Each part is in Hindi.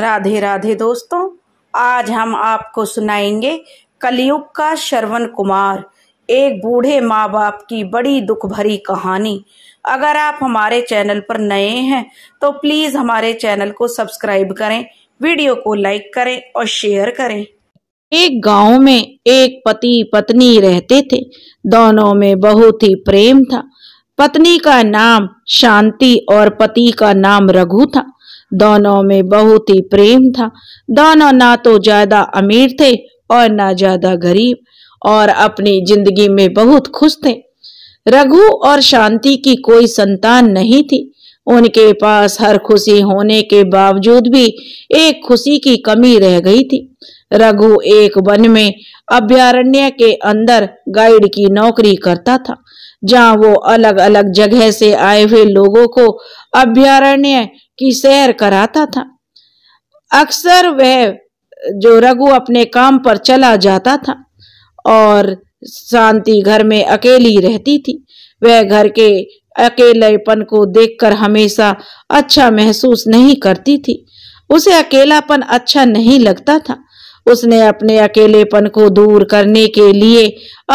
राधे राधे दोस्तों आज हम आपको सुनाएंगे कलयुग का श्रवण कुमार एक बूढ़े माँ बाप की बड़ी दुख भरी कहानी अगर आप हमारे चैनल पर नए हैं तो प्लीज हमारे चैनल को सब्सक्राइब करें वीडियो को लाइक करें और शेयर करें एक गांव में एक पति पत्नी रहते थे दोनों में बहुत ही प्रेम था पत्नी का नाम शांति और पति का नाम रघु था दोनों में बहुत ही प्रेम था दोनों ना तो ज्यादा अमीर थे और ना ज्यादा गरीब और अपनी जिंदगी में बहुत खुश थे रघु और शांति की कोई संतान नहीं थी उनके पास हर खुशी होने के बावजूद भी एक खुशी की कमी रह गई थी रघु एक वन में अभ्यारण्य के अंदर गाइड की नौकरी करता था जहाँ वो अलग अलग जगह से आए हुए लोगों को अभ्यारण्य की सैर कराता था अक्सर वह जो रघु अपने काम पर चला जाता था और शांति घर में अकेली रहती थी वह घर के अकेलेपन को देखकर हमेशा अच्छा महसूस नहीं करती थी उसे अकेलापन अच्छा नहीं लगता था उसने अपने अकेलेपन को दूर करने के लिए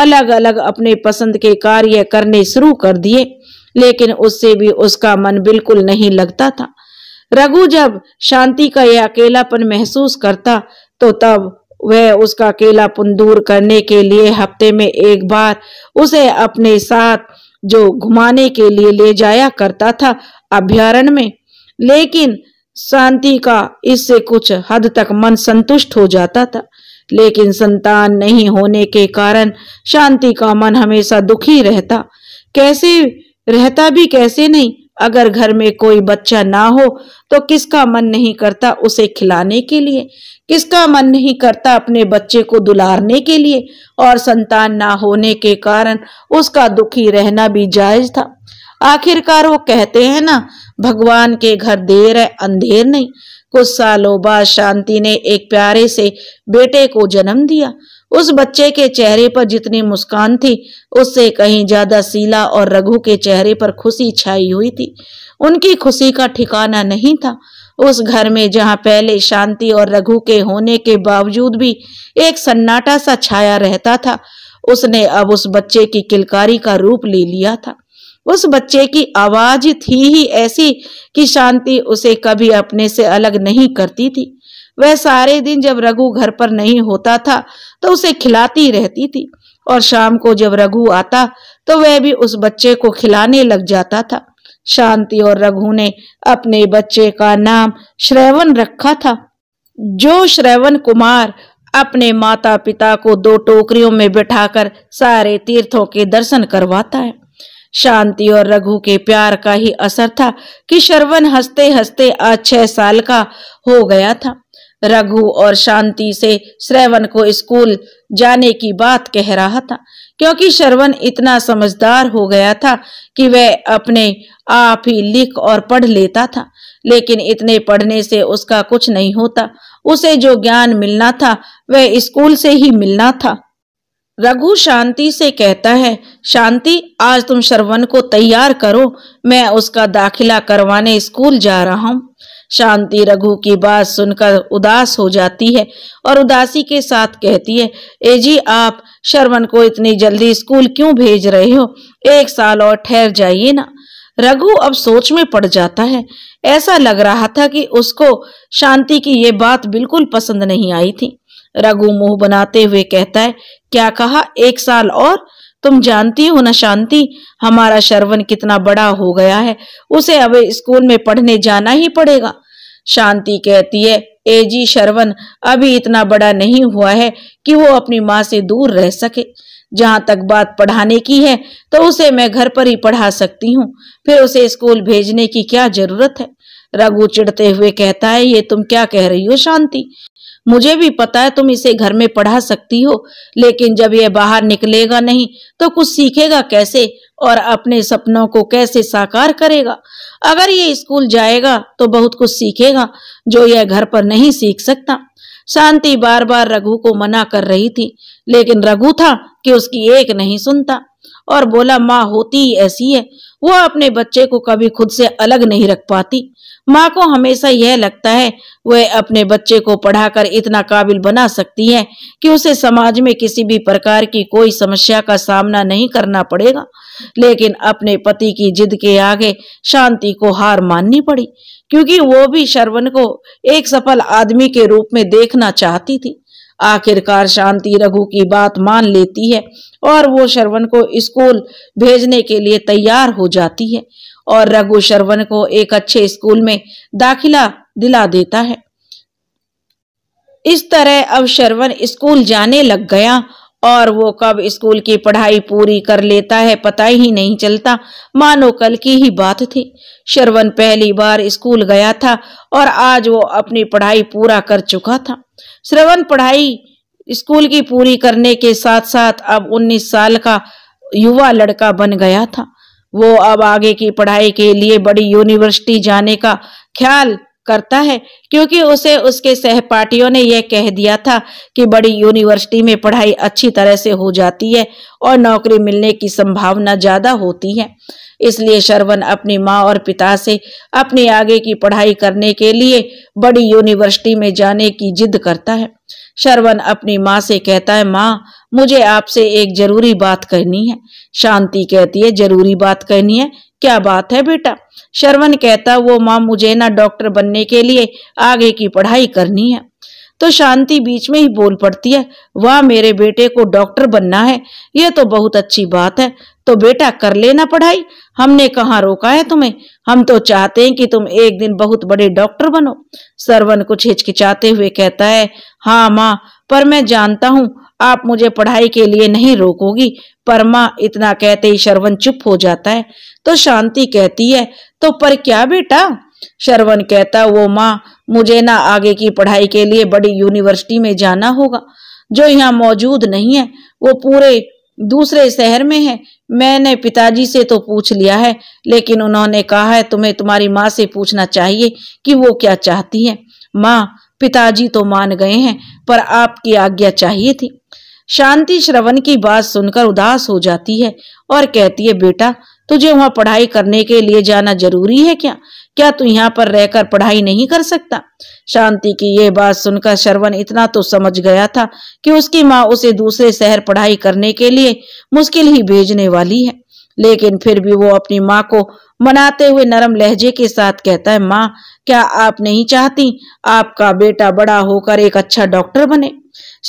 अलग अलग अपने पसंद के कार्य करने शुरू कर दिए लेकिन उससे भी उसका मन बिल्कुल नहीं लगता था रघु जब शांति का यह अकेलापन महसूस करता तो तब वह उसका अकेलापन दूर करने के लिए हफ्ते में एक बार उसे अपने साथ जो घुमाने के लिए ले जाया करता था अभ्यारण में लेकिन शांति का इससे कुछ हद तक मन संतुष्ट हो जाता था लेकिन संतान नहीं होने के कारण शांति का मन हमेशा दुखी रहता कैसे रहता भी कैसे नहीं अगर घर में कोई बच्चा ना हो तो किसका मन नहीं करता उसे खिलाने के लिए किसका मन नहीं करता अपने बच्चे को दुलारने के लिए और संतान ना होने के कारण उसका दुखी रहना भी जायज था आखिरकार वो कहते हैं ना भगवान के घर देर है अंधेर नहीं कुछ सालों बाद शांति ने एक प्यारे से बेटे को जन्म दिया उस बच्चे के चेहरे पर जितनी मुस्कान थी उससे कहीं ज्यादा सीला और रघु के चेहरे पर खुशी छाई हुई थी उनकी खुशी का ठिकाना नहीं था उस घर में जहां पहले शांति और रघु के होने के बावजूद भी एक सन्नाटा सा छाया रहता था उसने अब उस बच्चे की किलकारी का रूप ले लिया था उस बच्चे की आवाज थी ही ऐसी कि शांति उसे कभी अपने से अलग नहीं करती थी वह सारे दिन जब रघु घर पर नहीं होता था तो उसे खिलाती रहती थी और शाम को जब रघु आता तो वह भी उस बच्चे को खिलाने लग जाता था शांति और रघु ने अपने बच्चे का नाम श्रवण रखा था जो श्रवण कुमार अपने माता पिता को दो टोकरियों में बिठाकर सारे तीर्थों के दर्शन करवाता है शांति और रघु के प्यार का ही असर था कि श्रवण हंसते हंसते आज छह साल का हो गया था रघु और शांति से श्रवण को स्कूल जाने की बात कह रहा था क्योंकि श्रवण इतना समझदार हो गया था कि वह अपने आप ही लिख और पढ़ लेता था लेकिन इतने पढ़ने से उसका कुछ नहीं होता उसे जो ज्ञान मिलना था वह स्कूल से ही मिलना था रघु शांति से कहता है शांति आज तुम श्रवण को तैयार करो मैं उसका दाखिला करवाने स्कूल जा रहा हूँ शांति रघु की बात सुनकर उदास हो जाती है और उदासी के साथ कहती है ए जी आप शर्वन को इतनी जल्दी स्कूल क्यों भेज रहे हो एक साल और ठहर जाइए ना रघु अब सोच में पड़ जाता है ऐसा लग रहा था कि उसको शांति की ये बात बिल्कुल पसंद नहीं आई थी रघु मुंह बनाते हुए कहता है क्या कहा एक साल और तुम जानती हो ना शांति हमारा शर्वन कितना बड़ा हो गया है उसे अब स्कूल में पढ़ने जाना ही पड़ेगा शांति कहती है ए जी शर्वन अभी इतना बड़ा नहीं हुआ है कि वो अपनी माँ से दूर रह सके जहाँ तक बात पढ़ाने की है तो उसे मैं घर पर ही पढ़ा सकती हूँ फिर उसे स्कूल भेजने की क्या जरूरत है रघु चिड़ते हुए कहता है ये तुम क्या कह रही हो शांति मुझे भी पता है तुम इसे घर में पढ़ा सकती हो लेकिन जब यह बाहर निकलेगा नहीं तो कुछ सीखेगा कैसे और अपने सपनों को कैसे साकार करेगा अगर ये स्कूल जाएगा तो बहुत कुछ सीखेगा जो यह घर पर नहीं सीख सकता शांति बार बार रघु को मना कर रही थी लेकिन रघु था कि उसकी एक नहीं सुनता और बोला माँ होती ही ऐसी है वो अपने बच्चे को कभी खुद से अलग नहीं रख पाती माँ को हमेशा यह लगता है वह अपने बच्चे को पढ़ाकर इतना काबिल बना सकती है कि उसे समाज में किसी भी प्रकार की कोई समस्या का सामना नहीं करना पड़ेगा लेकिन अपने पति की जिद के आगे शांति को हार माननी पड़ी क्योंकि वो भी शर्वन को एक सफल आदमी के रूप में देखना चाहती थी आखिरकार शांति रघु की बात मान लेती है और वो श्रवण को स्कूल भेजने के लिए तैयार हो जाती है और रघु श्रवण को एक अच्छे स्कूल में दाखिला दिला देता है इस तरह अब श्रवण स्कूल जाने लग गया और वो कब स्कूल की पढ़ाई पूरी कर लेता है पता ही नहीं चलता मानो कल की ही बात थी शरवन पहली बार स्कूल गया था और आज वो अपनी पढ़ाई पूरा कर चुका था श्रवण पढ़ाई स्कूल की पूरी करने के साथ साथ अब 19 साल का युवा लड़का बन गया था वो अब आगे की पढ़ाई के लिए बड़ी यूनिवर्सिटी जाने का ख्याल करता है क्योंकि उसे उसके सहपाठियों ने यह कह दिया था कि बड़ी यूनिवर्सिटी में पढ़ाई अच्छी तरह से हो जाती है और नौकरी मिलने की संभावना ज्यादा होती है इसलिए शरवण अपनी माँ और पिता से अपनी आगे की पढ़ाई करने के लिए बड़ी यूनिवर्सिटी में जाने की जिद करता है शरवण अपनी माँ से कहता है माँ मुझे आपसे एक जरूरी बात कहनी है शांति कहती है जरूरी बात कहनी है क्या बात है बेटा शर्वन कहता वो माँ मुझे ना डॉक्टर बनने के लिए आगे की पढ़ाई करनी है तो शांति बीच में ही बोल पड़ती है वाह मेरे बेटे को डॉक्टर बनना है ये तो बहुत अच्छी बात है तो बेटा कर लेना पढ़ाई हमने कहाँ रोका है तुम्हें हम तो चाहते हैं कि तुम एक दिन बहुत बड़े डॉक्टर बनो सरवन कुछ हिचकिचाते हुए कहता है हाँ माँ पर मैं जानता हूँ आप मुझे पढ़ाई के लिए नहीं रोकोगी परमा इतना कहते ही शरवन चुप हो जाता है तो शांति कहती है तो पर क्या बेटा शरवन कहता वो माँ मुझे ना आगे की पढ़ाई के लिए बड़ी यूनिवर्सिटी में जाना होगा जो यहाँ मौजूद नहीं है वो पूरे दूसरे शहर में है मैंने पिताजी से तो पूछ लिया है लेकिन उन्होंने कहा है तुम्हें तुम्हारी माँ से पूछना चाहिए कि वो क्या चाहती है माँ पिताजी तो मान गए हैं पर आपकी आज्ञा चाहिए थी शांति श्रवण की बात सुनकर उदास हो जाती है और कहती है बेटा तुझे वहां पढ़ाई करने के लिए जाना जरूरी है क्या क्या तू यहाँ पर रहकर पढ़ाई नहीं कर सकता शांति की ये बात सुनकर श्रवण इतना तो समझ गया था कि उसकी माँ उसे दूसरे शहर पढ़ाई करने के लिए मुश्किल ही भेजने वाली है लेकिन फिर भी वो अपनी माँ को मनाते हुए नरम लहजे के साथ कहता है माँ क्या आप नहीं चाहती आपका बेटा बड़ा होकर एक अच्छा डॉक्टर बने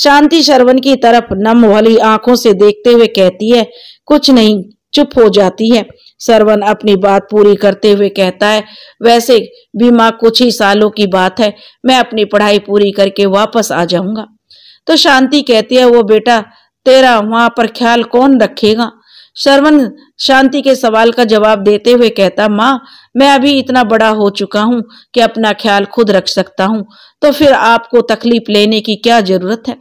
शांति शर्वन की तरफ नम वाली आंखों से देखते हुए कहती है कुछ नहीं चुप हो जाती है सरवन अपनी बात पूरी करते हुए कहता है वैसे बीमा कुछ ही सालों की बात है मैं अपनी पढ़ाई पूरी करके वापस आ जाऊंगा तो शांति कहती है वो बेटा तेरा वहां पर ख्याल कौन रखेगा सरवन शांति के सवाल का जवाब देते हुए कहता माँ मैं अभी इतना बड़ा हो चुका हूँ कि अपना ख्याल खुद रख सकता हूँ तो फिर आपको तकलीफ लेने की क्या जरूरत है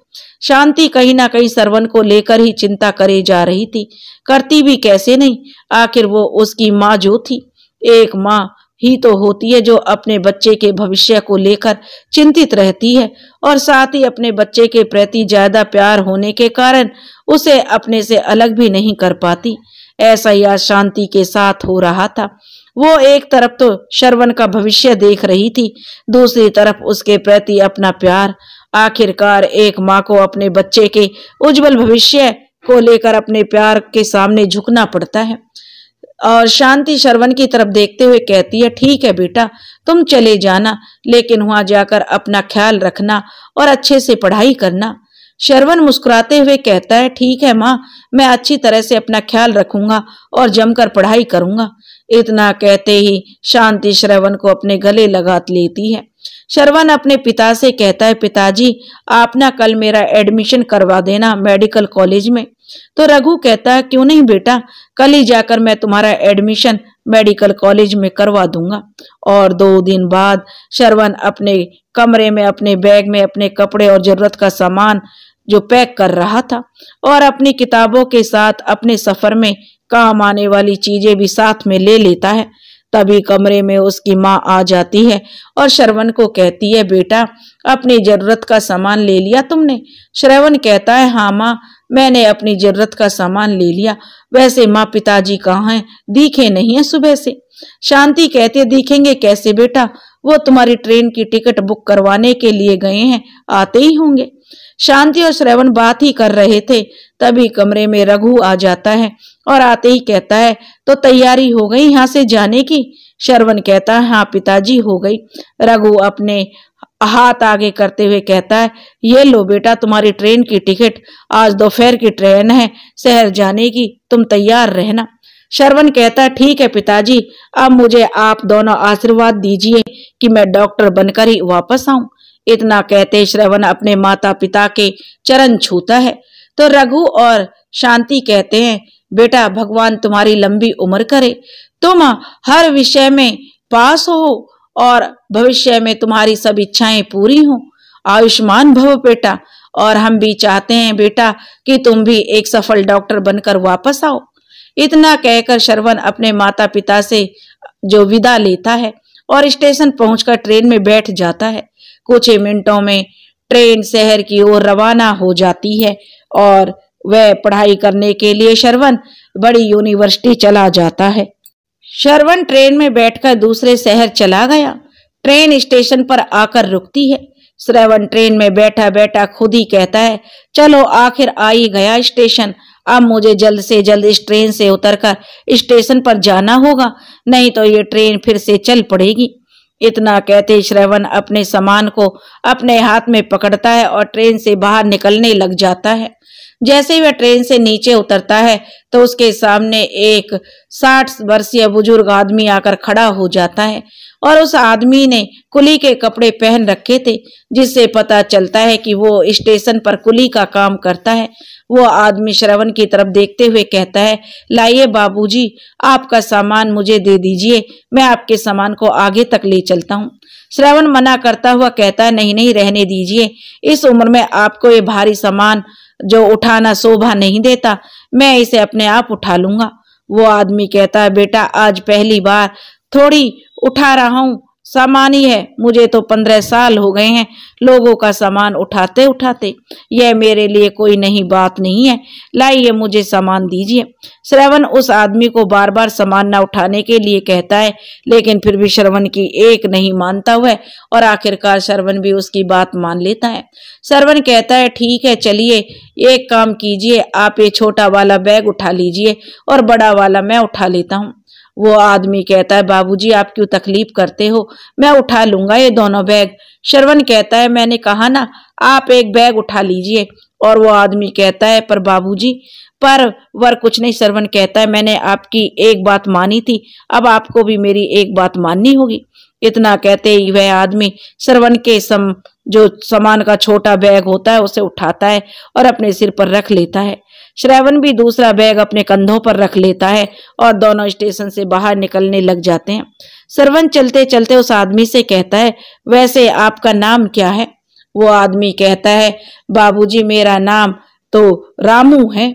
शांति कहीं ना कहीं सरवन को लेकर ही चिंता करे जा रही थी करती भी कैसे नहीं आखिर वो उसकी माँ जो थी एक माँ ही तो होती है जो अपने बच्चे के भविष्य को लेकर चिंतित रहती है और साथ ही अपने बच्चे के प्रति ज्यादा प्यार होने के कारण उसे अपने से अलग भी नहीं कर पाती ऐसा ही अशांति के साथ हो रहा था वो एक तरफ तो शरवण का भविष्य देख रही थी दूसरी तरफ उसके प्रति अपना प्यार आखिरकार एक माँ को अपने बच्चे के उज्जवल भविष्य को लेकर अपने प्यार के सामने झुकना पड़ता है और शांति शरवण की तरफ देखते हुए कहती है ठीक है बेटा तुम चले जाना लेकिन वहां जाकर अपना ख्याल रखना और अच्छे से पढ़ाई करना शरवन मुस्कुराते हुए कहता है ठीक है माँ मैं अच्छी तरह से अपना ख्याल रखूंगा और जमकर पढ़ाई करूंगा इतना कहते ही शांति श्रवण को अपने गले लगा लेती है शरवन अपने पिता से कहता है पिताजी आप ना कल मेरा एडमिशन करवा देना मेडिकल कॉलेज में तो रघु कहता है क्यों नहीं बेटा कल ही जाकर मैं तुम्हारा एडमिशन मेडिकल कॉलेज में करवा दूंगा और दो दिन बाद शरवन अपने कमरे में अपने बैग में अपने कपड़े और जरूरत का सामान जो पैक कर रहा था और अपनी किताबों के साथ अपने सफर में काम आने वाली चीजें भी साथ में ले लेता है तभी कमरे में उसकी माँ आ जाती है और श्रवण को कहती है बेटा अपनी जरूरत का सामान ले लिया तुमने श्रवण कहता है हाँ माँ मैंने अपनी जरूरत का सामान ले लिया वैसे माँ पिताजी कहाँ हैं दिखे नहीं है सुबह से शांति कहते दिखेंगे कैसे बेटा वो तुम्हारी ट्रेन की टिकट बुक करवाने के लिए गए हैं आते ही होंगे शांति और श्रवण बात ही कर रहे थे तभी कमरे में रघु आ जाता है और आते ही कहता है तो तैयारी हो गई यहाँ से जाने की श्रवण कहता है हाँ पिताजी हो गई रघु अपने हाथ आगे करते हुए कहता है ये लो बेटा तुम्हारी ट्रेन की टिकट आज दोपहर की ट्रेन है शहर जाने की तुम तैयार रहना शर्वन कहता है ठीक है पिताजी अब मुझे आप दोनों आशीर्वाद दीजिए कि मैं डॉक्टर बनकर ही वापस आऊं इतना कहते श्रवण अपने माता पिता के चरण छूता है तो रघु और शांति कहते हैं बेटा भगवान तुम्हारी लंबी उम्र करे तुम हर विषय में पास हो और भविष्य में तुम्हारी सब इच्छाएं पूरी हो आयुष्मान भव बेटा और हम भी चाहते हैं बेटा कि तुम भी एक सफल डॉक्टर बनकर वापस आओ इतना कहकर श्रवण अपने माता पिता से जो विदा लेता है और स्टेशन पहुंचकर ट्रेन में बैठ जाता है कुछ ही मिनटों में ट्रेन शहर की ओर रवाना हो जाती है और वह पढ़ाई करने के लिए शरवन बड़ी यूनिवर्सिटी चला जाता है शरवन ट्रेन में बैठकर दूसरे शहर चला गया ट्रेन स्टेशन पर आकर रुकती है श्रवण ट्रेन में बैठा बैठा खुद ही कहता है चलो आखिर आ ही गया स्टेशन अब मुझे जल्द से जल्द इस ट्रेन से उतरकर स्टेशन पर जाना होगा नहीं तो ये ट्रेन फिर से चल पड़ेगी इतना कहते श्रवण अपने सामान को अपने हाथ में पकड़ता है और ट्रेन से बाहर निकलने लग जाता है जैसे ही वह ट्रेन से नीचे उतरता है तो उसके सामने एक साठ वर्षीय बुजुर्ग आदमी आकर खड़ा हो जाता है और उस आदमी ने कुली के कपड़े पहन रखे थे जिससे पता चलता है कि वो स्टेशन पर कुली का काम करता है वो आदमी श्रवण की तरफ देखते हुए कहता है लाइए बाबूजी आपका सामान मुझे दे दीजिए मैं आपके सामान को आगे तक ले चलता हूँ श्रवण मना करता हुआ कहता है नहीं नहीं रहने दीजिए इस उम्र में आपको ये भारी सामान जो उठाना शोभा नहीं देता मैं इसे अपने आप उठा लूंगा वो आदमी कहता है बेटा आज पहली बार थोड़ी उठा रहा हूँ सामान ही है मुझे तो पंद्रह साल हो गए हैं लोगों का सामान उठाते उठाते यह मेरे लिए कोई नहीं बात नहीं है लाइए मुझे सामान दीजिए श्रवण उस आदमी को बार बार सामान न उठाने के लिए कहता है लेकिन फिर भी श्रवण की एक नहीं मानता हुआ और आखिरकार श्रवण भी उसकी बात मान लेता है श्रवण कहता है ठीक है चलिए एक काम कीजिए आप ये छोटा वाला बैग उठा लीजिए और बड़ा वाला मैं उठा लेता हूँ वो आदमी कहता है बाबूजी आप क्यों तकलीफ करते हो मैं उठा लूंगा ये दोनों बैग श्रवण कहता है मैंने कहा ना आप एक बैग उठा लीजिए और वो आदमी कहता है पर बाबूजी पर वर कुछ नहीं श्रवण कहता है मैंने आपकी एक बात मानी थी अब आपको भी मेरी एक बात माननी होगी इतना कहते ही वह आदमी श्रवण के सम जो सामान का छोटा बैग होता है उसे उठाता है और अपने सिर पर रख लेता है श्रवण भी दूसरा बैग अपने कंधों पर रख लेता है और दोनों स्टेशन से बाहर निकलने लग जाते हैं श्रवण चलते चलते उस आदमी से कहता है वैसे आपका नाम क्या है वो आदमी कहता है बाबूजी मेरा नाम तो रामू है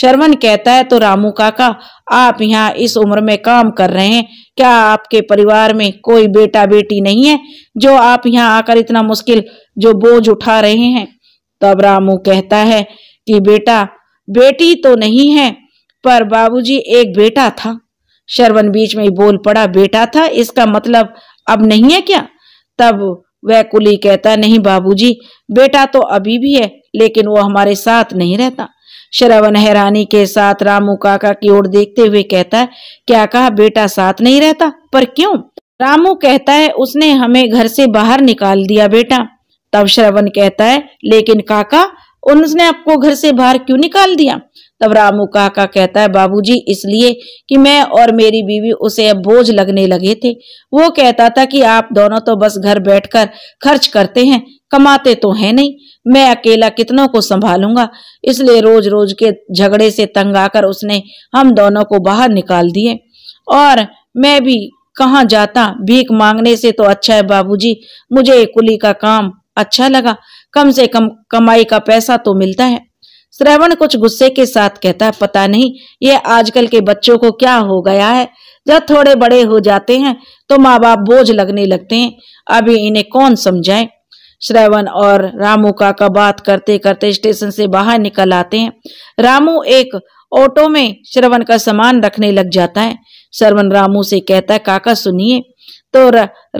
श्रवण कहता है तो रामू काका आप यहाँ इस उम्र में काम कर रहे हैं क्या आपके परिवार में कोई बेटा बेटी नहीं है जो आप यहाँ आकर इतना मुश्किल जो बोझ उठा रहे हैं तब रामू कहता है कि बेटा बेटी तो नहीं है पर बाबूजी एक बेटा था शरवन बीच में बोल पड़ा बेटा था इसका मतलब अब नहीं है क्या तब वह कुली कहता नहीं बाबूजी बेटा तो अभी भी है लेकिन वो हमारे साथ नहीं रहता श्रवण हैरानी के साथ रामू काका की ओर देखते हुए कहता है क्या कहा बेटा साथ नहीं रहता पर क्यों रामू कहता है उसने हमें घर से बाहर निकाल दिया बेटा तब श्रवण कहता है लेकिन काका और उसने आपको घर से बाहर क्यों निकाल दिया तब रामू काका कहता है बाबूजी इसलिए कि मैं और मेरी बीवी उसे अब बोझ लगने लगे थे वो कहता था कि आप दोनों तो बस घर बैठकर खर्च करते हैं कमाते तो है नहीं मैं अकेला कितनों को संभालूंगा इसलिए रोज रोज के झगड़े से तंग आकर उसने हम दोनों को बाहर निकाल दिए और मैं भी कहा जाता भीख मांगने से तो अच्छा है बाबूजी मुझे कुली का काम अच्छा लगा कम से कम कमाई का पैसा तो मिलता है श्रवण कुछ गुस्से के साथ कहता है पता नहीं ये आजकल के बच्चों को क्या हो गया है जब थोड़े बड़े हो जाते हैं तो माँ बाप बोझ लगने लगते हैं अभी इन्हें कौन समझाए श्रवण और रामू काका बात करते करते स्टेशन से बाहर निकल आते हैं रामू एक ऑटो में श्रवण का सामान रखने लग जाता है श्रवण रामू से कहता है काका सुनिए तो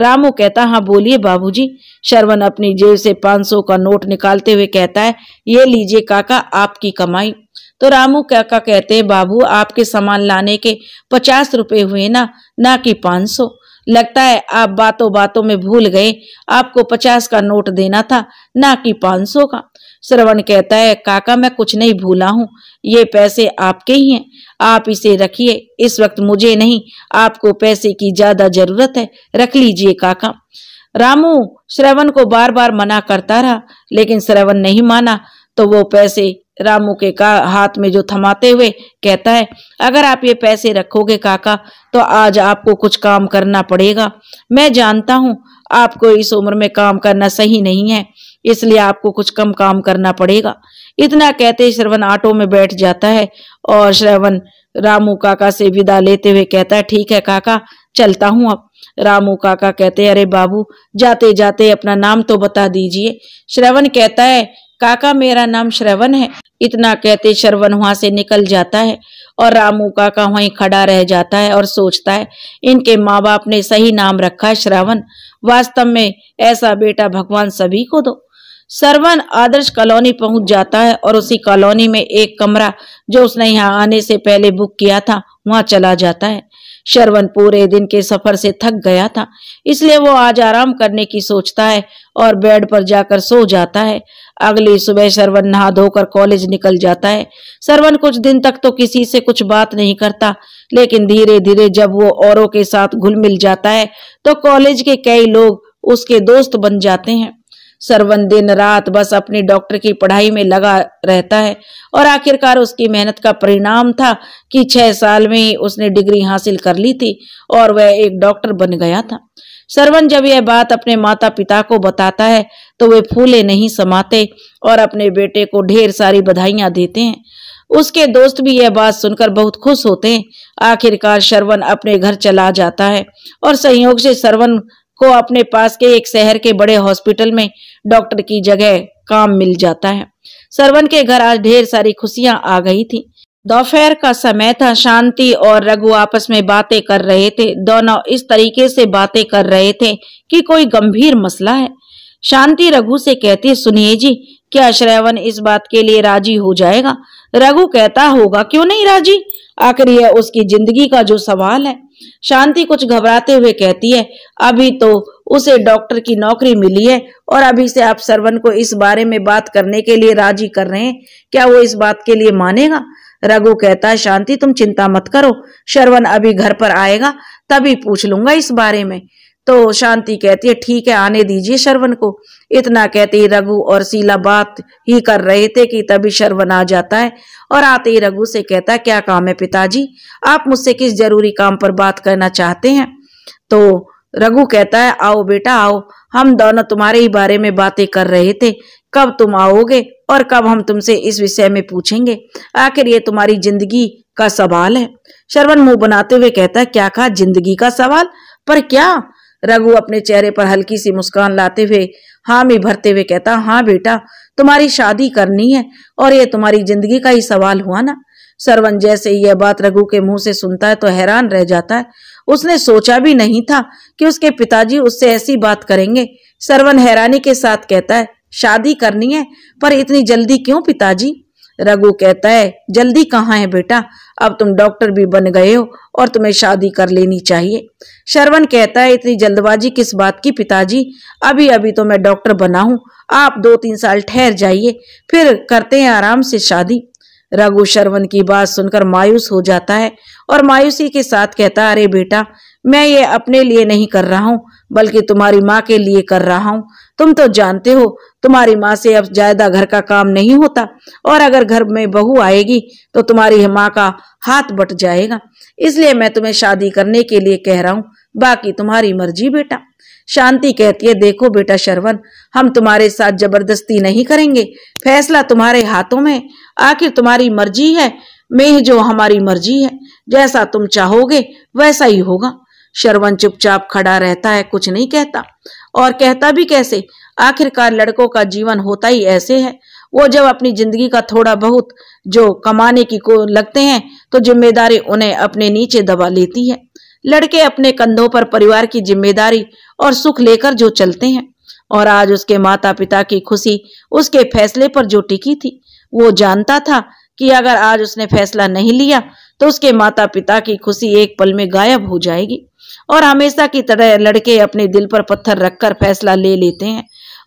रामू कहता हाँ बोलिए बाबूजी शर्वन अपनी जेब से पाँच सौ का नोट निकालते हुए कहता है ये लीजिए काका आपकी कमाई तो रामू काका कहते हैं बाबू आपके सामान लाने के पचास रुपए हुए ना ना कि पाँच सौ लगता है आप बातों बातों में भूल गए आपको पचास का नोट देना था ना कि पाँच सौ का श्रवण कहता है काका मैं कुछ नहीं भूला हूँ ये पैसे आपके ही हैं आप इसे रखिए इस वक्त मुझे नहीं आपको पैसे की ज्यादा जरूरत है रख लीजिए काका रामू श्रवण को बार बार मना करता रहा लेकिन श्रवण नहीं माना तो वो पैसे रामू के का हाथ में जो थमाते हुए कहता है अगर आप ये पैसे रखोगे काका तो आज आपको कुछ काम करना पड़ेगा मैं जानता हूँ आपको इस उम्र में काम करना सही नहीं है इसलिए आपको कुछ कम काम करना पड़ेगा इतना कहते श्रवण ऑटो में बैठ जाता है और श्रवण रामू काका से विदा लेते हुए कहता है ठीक है काका चलता हूँ अब रामू काका कहते अरे बाबू जाते जाते अपना नाम तो बता दीजिए श्रवण कहता है काका मेरा नाम श्रवण है इतना कहते श्रवण वहां से निकल जाता है और रामू काका वहीं खड़ा रह जाता है और सोचता है इनके माँ बाप ने सही नाम रखा है श्रवण वास्तव में ऐसा बेटा भगवान सभी को दो सरवन आदर्श कॉलोनी पहुंच जाता है और उसी कॉलोनी में एक कमरा जो उसने यहाँ आने से पहले बुक किया था वहां चला जाता है शरवन पूरे दिन के सफर से थक गया था इसलिए वो आज आराम करने की सोचता है और बेड पर जाकर सो जाता है अगली सुबह शरवन नहा धोकर कॉलेज निकल जाता है सरवन कुछ दिन तक तो किसी से कुछ बात नहीं करता लेकिन धीरे धीरे जब वो औरों के साथ घुल मिल जाता है तो कॉलेज के कई लोग उसके दोस्त बन जाते हैं सरवन दिन रात बस अपनी डॉक्टर की पढ़ाई में लगा रहता है और आखिरकार उसकी मेहनत का परिणाम था कि छह साल में ही उसने डिग्री हासिल कर ली थी और वह एक डॉक्टर बन गया था सरवन जब यह बात अपने माता पिता को बताता है तो वे फूले नहीं समाते और अपने बेटे को ढेर सारी बधाइयां देते हैं उसके दोस्त भी यह बात सुनकर बहुत खुश होते हैं आखिरकार शरवन अपने घर चला जाता है और संयोग से सरवन को अपने पास के एक शहर के बड़े हॉस्पिटल में डॉक्टर की जगह काम मिल जाता है सरवन के घर आज ढेर सारी खुशियां आ गई थी दोपहर का समय था शांति और रघु आपस में बातें कर रहे थे दोनों इस तरीके से बातें कर रहे थे कि कोई गंभीर मसला है शांति रघु से कहती सुनिए जी क्या श्रवण इस बात के लिए राजी हो जाएगा रघु कहता होगा क्यों नहीं राजी आखिर यह उसकी जिंदगी का जो सवाल है शांति कुछ घबराते हुए कहती है अभी तो उसे डॉक्टर की नौकरी मिली है और अभी से आप सरवन को इस बारे में बात करने के लिए राजी कर रहे हैं क्या वो इस बात के लिए मानेगा रघु कहता है शांति तुम चिंता मत करो शरवन अभी घर पर आएगा तभी पूछ लूंगा इस बारे में तो शांति कहती है ठीक है आने दीजिए शर्वन को इतना कहते ही रघु और शीला बात ही कर रहे थे कि तभी शर्वन आ जाता है और आते ही रघु से कहता है क्या काम है पिताजी आप मुझसे किस जरूरी काम पर बात करना चाहते हैं तो रघु कहता है आओ बेटा आओ हम दोनों तुम्हारे ही बारे में बातें कर रहे थे कब तुम आओगे और कब हम तुमसे इस विषय में पूछेंगे आखिर ये तुम्हारी जिंदगी का सवाल है शर्वन मुंह बनाते हुए कहता है क्या कहा जिंदगी का सवाल पर क्या रघु अपने चेहरे पर हल्की सी मुस्कान लाते हुए हाँ में भरते हुए कहता हाँ बेटा तुम्हारी शादी करनी है और ये तुम्हारी जिंदगी का ही सवाल हुआ ना सरवन जैसे यह बात रघु के मुंह से सुनता है तो हैरान रह जाता है उसने सोचा भी नहीं था कि उसके पिताजी उससे ऐसी बात करेंगे सरवन हैरानी के साथ कहता है शादी करनी है पर इतनी जल्दी क्यों पिताजी रघु कहता है जल्दी कहाँ है बेटा अब तुम डॉक्टर भी बन गए हो और तुम्हें शादी कर लेनी चाहिए शरवण कहता है इतनी जल्दबाजी किस बात की पिताजी अभी अभी तो मैं डॉक्टर बना हूँ आप दो तीन साल ठहर जाइए फिर करते हैं आराम से शादी रघु शरवण की बात सुनकर मायूस हो जाता है और मायूसी के साथ कहता अरे बेटा मैं ये अपने लिए नहीं कर रहा हूँ बल्कि तुम्हारी माँ के लिए कर रहा हूँ तुम तो जानते हो तुम्हारी माँ से अब ज्यादा घर का काम नहीं होता और अगर घर में बहू आएगी तो तुम्हारी माँ का हाथ बट जाएगा इसलिए मैं तुम्हें शादी करने के लिए कह रहा हूँ बाकी तुम्हारी मर्जी बेटा शांति कहती है देखो बेटा शरवन हम तुम्हारे साथ जबरदस्ती नहीं करेंगे फैसला तुम्हारे हाथों में आखिर तुम्हारी मर्जी है मैं जो हमारी मर्जी है जैसा तुम चाहोगे वैसा ही होगा शर्वन चुपचाप खड़ा रहता है कुछ नहीं कहता और कहता भी कैसे आखिरकार लड़कों का जीवन होता ही ऐसे है वो जब अपनी जिंदगी का थोड़ा बहुत जो कमाने की को लगते हैं तो जिम्मेदारी उन्हें अपने नीचे दबा लेती है लड़के अपने कंधों पर परिवार की जिम्मेदारी और सुख लेकर जो चलते हैं और आज उसके माता पिता की खुशी उसके फैसले पर जो टिकी थी वो जानता था कि अगर आज उसने फैसला नहीं लिया तो उसके माता पिता की खुशी एक पल में गायब हो जाएगी और हमेशा की तरह लड़के अपने दिल पर पत्थर रखकर फैसला ले लेते हैं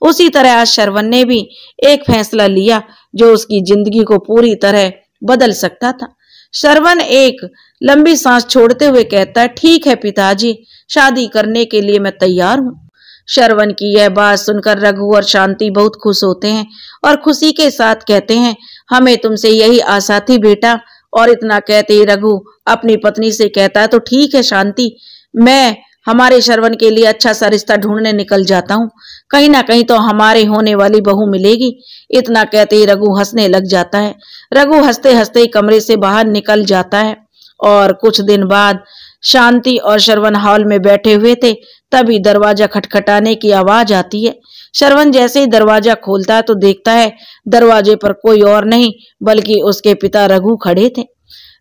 उसी तरह आज शरवन ने भी एक फैसला लिया जो उसकी जिंदगी को पूरी तरह बदल सकता था शरवन एक लंबी सांस छोड़ते हुए कहता है ठीक है पिताजी शादी करने के लिए मैं तैयार हूँ शरवन की यह बात सुनकर रघु और शांति बहुत खुश होते हैं और खुशी के साथ कहते हैं हमें तुमसे यही आशा थी बेटा और इतना कहते ही रघु अपनी पत्नी से कहता है तो ठीक है शांति मैं हमारे श्रवण के लिए अच्छा सा रिश्ता ढूंढने निकल जाता हूँ कहीं ना कहीं तो हमारे होने वाली बहू मिलेगी इतना कहते ही रघु हंसने लग जाता है रघु हंसते हंसते ही कमरे से बाहर निकल जाता है और कुछ दिन बाद शांति और श्रवण हॉल में बैठे हुए थे तभी दरवाजा खटखटाने की आवाज आती है श्रवण जैसे ही दरवाजा खोलता है तो देखता है दरवाजे पर कोई और नहीं बल्कि उसके पिता रघु खड़े थे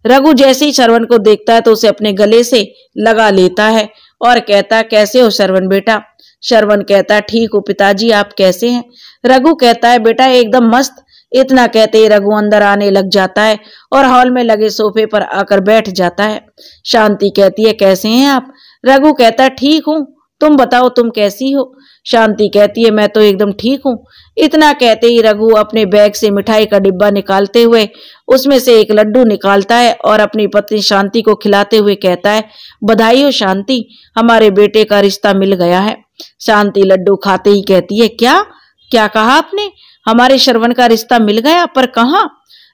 रघु जैसे ही श्रवण को देखता है तो उसे अपने गले से लगा लेता है और कहता है कैसे हो श्रवण बेटा श्रवण कहता ठीक हो पिताजी आप कैसे हैं रघु कहता है बेटा एकदम मस्त इतना कहते ही रघु अंदर आने लग जाता है और हॉल में लगे सोफे पर आकर बैठ जाता है शांति कहती है कैसे हैं आप रघु कहता है ठीक हूँ तुम बताओ तुम कैसी हो शांति कहती है मैं तो एकदम ठीक हूँ इतना कहते ही रघु अपने बैग से मिठाई का डिब्बा निकालते हुए उसमें से एक लड्डू निकालता है और अपनी पत्नी शांति को खिलाते हुए कहता है बधाई हो शांति हमारे बेटे का रिश्ता मिल गया है शांति लड्डू खाते ही कहती है क्या क्या कहा आपने हमारे श्रवण का रिश्ता मिल गया पर कहा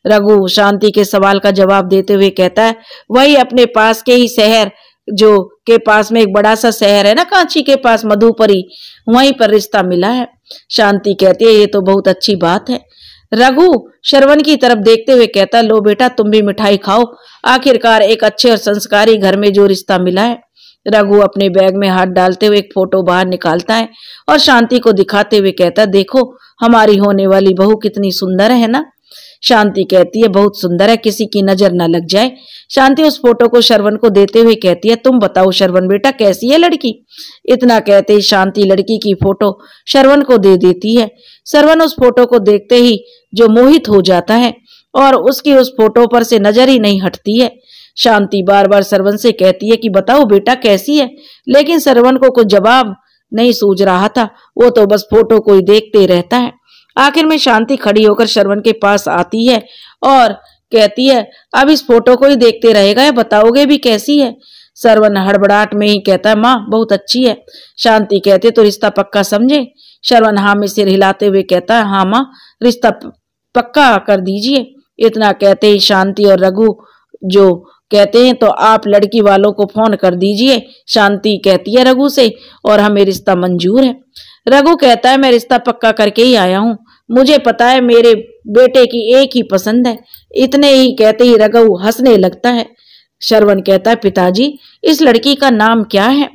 रघु शांति के सवाल का जवाब देते हुए कहता है वही अपने पास के ही शहर जो के पास में एक बड़ा सा शहर है ना कांची के पास मधुपरी वहीं पर रिश्ता मिला है शांति कहती है ये तो बहुत अच्छी बात है रघु शर्वन की तरफ देखते हुए कहता लो बेटा तुम भी मिठाई खाओ आखिरकार एक अच्छे और संस्कारी घर में जो रिश्ता मिला है रघु अपने बैग में हाथ डालते हुए एक फोटो बाहर निकालता है और शांति को दिखाते हुए कहता देखो हमारी होने वाली बहू कितनी सुंदर है ना शांति कहती है बहुत सुंदर है किसी की नजर न लग जाए शांति उस फोटो को शरवण को देते हुए कहती है तुम बताओ शरवण बेटा कैसी है लड़की इतना कहते ही शांति लड़की की फोटो शरवण को दे देती है शरवण उस फोटो को देखते ही जो मोहित हो जाता है और उसकी उस फोटो पर से नजर ही नहीं हटती है शांति बार बार सरवन से कहती है कि बताओ बेटा कैसी है लेकिन सरवन को कुछ जवाब नहीं सूझ रहा था वो तो बस फोटो को ही देखते रहता है आखिर में शांति खड़ी होकर श्रवण के पास आती है और कहती है अब इस फोटो को ही देखते रहेगा या बताओगे भी कैसी है सरवन हड़बड़ाहट में ही कहता है माँ बहुत अच्छी है शांति कहते तो रिश्ता पक्का समझे शरवन हाँ में सिर हिलाते हुए कहता है हाँ माँ रिश्ता पक्का कर दीजिए इतना कहते ही शांति और रघु जो कहते हैं तो आप लड़की वालों को फोन कर दीजिए शांति कहती है रघु से और हमें रिश्ता मंजूर है रघु कहता है मैं रिश्ता पक्का करके ही आया हूँ मुझे पता है मेरे बेटे की एक ही पसंद है इतने ही कहते ही रघु हंसने लगता है श्रवण कहता है पिताजी इस लड़की का नाम क्या है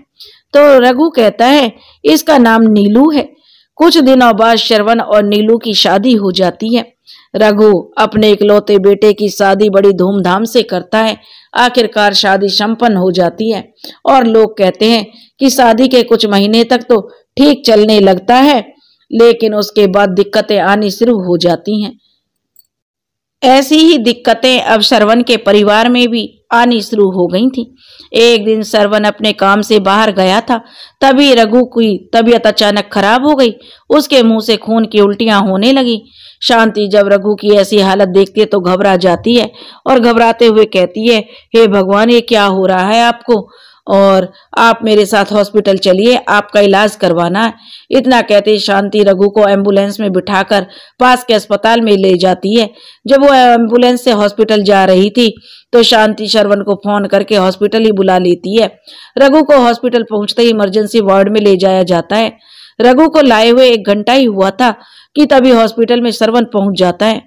तो रघु कहता है इसका नाम नीलू है कुछ दिनों बाद श्रवण और नीलू की शादी हो जाती है रघु अपने इकलौते बेटे की शादी बड़ी धूमधाम से करता है आखिरकार शादी संपन्न हो जाती है और लोग कहते हैं कि शादी के कुछ महीने तक तो ठीक चलने लगता है लेकिन उसके बाद दिक्कतें आनी शुरू हो जाती हैं ऐसी ही दिक्कतें अब श्रवण के परिवार में भी आनी शुरू हो गई थी एक दिन श्रवण अपने काम से बाहर गया था तभी रघु की तबीयत अचानक खराब हो गई उसके मुंह से खून की उल्टियां होने लगी शांति जब रघु की ऐसी हालत देखती है तो घबरा जाती है और घबराते हुए कहती है हे hey भगवान ये क्या हो रहा है आपको और आप मेरे साथ हॉस्पिटल चलिए आपका इलाज करवाना इतना कहते शांति रघु को एम्बुलेंस में बिठाकर पास के अस्पताल में ले जाती है जब वो एम्बुलेंस से हॉस्पिटल जा रही थी तो शांति शर्वन को फोन करके हॉस्पिटल ही बुला लेती है रघु को हॉस्पिटल पहुंचते ही इमरजेंसी वार्ड में ले जाया जाता है रघु को लाए हुए एक घंटा ही हुआ था कि तभी हॉस्पिटल में सरवन पहुंच जाता है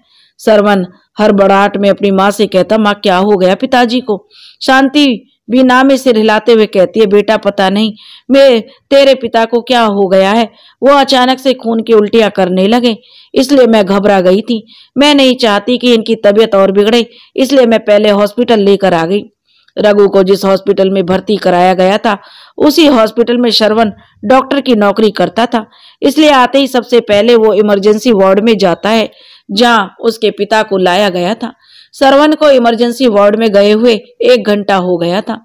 सरवन हर बड़ाहट में अपनी माँ से कहता माँ क्या हो गया पिताजी को शांति भी में सिर हिलाते हुए कहती है बेटा पता नहीं मैं तेरे पिता को क्या हो गया है वो अचानक से खून की उल्टियां करने लगे इसलिए मैं घबरा गई थी मैं नहीं चाहती कि इनकी तबीयत और बिगड़े इसलिए मैं पहले हॉस्पिटल लेकर आ गई रघु को जिस हॉस्पिटल में भर्ती कराया गया था उसी हॉस्पिटल में श्रवण डॉक्टर की नौकरी करता था इसलिए आते ही सबसे पहले वो इमरजेंसी वार्ड में जाता है जहाँ उसके पिता को लाया गया था सरवन को इमरजेंसी वार्ड में गए हुए एक घंटा हो गया था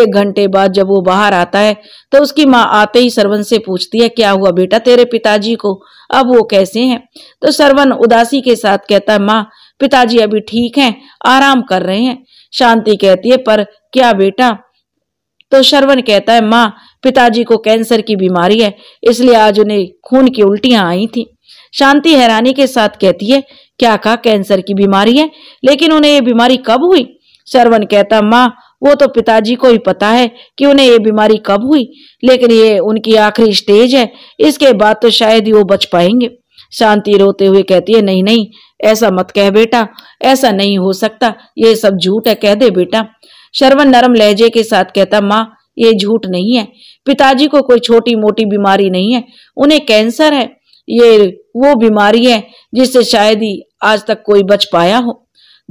एक घंटे बाद जब वो बाहर आता है तो उसकी माँ आते ही सरवन से पूछती है क्या हुआ बेटा तेरे पिताजी को अब वो कैसे हैं तो सरवन उदासी के साथ कहता है माँ पिताजी अभी ठीक हैं आराम कर रहे हैं शांति कहती है पर क्या बेटा तो सरवन कहता है माँ पिताजी को कैंसर की बीमारी है इसलिए आज उन्हें खून की उल्टियां आई थी शांति हैरानी के साथ कहती है क्या कहा कैंसर की बीमारी है लेकिन उन्हें ये बीमारी कब हुई श्रवण कहता माँ वो तो पिताजी को ही पता है कि उन्हें ये बीमारी कब हुई लेकिन ये उनकी आखिरी स्टेज है इसके बाद तो शायद ही वो बच पाएंगे शांति रोते हुए कहती है नहीं नहीं ऐसा मत कह बेटा ऐसा नहीं हो सकता ये सब झूठ है कह दे बेटा शर्वन नरम लहजे के साथ कहता माँ ये झूठ नहीं है पिताजी को कोई छोटी मोटी बीमारी नहीं है उन्हें कैंसर है ये वो बीमारी है जिससे शायद ही आज तक कोई बच पाया हो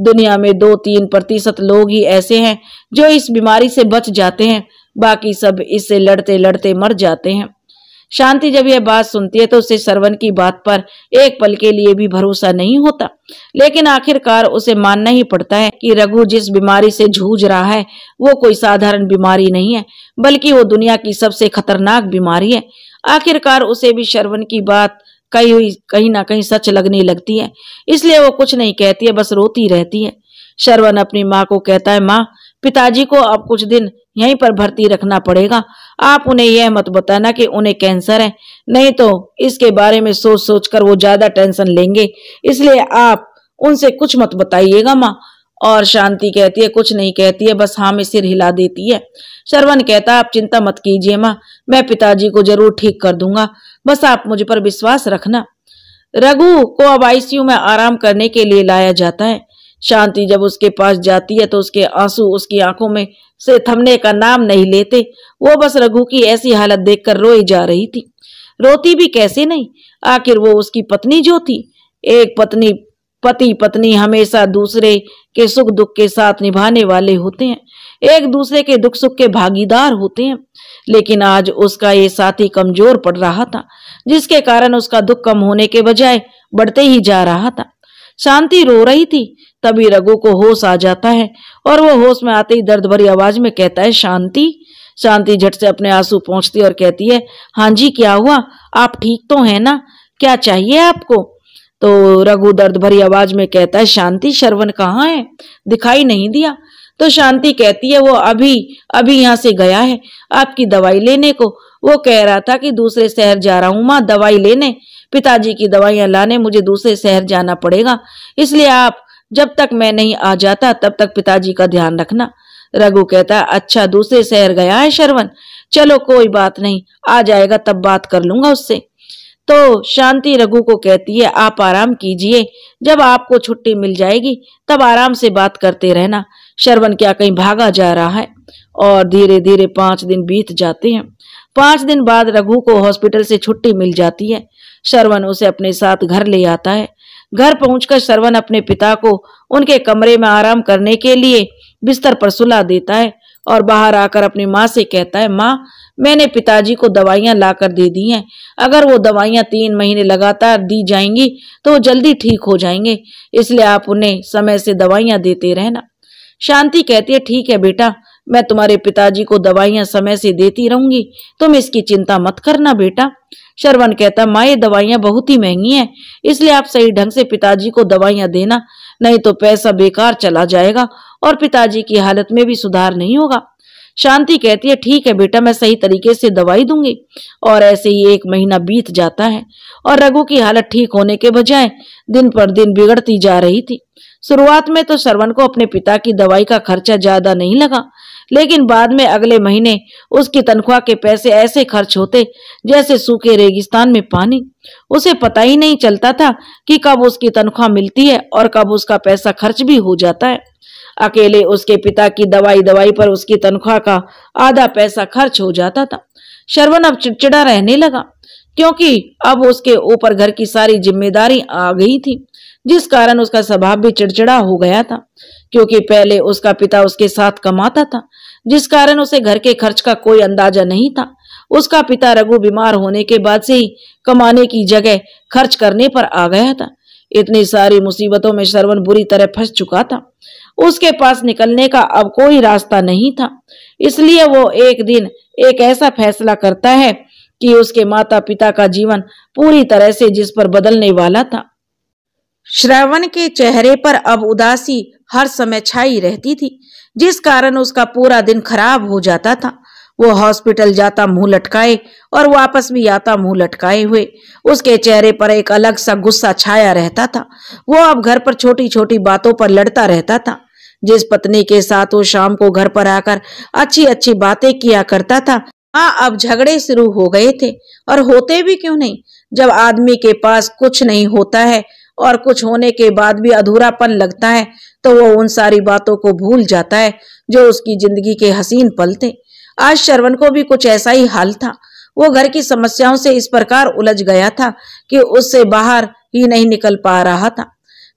दुनिया में दो तीन प्रतिशत लोग ही ऐसे हैं जो इस बीमारी से बच जाते हैं बाकी सब इससे लड़ते लड़ते मर जाते हैं शांति जब यह बात सुनती है तो उसे सरवन की बात पर एक पल के लिए भी भरोसा नहीं होता लेकिन आखिरकार उसे मानना ही पड़ता है कि रघु जिस बीमारी से जूझ रहा है वो कोई साधारण बीमारी नहीं है बल्कि वो दुनिया की सबसे खतरनाक बीमारी है आखिरकार उसे भी शरवन की बात कही हुई कहीं ना कहीं सच लगने लगती है इसलिए वो कुछ नहीं कहती है बस रोती रहती है शरवन अपनी माँ को कहता है माँ पिताजी को अब कुछ दिन यहीं पर भर्ती रखना पड़ेगा आप उन्हें यह मत बताना कि उन्हें कैंसर है नहीं तो इसके बारे में सोच सोच कर वो ज्यादा टेंशन लेंगे इसलिए आप उनसे कुछ मत बताइएगा माँ और शांति कहती है कुछ नहीं कहती है बस हामी सिर हिला देती है श्रवण कहता आप चिंता मत कीजिए माँ मैं पिताजी को जरूर ठीक कर दूंगा बस आप मुझ पर विश्वास रखना रघु को अब आईसीयू में आराम करने के लिए लाया जाता है शांति जब उसके पास जाती है तो उसके आंसू उसकी आंखों में से थमने का नाम नहीं लेते वो बस रघु की ऐसी हालत देखकर रोई जा रही थी रोती भी कैसे नहीं आखिर वो उसकी पत्नी जो थी एक पत्नी पति पत्नी हमेशा दूसरे के सुख दुख के साथ निभाने वाले होते हैं एक दूसरे के दुख सुख के भागीदार होते हैं लेकिन आज उसका ये साथी कमजोर पड़ रहा था जिसके कारण उसका दुख कम होने के बजाय बढ़ते ही जा रहा था शांति रो रही थी तभी रघु को होश आ जाता है और वो होश में आते ही दर्द भरी आवाज में कहता है शांति शांति झट से अपने आंसू पहुंचती और कहती है हाँ जी क्या हुआ आप ठीक तो है ना क्या चाहिए आपको तो रघु दर्द भरी आवाज में कहता है शांति शर्वन कहाँ है दिखाई नहीं दिया तो शांति कहती है वो अभी अभी यहाँ से गया है आपकी दवाई लेने को वो कह रहा था कि दूसरे शहर जा रहा हूँ माँ दवाई लेने पिताजी की दवाइयां लाने मुझे दूसरे शहर जाना पड़ेगा इसलिए आप जब तक मैं नहीं आ जाता तब तक पिताजी का ध्यान रखना रघु कहता अच्छा दूसरे शहर गया है शरवन चलो कोई बात नहीं आ जाएगा तब बात कर लूंगा उससे तो शांति रघु को कहती है आप आराम कीजिए जब आपको छुट्टी मिल जाएगी तब आराम से बात करते रहना शरवन क्या कहीं भागा जा रहा है और धीरे धीरे पांच दिन बीत जाते हैं पांच दिन बाद रघु को हॉस्पिटल से छुट्टी मिल जाती है सरवन उसे अपने साथ घर ले आता है घर पहुंचकर सरवन अपने पिता को उनके कमरे में आराम करने के लिए बिस्तर पर सुला देता है और बाहर आकर अपनी माँ से कहता है माँ मैंने पिताजी को दवाइयाँ लाकर दे दी हैं अगर वो दवाइयाँ तीन महीने लगातार दी जाएंगी तो वो जल्दी ठीक हो जाएंगे इसलिए आप उन्हें समय से दवाइयाँ देते रहना शांति कहती है ठीक है बेटा मैं तुम्हारे पिताजी को दवाइयां समय से देती रहूंगी तुम इसकी चिंता मत करना बेटा शरवण कहता माँ ये दवाइयां बहुत ही महंगी हैं इसलिए आप सही ढंग से पिताजी को दवाइयां देना नहीं तो पैसा बेकार चला जाएगा और पिताजी की हालत में भी सुधार नहीं होगा शांति कहती है ठीक है बेटा मैं सही तरीके से दवाई दूंगी और ऐसे ही एक महीना बीत जाता है और रघु की हालत ठीक होने के बजाय दिन पर दिन बिगड़ती जा रही थी शुरुआत में तो श्रवण को अपने पिता की दवाई का खर्चा ज्यादा नहीं लगा लेकिन बाद में अगले महीने उसकी तनख्वाह के पैसे ऐसे खर्च होते जैसे सूखे रेगिस्तान में पानी उसे पता ही नहीं चलता था कि कब उसकी तनख्वाह मिलती है और कब उसका पैसा खर्च भी हो जाता है अकेले उसके पिता की दवाई दवाई पर उसकी तनख्वाह का आधा पैसा खर्च हो जाता था शर्वण अब चिड़चिड़ा रहने लगा क्योंकि अब उसके ऊपर घर की सारी जिम्मेदारी आ गई थी जिस कारण उसका स्वभाव भी चिड़चिड़ा हो गया था क्योंकि पहले उसका पिता उसके साथ कमाता था जिस कारण उसे घर के खर्च का कोई अंदाजा नहीं था उसका पिता रघु बीमार होने के बाद से ही कमाने की जगह खर्च करने पर आ गया था इतनी सारी मुसीबतों में श्रवण बुरी तरह फंस चुका था उसके पास निकलने का अब कोई रास्ता नहीं था इसलिए वो एक दिन एक ऐसा फैसला करता है कि उसके माता पिता का जीवन पूरी तरह से जिस पर बदलने वाला था श्रवण के चेहरे पर अब उदासी हर समय छाई रहती थी जिस कारण उसका पूरा दिन खराब हो जाता था वो हॉस्पिटल जाता मुंह लटकाए और वापस भी आता मुंह लटकाए हुए उसके चेहरे पर एक अलग सा गुस्सा छाया रहता था वो अब घर पर छोटी छोटी बातों पर लड़ता रहता था जिस पत्नी के साथ वो शाम को घर पर आकर अच्छी अच्छी बातें किया करता था हाँ अब झगड़े शुरू हो गए थे और होते भी क्यों नहीं जब आदमी के पास कुछ नहीं होता है और कुछ होने के बाद भी अधूरापन लगता है तो वो उन सारी बातों को भूल जाता है जो उसकी जिंदगी के हसीन पल थे आज शरवण को भी कुछ ऐसा ही हाल था वो घर की समस्याओं से इस प्रकार उलझ गया था कि उससे बाहर ही नहीं निकल पा रहा था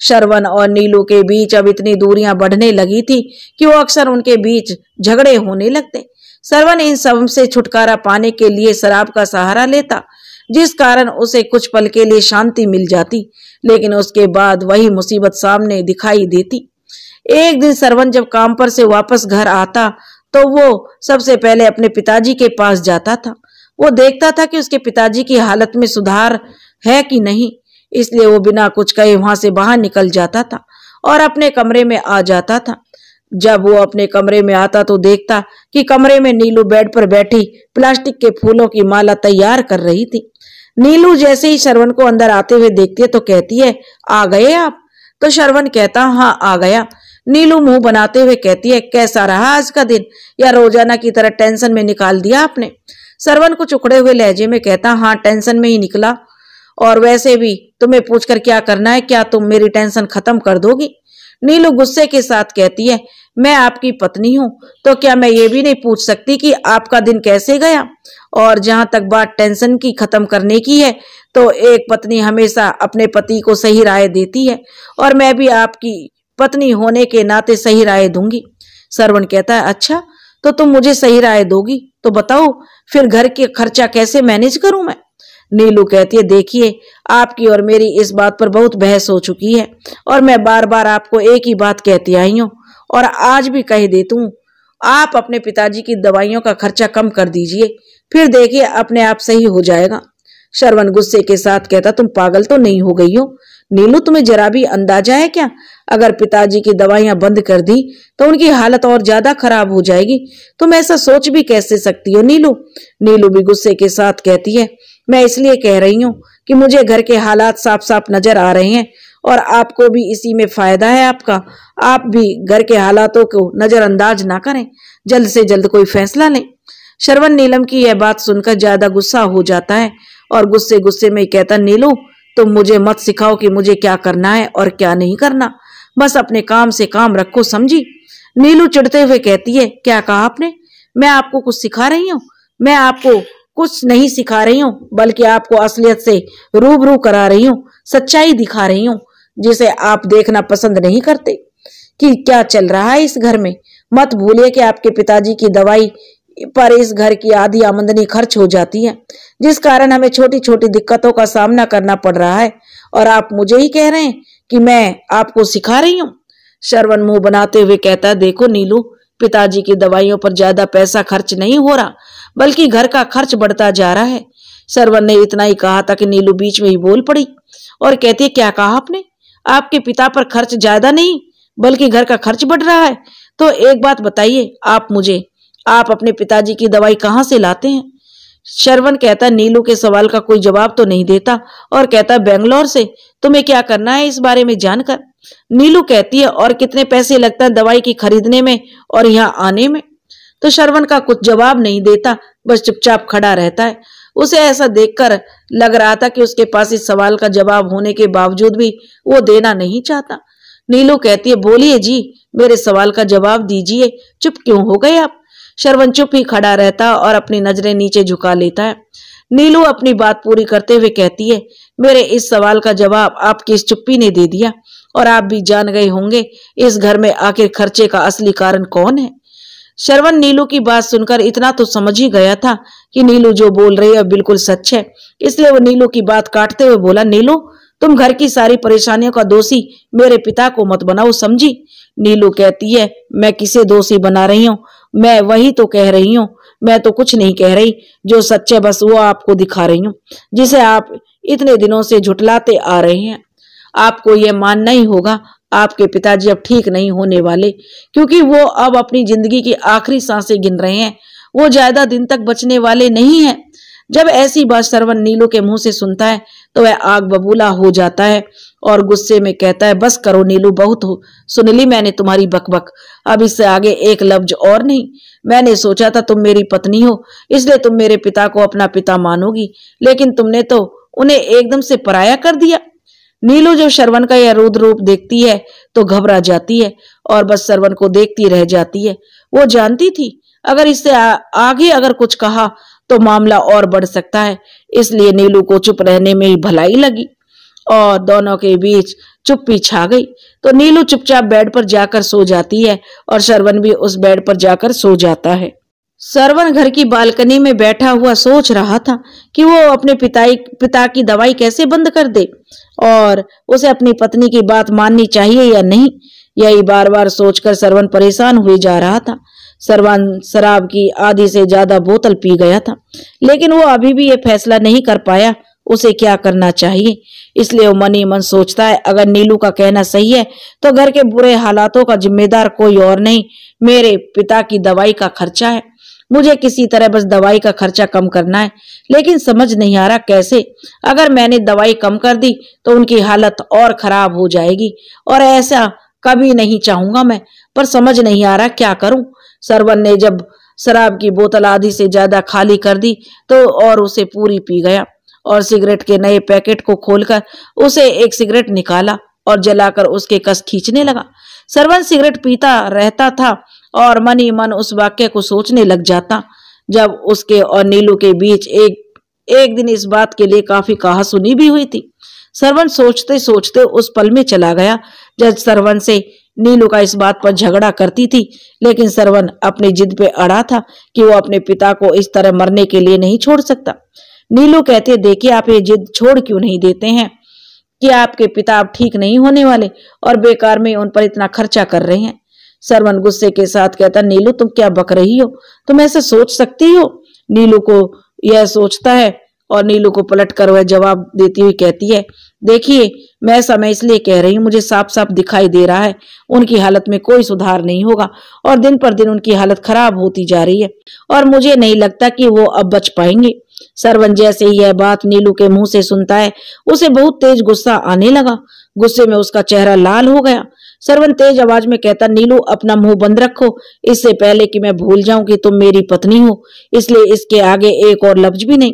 शरवण और नीलू के बीच अब इतनी दूरियां बढ़ने लगी थी कि वो अक्सर उनके बीच झगड़े होने लगते सरवन इन सब से छुटकारा पाने के लिए शराब का सहारा लेता जिस कारण उसे कुछ पल के लिए शांति मिल जाती लेकिन उसके बाद वही मुसीबत सामने दिखाई देती एक दिन सरवन जब काम पर से वापस घर आता तो वो सबसे पहले अपने पिताजी के पास जाता था वो देखता था कि उसके पिताजी की हालत में सुधार है कि नहीं इसलिए वो बिना कुछ कहे वहां से बाहर निकल जाता था और अपने कमरे में आ जाता था जब वो अपने कमरे में आता तो देखता कि कमरे में नीलू बेड पर बैठी प्लास्टिक के फूलों की माला तैयार कर रही थी नीलू जैसे ही श्रवण को अंदर आते हुए देखती है तो कहती है आ गए आप तो श्रवण कहता हाँ आ गया नीलू मुंह बनाते हुए कहती है कैसा रहा आज का दिन या रोजाना की तरह टेंशन में निकाल दिया आपने श्रवण को चुकड़े हुए लहजे में कहता हाँ टेंशन में ही निकला और वैसे भी तुम्हें पूछकर क्या करना है क्या तुम मेरी टेंशन खत्म कर दोगी नीलू गुस्से के साथ कहती है मैं आपकी पत्नी हूं तो क्या मैं ये भी नहीं पूछ सकती कि आपका दिन कैसे गया और जहां तक बात टेंशन की खत्म करने की है तो एक पत्नी हमेशा अपने पति को सही राय देती है और मैं भी आपकी पत्नी होने के नाते सही राय दूंगी सरवण कहता है अच्छा तो तुम मुझे सही राय दोगी तो बताओ फिर घर के खर्चा कैसे मैनेज करूं मैं नीलू कहती है देखिए आपकी और मेरी इस बात पर बहुत बहस हो चुकी है और मैं बार बार आपको एक ही बात कहती आई हूँ और आज भी कह देती हूँ आप अपने पिताजी की दवाइयों का खर्चा कम कर दीजिए फिर देखिए अपने आप सही हो जाएगा शरवण गुस्से के साथ कहता तुम पागल तो नहीं हो गई हो नीलू तुम्हें जरा भी अंदाजा है क्या अगर पिताजी की दवाइयां बंद कर दी तो उनकी हालत और ज्यादा खराब हो जाएगी तुम ऐसा सोच भी कैसे सकती हो नीलू नीलू भी गुस्से के साथ कहती है मैं इसलिए कह रही हूँ कि मुझे घर के हालात साफ साफ नजर आ रहे हैं और आपको भी इसी में फायदा है आपका आप भी घर के हालातों को नजरअंदाज ना करें जल्द से जल्द कोई फैसला लें शरवन नीलम की यह बात सुनकर ज्यादा गुस्सा हो जाता है और गुस्से गुस्से में कहता नीलू तुम तो मुझे मत सिखाओ कि मुझे क्या करना है और क्या नहीं करना बस अपने काम से काम रखो समझी नीलू चिड़ते हुए कहती है क्या कहा आपने मैं आपको कुछ सिखा रही हूँ मैं आपको कुछ नहीं सिखा रही हूँ बल्कि आपको असलियत से रूबरू करा रही हूँ सच्चाई दिखा रही हूँ जिसे आप देखना पसंद नहीं करते कि क्या चल रहा है इस घर में मत भूलिए कि आपके पिताजी की दवाई पर इस घर की आधी आमदनी खर्च हो जाती है जिस कारण हमें छोटी छोटी दिक्कतों का सामना करना पड़ रहा है और आप मुझे ही कह रहे हैं कि मैं आपको सिखा रही हूँ शर्वन मुंह बनाते हुए कहता है देखो नीलू पिताजी की दवाइयों पर ज्यादा पैसा खर्च नहीं हो रहा बल्कि घर का खर्च बढ़ता जा रहा है सरवन ने इतना ही कहा था कि नीलू बीच में ही बोल पड़ी और कहती क्या कहा आपने आपके पिता पर खर्च ज्यादा नहीं बल्कि घर का खर्च बढ़ रहा है तो एक बात बताइए आप मुझे आप अपने पिताजी की दवाई कहाँ से लाते हैं शरवन कहता नीलू के सवाल का कोई जवाब तो नहीं देता और कहता बेंगलोर से तुम्हें क्या करना है इस बारे में जानकर नीलू कहती है और कितने पैसे लगता है दवाई की खरीदने में और यहाँ आने में तो श्रवण का कुछ जवाब नहीं देता बस चुपचाप खड़ा रहता है उसे ऐसा देखकर लग रहा था कि उसके पास इस सवाल का जवाब होने के बावजूद भी वो देना नहीं चाहता नीलू कहती है बोलिए जी मेरे सवाल का जवाब दीजिए चुप क्यों हो गए आप श्रवण चुप ही खड़ा रहता और अपनी नजरें नीचे झुका लेता है नीलू अपनी बात पूरी करते हुए कहती है मेरे इस सवाल का जवाब आपकी इस चुप्पी ने दे दिया और आप भी जान गए होंगे इस घर में आखिर खर्चे का असली कारण कौन है श्रवण नीलू की बात सुनकर इतना तो समझ ही गया था कि नीलू जो बोल रही है बिल्कुल सच है इसलिए वो नीलू की बात काटते हुए बोला नीलू तुम घर की सारी परेशानियों का दोषी मेरे पिता को मत बनाओ समझी नीलू कहती है मैं किसे दोषी बना रही हूँ मैं वही तो कह रही हूँ मैं तो कुछ नहीं कह रही जो सच है बस वो आपको दिखा रही हूँ जिसे आप इतने दिनों से झुटलाते आ रहे हैं आपको ये मानना ही होगा आपके पिताजी अब ठीक नहीं होने वाले क्योंकि वो अब अपनी जिंदगी की आखिरी सांसें गिन रहे हैं वो ज्यादा दिन तक बचने वाले नहीं हैं जब ऐसी बात सरवन नीलो के मुंह से सुनता है तो वह आग बबूला हो जाता है और गुस्से में कहता है बस करो नीलू बहुत हो सुन ली मैंने तुम्हारी बकबक अब इससे आगे एक लफ्ज और नहीं मैंने सोचा था तुम मेरी पत्नी हो इसलिए तुम मेरे पिता को अपना पिता मानोगी लेकिन तुमने तो उन्हें एकदम से पराया कर दिया नीलू जब श्रवण का यह रुद्र रूप देखती है तो घबरा जाती है और बस श्रवण को देखती रह जाती है वो जानती थी अगर इससे आगे अगर कुछ कहा तो मामला और बढ़ सकता है इसलिए नीलू को चुप रहने में ही भलाई लगी और दोनों के बीच चुप्पी छा गई तो नीलू चुपचाप बेड पर जाकर सो जाती है और शरवन भी उस बेड पर जाकर सो जाता है सरवन घर की बालकनी में बैठा हुआ सोच रहा था कि वो अपने पिताई पिता की दवाई कैसे बंद कर दे और उसे अपनी पत्नी की बात माननी चाहिए या नहीं यही बार बार सोचकर सरवन परेशान हुए जा रहा था सरवन शराब की आधी से ज्यादा बोतल पी गया था लेकिन वो अभी भी ये फैसला नहीं कर पाया उसे क्या करना चाहिए इसलिए वो मन ही मन सोचता है अगर नीलू का कहना सही है तो घर के बुरे हालातों का जिम्मेदार कोई और नहीं मेरे पिता की दवाई का खर्चा है मुझे किसी तरह बस दवाई का खर्चा कम करना है लेकिन समझ नहीं आ रहा कैसे अगर मैंने दवाई कम कर दी तो उनकी हालत और खराब हो जाएगी और ऐसा कभी नहीं चाहूंगा मैं पर समझ नहीं आ रहा क्या करूं सरवन ने जब शराब की बोतल आधी से ज्यादा खाली कर दी तो और उसे पूरी पी गया और सिगरेट के नए पैकेट को खोलकर उसे एक सिगरेट निकाला और जलाकर उसके कस खींचने लगा सरवन सिगरेट पीता रहता था और मन ही मन उस वाक्य को सोचने लग जाता जब उसके और नीलू के बीच एक एक दिन इस बात के लिए काफी कहा सुनी भी हुई थी सरवन सोचते सोचते उस पल में चला गया जब सरवन से नीलू का इस बात पर झगड़ा करती थी लेकिन सरवन अपनी जिद पे अड़ा था कि वो अपने पिता को इस तरह मरने के लिए नहीं छोड़ सकता नीलू कहते देखिए आप ये जिद छोड़ क्यों नहीं देते हैं कि आपके पिता अब ठीक नहीं होने वाले और बेकार में उन पर इतना खर्चा कर रहे हैं सरवन गुस्से के साथ कहता नीलू तुम क्या बक रही हो तुम ऐसे सोच सकती हो नीलू को यह सोचता है और नीलू को पलट कर वह जवाब देती हुई कहती है देखिए मैं समय इसलिए कह रही हूँ मुझे साफ साफ दिखाई दे रहा है उनकी हालत में कोई सुधार नहीं होगा और दिन पर दिन उनकी हालत खराब होती जा रही है और मुझे नहीं लगता कि वो अब बच पाएंगे सरवन जैसे ही यह बात नीलू के मुंह से सुनता है उसे बहुत तेज गुस्सा आने लगा गुस्से में उसका चेहरा लाल हो गया सरवन तेज आवाज में कहता नीलू अपना मुंह बंद रखो इससे पहले कि मैं भूल जाऊं कि तुम मेरी पत्नी हो इसलिए इसके आगे एक और लफ्ज भी नहीं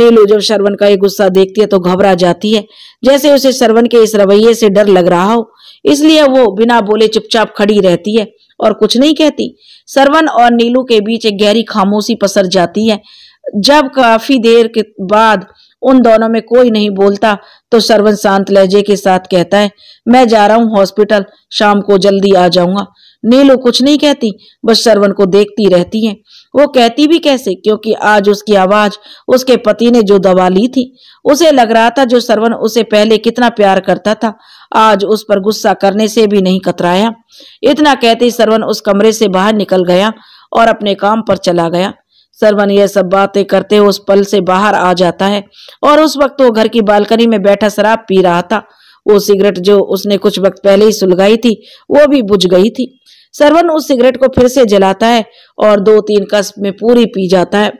नीलू जब सरवन का ये गुस्सा देखती है तो घबरा जाती है जैसे उसे सरवन के इस रवैये से डर लग रहा हो इसलिए वो बिना बोले चुपचाप खड़ी रहती है और कुछ नहीं कहती सरवन और नीलू के बीच एक गहरी खामोशी पसर जाती है जब काफी देर के बाद उन दोनों में कोई नहीं बोलता तो सरवन शांत लहजे के साथ कहता है मैं जा रहा हूँ हॉस्पिटल शाम को जल्दी आ जाऊंगा नीलू कुछ नहीं कहती बस सरवन को देखती रहती है वो कहती भी कैसे क्योंकि आज उसकी आवाज उसके पति ने जो दवा ली थी उसे लग रहा था जो सरवन उसे पहले कितना प्यार करता था आज उस पर गुस्सा करने से भी नहीं कतराया इतना कहते सरवन उस कमरे से बाहर निकल गया और अपने काम पर चला गया सरवन यह सब बातें करते उस पल से बाहर आ जाता है और उस वक्त वो घर की बालकनी में बैठा शराब पी रहा था वो सिगरेट जो उसने कुछ वक्त पहले ही सुलगाई थी वो भी बुझ गई थी सरवन उस सिगरेट को फिर से जलाता है और दो तीन कस्ब में पूरी पी जाता है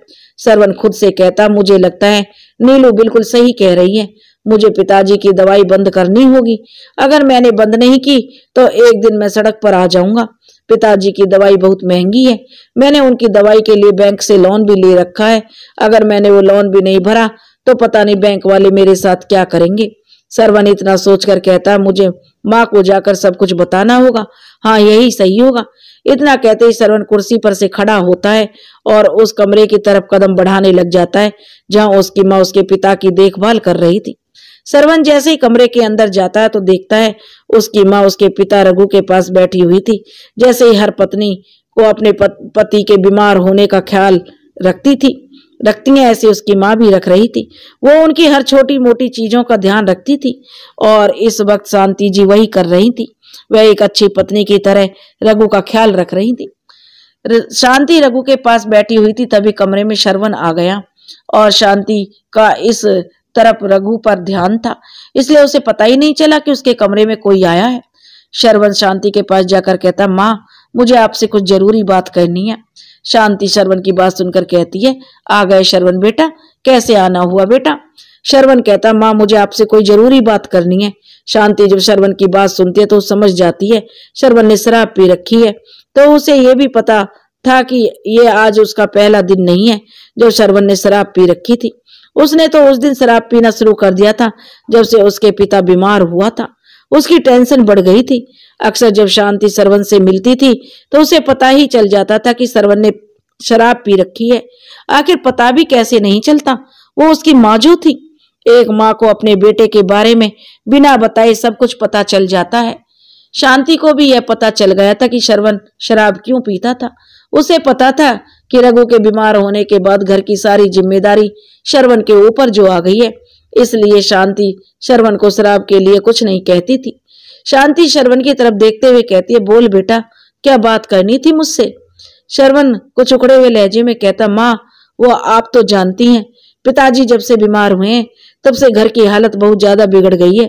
सरवन खुद से कहता मुझे लगता है नीलू बिल्कुल सही कह रही है मुझे पिताजी की दवाई बंद करनी होगी अगर मैंने बंद नहीं की तो एक दिन मैं सड़क पर आ जाऊंगा पिताजी की दवाई बहुत महंगी है मैंने उनकी दवाई के लिए बैंक से लोन भी ले रखा है अगर मैंने वो लोन भी नहीं भरा तो पता नहीं बैंक वाले मेरे साथ क्या करेंगे सरवन इतना सोचकर कहता है मुझे माँ को जाकर सब कुछ बताना होगा हाँ यही सही होगा इतना कहते ही सरवन कुर्सी पर से खड़ा होता है और उस कमरे की तरफ कदम बढ़ाने लग जाता है जहाँ उसकी माँ उसके पिता की देखभाल कर रही थी सरवन जैसे ही कमरे के अंदर जाता है तो देखता है उसकी माँ उसके पिता रघु के पास बैठी हुई थी जैसे ही हर पत्नी को अपने पति के बीमार होने का ख्याल रखती थी रखती रखतियाँ ऐसे उसकी माँ भी रख रही थी वो उनकी हर छोटी मोटी चीज़ों का ध्यान रखती थी और इस वक्त शांति जी वही कर रही थी वह एक अच्छी पत्नी की तरह रघु का ख्याल रख रही थी शांति रघु के पास बैठी हुई थी तभी कमरे में शरवन आ गया और शांति का इस तरफ रघु पर ध्यान था इसलिए उसे पता ही नहीं चला कि उसके कमरे में कोई आया है शरवन शांति के पास जाकर कहता माँ मुझे आपसे कुछ जरूरी बात करनी है शांति शरवन की बात सुनकर कहती है आ गए शरवन बेटा कैसे आना हुआ बेटा शरवन कहता माँ मुझे आपसे कोई जरूरी बात करनी है शांति जब शरवन की बात सुनती है तो समझ जाती है शरवन ने शराब पी रखी है तो उसे ये भी पता था कि ये आज उसका पहला दिन नहीं है जो शरवन ने शराब पी रखी थी उसने तो उस दिन शराब पीना शुरू कर दिया था जब से उसके पिता बीमार हुआ था उसकी टेंशन बढ़ गई थी अक्सर जब शांति सरवन से मिलती थी तो उसे पता ही चल जाता था कि सरवन ने शराब पी रखी है आखिर पता भी कैसे नहीं चलता वो उसकी माजू थी एक माँ को अपने बेटे के बारे में बिना बताए सब कुछ पता चल जाता है शांति को भी यह पता चल गया था कि शरवन शराब क्यों पीता था उसे पता था कि रघु के बीमार होने के बाद घर की सारी जिम्मेदारी शरवण के ऊपर जो आ गई है इसलिए शांति शरवण को शराब के लिए कुछ नहीं कहती थी शांति शरवण की तरफ देखते हुए कहती है बोल बेटा क्या बात करनी थी मुझसे शरवण कुछ उकड़े हुए लहजे में कहता माँ वो आप तो जानती हैं पिताजी जब से बीमार हुए हैं तब से घर की हालत बहुत ज्यादा बिगड़ गई है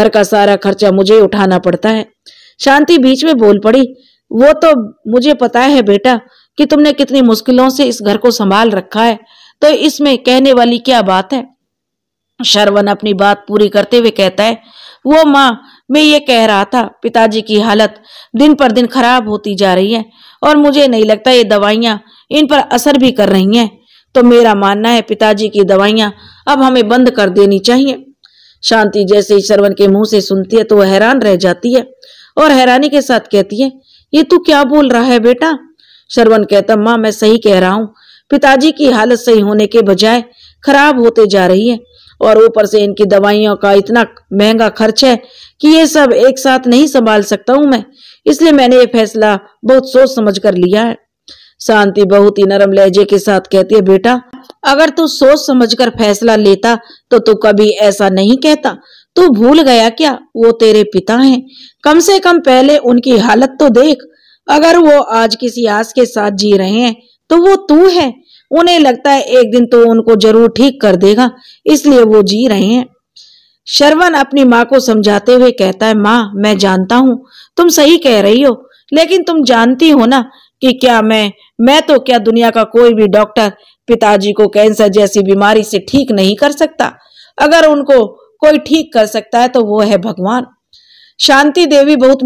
घर का सारा खर्चा मुझे उठाना पड़ता है शांति बीच में बोल पड़ी वो तो मुझे पता है बेटा कि तुमने कितनी मुश्किलों से इस घर को संभाल रखा है तो इसमें कहने वाली क्या बात है शरवन अपनी बात पूरी करते हुए कहता है वो माँ मैं ये कह रहा था पिताजी की हालत दिन पर दिन खराब होती जा रही है और मुझे नहीं लगता ये दवाइयाँ इन पर असर भी कर रही हैं तो मेरा मानना है पिताजी की दवाइयाँ अब हमें बंद कर देनी चाहिए शांति जैसे ही शरवन के मुंह से सुनती है तो वह हैरान रह जाती है और हैरानी के साथ कहती है ये तू क्या बोल रहा है बेटा शरवण कहता माँ मैं सही कह रहा हूँ पिताजी की हालत सही होने के बजाय खराब होते जा रही है और ऊपर से इनकी दवाइयों का इतना महंगा खर्च है कि ये सब एक साथ नहीं संभाल सकता हूँ मैं इसलिए मैंने ये फैसला बहुत सोच समझ कर लिया है शांति बहुत ही नरम लहजे के साथ कहती है बेटा अगर तू सोच समझ कर फैसला लेता तो तू कभी ऐसा नहीं कहता तू भूल गया क्या वो तेरे पिता हैं कम से कम पहले उनकी हालत तो देख अगर वो आज किसी आस के साथ जी रहे हैं तो वो तू है उन्हें लगता है एक दिन तो उनको जरूर ठीक कर देगा इसलिए वो जी रहे हैं शर्वन अपनी माँ को समझाते हुए कहता है माँ मैं जानता हूँ तुम सही कह रही हो लेकिन तुम जानती हो ना कि क्या मैं मैं तो क्या दुनिया का कोई भी डॉक्टर पिताजी को कैंसर जैसी बीमारी से ठीक नहीं कर सकता अगर उनको कोई ठीक कर सकता है तो वो है भगवान शांति देवी बहुत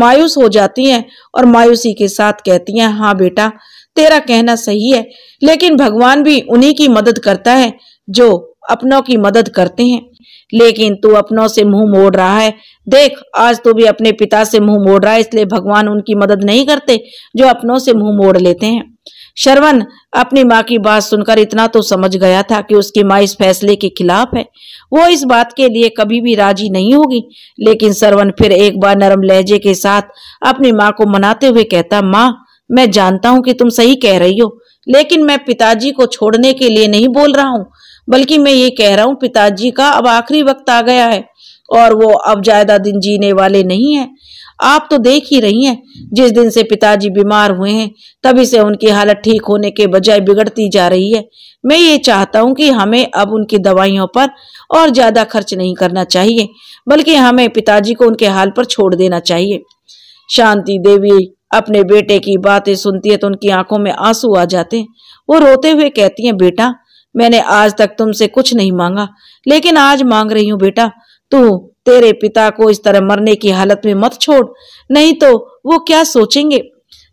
मायूस हो जाती हैं और मायूसी के साथ कहती हैं हाँ बेटा तेरा कहना सही है लेकिन भगवान भी उन्हीं की मदद करता है जो अपनों की मदद करते हैं लेकिन तू अपनों से मुंह मोड़ रहा है देख आज तू भी अपने पिता से मुंह मोड़ रहा है इसलिए भगवान उनकी मदद नहीं करते जो अपनों से मुंह मोड़ लेते हैं शरवन अपनी माँ की बात सुनकर इतना तो समझ गया था कि उसकी माँ इस फैसले के खिलाफ है वो इस बात के लिए कभी भी राजी नहीं होगी लेकिन सरवन फिर एक बार नरम लहजे के साथ अपनी माँ को मनाते हुए कहता माँ मैं जानता हूँ कि तुम सही कह रही हो लेकिन मैं पिताजी को छोड़ने के लिए नहीं बोल रहा हूँ बल्कि मैं ये कह रहा हूँ पिताजी का अब आखिरी वक्त आ गया है और वो अब ज्यादा दिन जीने वाले नहीं है आप तो देख ही रही हैं जिस दिन से पिताजी बीमार हुए हैं तभी से उनकी हालत ठीक होने के बजाय बिगड़ती जा रही है मैं ये चाहता हूं कि हमें अब उनकी दवाइयों पर और ज्यादा खर्च नहीं करना चाहिए बल्कि हमें पिताजी को उनके हाल पर छोड़ देना चाहिए शांति देवी अपने बेटे की बातें सुनती है तो उनकी आंखों में आंसू आ जाते हैं वो रोते हुए कहती है बेटा मैंने आज तक तुमसे कुछ नहीं मांगा लेकिन आज मांग रही हूँ बेटा तू तेरे पिता को इस तरह मरने की हालत में मत छोड़ नहीं तो वो क्या सोचेंगे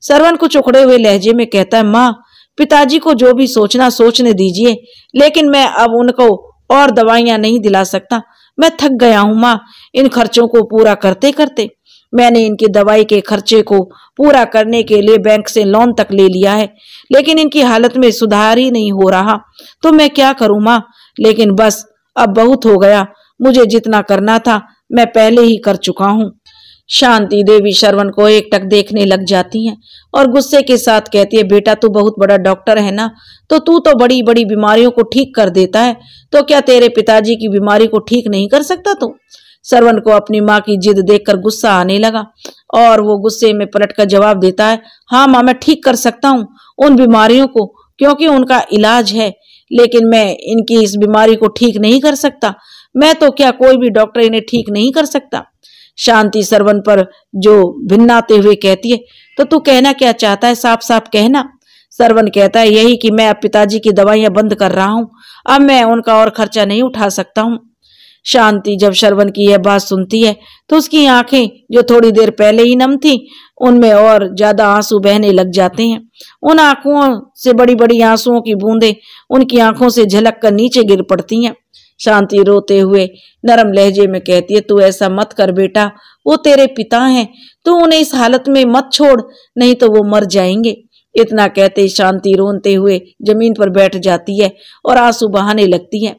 सरवन को चुकड़े हुए लहजे में कहता है माँ पिताजी को जो भी सोचना सोचने दीजिए लेकिन मैं अब उनको और दवाइयां नहीं दिला सकता मैं थक गया हूँ माँ इन खर्चों को पूरा करते करते मैंने इनकी दवाई के खर्चे को पूरा करने के लिए बैंक से लोन तक ले लिया है लेकिन इनकी हालत में सुधार ही नहीं हो रहा तो मैं क्या करूँ माँ लेकिन बस अब बहुत हो गया मुझे जितना करना था मैं पहले ही कर चुका हूँ शांति देवी शर्वन को एकटक देखने लग जाती हैं और गुस्से के साथ कहती है बेटा तू बहुत बड़ा डॉक्टर है ना तो तू तो बड़ी बड़ी बीमारियों को ठीक कर देता है तो क्या तेरे पिताजी की बीमारी को ठीक नहीं कर सकता तू सरवन को अपनी माँ की जिद देखकर गुस्सा आने लगा और वो गुस्से में पलट कर जवाब देता है हाँ माँ मैं ठीक कर सकता हूँ उन बीमारियों को क्योंकि उनका इलाज है लेकिन मैं इनकी इस बीमारी को ठीक नहीं कर सकता मैं तो क्या कोई भी डॉक्टर इन्हें ठीक नहीं कर सकता शांति सरवन पर जो भिन्नाते हुए कहती है तो तू कहना क्या चाहता है साफ साफ कहना सरवन कहता है यही कि मैं अब पिताजी की दवाइयां बंद कर रहा हूं अब मैं उनका और खर्चा नहीं उठा सकता हूं शांति जब शरवन की यह बात सुनती है तो उसकी आंखें जो थोड़ी देर पहले ही नम थी उनमें और ज्यादा आंसू बहने लग जाते हैं उन आंखों से बड़ी बड़ी आंसुओं की बूंदें उनकी आंखों से झलक कर नीचे गिर पड़ती हैं शांति रोते हुए नरम लहजे में कहती है तू ऐसा मत कर बेटा वो तेरे पिता हैं तू उन्हें इस हालत में मत छोड़ नहीं तो वो मर जाएंगे इतना कहते शांति रोनते हुए जमीन पर बैठ जाती है और आंसू बहाने लगती है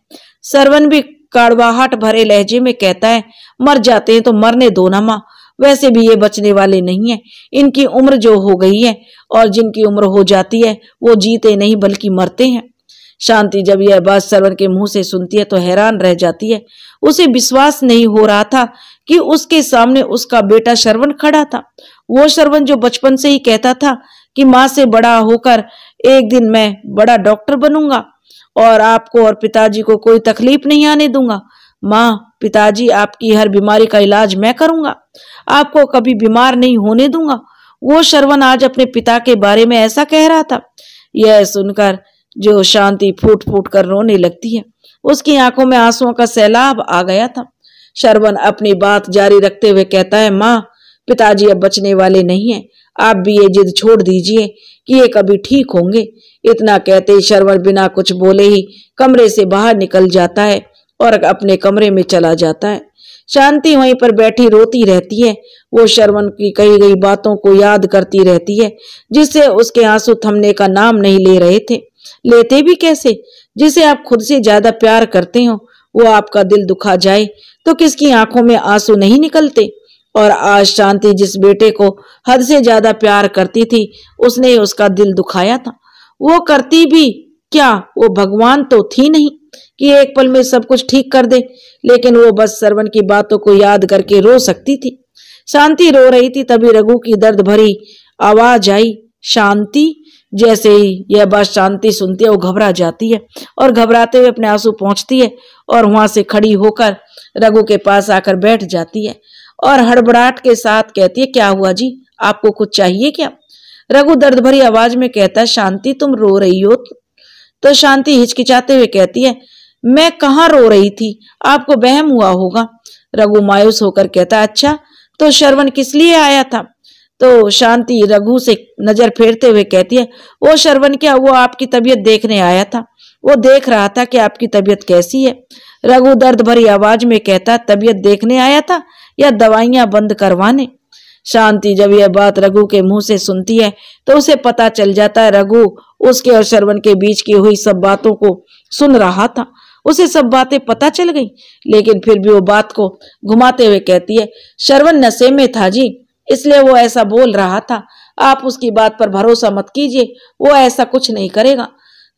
सरवन भी काड़वाहट भरे लहजे में कहता है मर जाते हैं तो मरने दो ना माँ वैसे भी ये बचने वाले नहीं है इनकी उम्र जो हो गई है और जिनकी उम्र हो जाती है वो जीते नहीं बल्कि मरते हैं शांति जब यह बात सरवन के मुंह से सुनती है तो हैरान रह जाती है उसे विश्वास नहीं हो रहा था कि उसके सामने उसका बेटा शरवन खड़ा था वो शरवन जो बचपन से ही कहता था कि माँ से बड़ा होकर एक दिन मैं बड़ा डॉक्टर बनूंगा और आपको और पिताजी को कोई तकलीफ नहीं आने दूंगा माँ पिताजी आपकी हर बीमारी का इलाज मैं करूंगा आपको कभी बीमार नहीं होने दूंगा वो शरवन आज अपने पिता के बारे में ऐसा कह रहा था यह सुनकर जो शांति फूट फूट कर रोने लगती है उसकी आंखों में आंसुओं का सैलाब आ गया था शरवन अपनी बात जारी रखते हुए कहता है माँ पिताजी अब बचने वाले नहीं है आप भी ये जिद छोड़ दीजिए कि ये कभी ठीक होंगे इतना कहते ही शरवन बिना कुछ बोले ही कमरे से बाहर निकल जाता है और अपने कमरे में चला जाता है शांति वहीं पर बैठी रोती रहती है वो शर्वन की कही गई बातों को याद करती रहती है जिससे उसके आंसू थमने का नाम नहीं ले रहे थे लेते भी कैसे जिसे आप खुद से ज्यादा प्यार करते हो वो आपका दिल दुखा जाए तो किसकी आंखों में आंसू नहीं निकलते और आज शांति जिस बेटे को हद से ज्यादा प्यार करती थी उसने उसका दिल दुखाया था वो करती भी क्या वो भगवान तो थी नहीं कि एक पल में सब कुछ ठीक कर दे लेकिन वो बस सरवन की बातों को याद करके रो सकती थी शांति रो रही थी तभी रघु की दर्द भरी आवाज आई शांति जैसे ही यह बात शांति सुनती है वो घबरा जाती है और घबराते हुए अपने आंसू पहुंचती है और वहां से खड़ी होकर रघु के पास आकर बैठ जाती है और हड़बड़ाहट के साथ कहती है क्या हुआ जी आपको कुछ चाहिए क्या रघु दर्द भरी आवाज में कहता है शांति तुम रो रही हो तो शांति हिचकिचाते हुए कहती है मैं कहाँ रो रही थी आपको बहम हुआ होगा रघु मायूस होकर कहता अच्छा तो श्रवण किस लिए आया था तो शांति रघु से नजर फेरते हुए कहती है वो शरवण क्या वो आपकी तबीयत देखने आया था वो देख रहा था कि आपकी तबीयत कैसी है रघु दर्द भरी आवाज में कहता तबीयत देखने आया था या दवाइयां बंद करवाने शांति जब यह बात रघु के मुंह से सुनती है तो उसे पता चल जाता है रघु उसके और श्रवण के बीच की हुई सब बातों को सुन रहा था उसे सब बातें पता चल गई लेकिन फिर भी वो बात को घुमाते हुए कहती है श्रवण नशे में था जी इसलिए वो ऐसा बोल रहा था आप उसकी बात पर भरोसा मत कीजिए वो ऐसा कुछ नहीं करेगा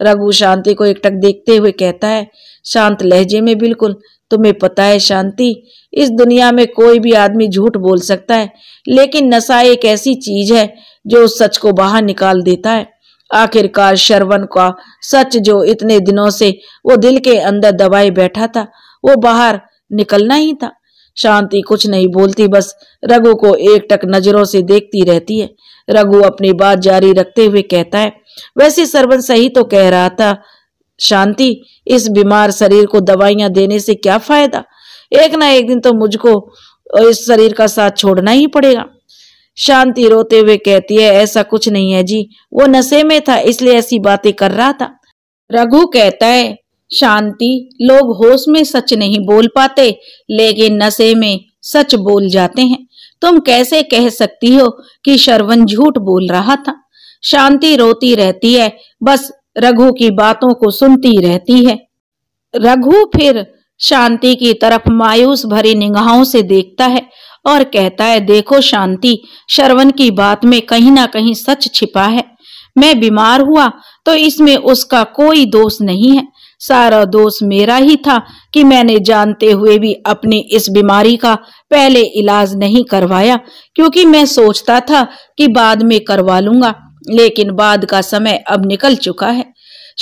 रघु शांति को एकटक देखते हुए कहता है शांत लहजे में बिल्कुल तुम्हें पता है शांति इस दुनिया में कोई भी आदमी झूठ बोल सकता है लेकिन नशा एक ऐसी चीज है जो सच को बाहर निकाल देता है आखिरकार शरवण का सच जो इतने दिनों से वो दिल के अंदर दबाए बैठा था वो बाहर निकलना ही था शांति कुछ नहीं बोलती बस रघु को एकटक नजरों से देखती रहती है रघु अपनी बात जारी रखते हुए कहता है वैसे सरवन सही तो कह रहा था शांति इस बीमार शरीर को दवाइयां देने से क्या फायदा एक ना एक दिन तो मुझको इस शरीर का साथ छोड़ना ही पड़ेगा शांति रोते हुए कहती है ऐसा कुछ नहीं है जी वो नशे में था इसलिए ऐसी बातें कर रहा था रघु कहता है शांति लोग होश में सच नहीं बोल पाते लेकिन नशे में सच बोल जाते हैं तुम कैसे कह सकती हो कि शर्वन झूठ बोल रहा था शांति रोती रहती है बस रघु की बातों को सुनती रहती है रघु फिर शांति की तरफ मायूस भरी निगाहों से देखता है और कहता है देखो शांति शर्वन की बात में कहीं ना कहीं सच छिपा है मैं बीमार हुआ तो इसमें उसका कोई दोष नहीं है सारा दोष मेरा ही था कि मैंने जानते हुए भी अपनी इस बीमारी का पहले इलाज नहीं करवाया क्योंकि मैं सोचता था कि बाद में करवा लूंगा लेकिन बाद का समय अब निकल चुका है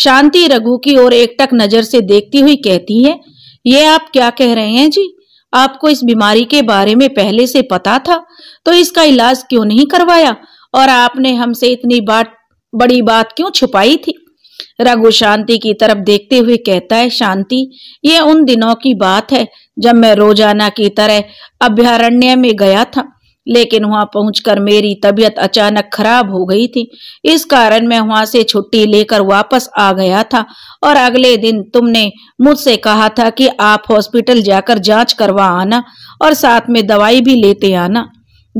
शांति रघु की ओर एकटक नजर से देखती हुई कहती है ये आप क्या कह रहे हैं जी आपको इस बीमारी के बारे में पहले से पता था तो इसका इलाज क्यों नहीं करवाया और आपने हमसे इतनी बात बड़ी बात क्यों छुपाई थी रघु शांति की तरफ देखते हुए कहता है शांति ये उन दिनों की बात है जब मैं रोजाना की तरह अभ्यारण्य में गया था लेकिन वहां पहुंचकर मेरी तबीयत अचानक खराब हो गई थी इस कारण मैं वहां से छुट्टी लेकर वापस आ गया था और अगले दिन तुमने मुझसे कहा था कि आप हॉस्पिटल जाकर जांच करवा आना और साथ में दवाई भी लेते आना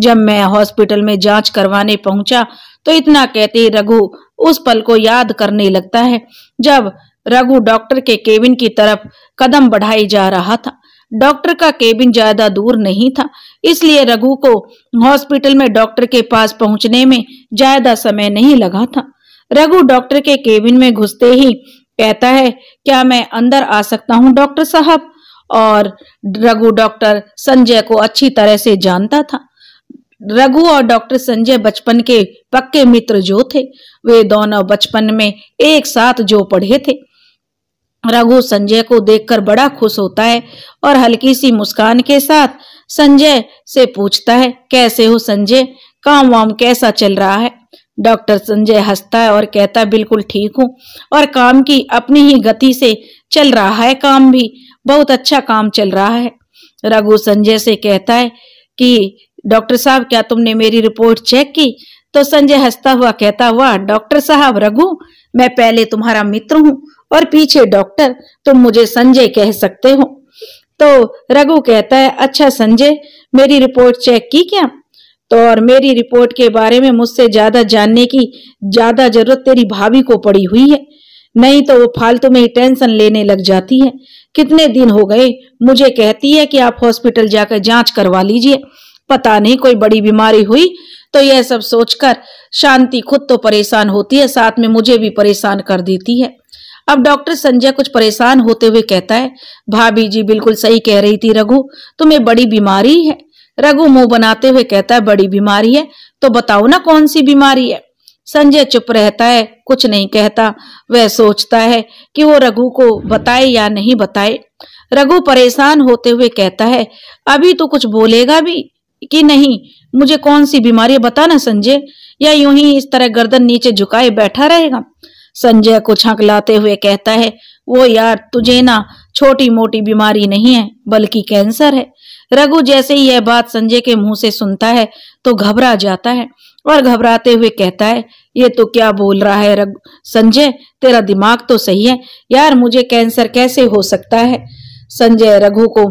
जब मैं हॉस्पिटल में जांच करवाने पहुंचा तो इतना कहते रघु उस पल को याद करने लगता है जब रघु डॉक्टर के केबिन की तरफ कदम बढ़ाई जा रहा था डॉक्टर का केबिन ज्यादा दूर नहीं था इसलिए रघु को हॉस्पिटल में डॉक्टर के पास पहुंचने में ज्यादा समय नहीं लगा था रघु डॉक्टर के केबिन में घुसते ही कहता है क्या मैं अंदर आ सकता हूं डॉक्टर साहब और रघु डॉक्टर संजय को अच्छी तरह से जानता था रघु और डॉक्टर संजय बचपन के पक्के मित्र जो थे वे दोनों बचपन में एक साथ जो पढ़े थे रघु संजय को देखकर बड़ा खुश होता है और हल्की सी मुस्कान के साथ संजय से पूछता है कैसे हो संजय काम वाम कैसा चल रहा है डॉक्टर संजय हंसता है और कहता बिल्कुल ठीक हूँ और काम की अपनी ही गति से चल रहा है काम भी बहुत अच्छा काम चल रहा है रघु संजय से कहता है कि डॉक्टर साहब क्या तुमने मेरी रिपोर्ट चेक की तो संजय हंसता हुआ कहता हुआ डॉक्टर साहब रघु मैं पहले तुम्हारा मित्र हूँ और पीछे डॉक्टर तुम मुझे संजय कह सकते हो तो रघु कहता है अच्छा संजय मेरी रिपोर्ट चेक की क्या तो और मेरी रिपोर्ट के बारे में मुझसे ज्यादा जानने की ज्यादा जरूरत तेरी भाभी को पड़ी हुई है नहीं तो वो फालतू में ही टेंशन लेने लग जाती है कितने दिन हो गए मुझे कहती है कि आप हॉस्पिटल जाकर जांच करवा लीजिए पता नहीं कोई बड़ी बीमारी हुई तो यह सब सोचकर शांति खुद तो परेशान होती है साथ में मुझे भी परेशान कर देती है अब डॉक्टर संजय कुछ परेशान होते हुए कहता है भाभी जी बिल्कुल सही कह रही थी रघु तुम्हें बड़ी बीमारी है रघु मुंह बनाते हुए कहता है बड़ी बीमारी है तो बताओ ना कौन सी बीमारी है संजय चुप रहता है कुछ नहीं कहता वह सोचता है कि वो रघु को बताए या नहीं बताए रघु परेशान होते हुए कहता है अभी तो कुछ बोलेगा भी कि नहीं मुझे कौन सी बीमारी बता ना संजय या यूं ही इस तरह गर्दन नीचे झुकाए बैठा रहेगा संजय को छकलाते हुए कहता है वो यार तुझे ना छोटी मोटी बीमारी नहीं है बल्कि कैंसर है रघु जैसे ही यह बात संजय के मुंह से सुनता है तो घबरा जाता है और घबराते हुए कहता है ये तो क्या बोल रहा है रघु संजय तेरा दिमाग तो सही है यार मुझे कैंसर कैसे हो सकता है संजय रघु को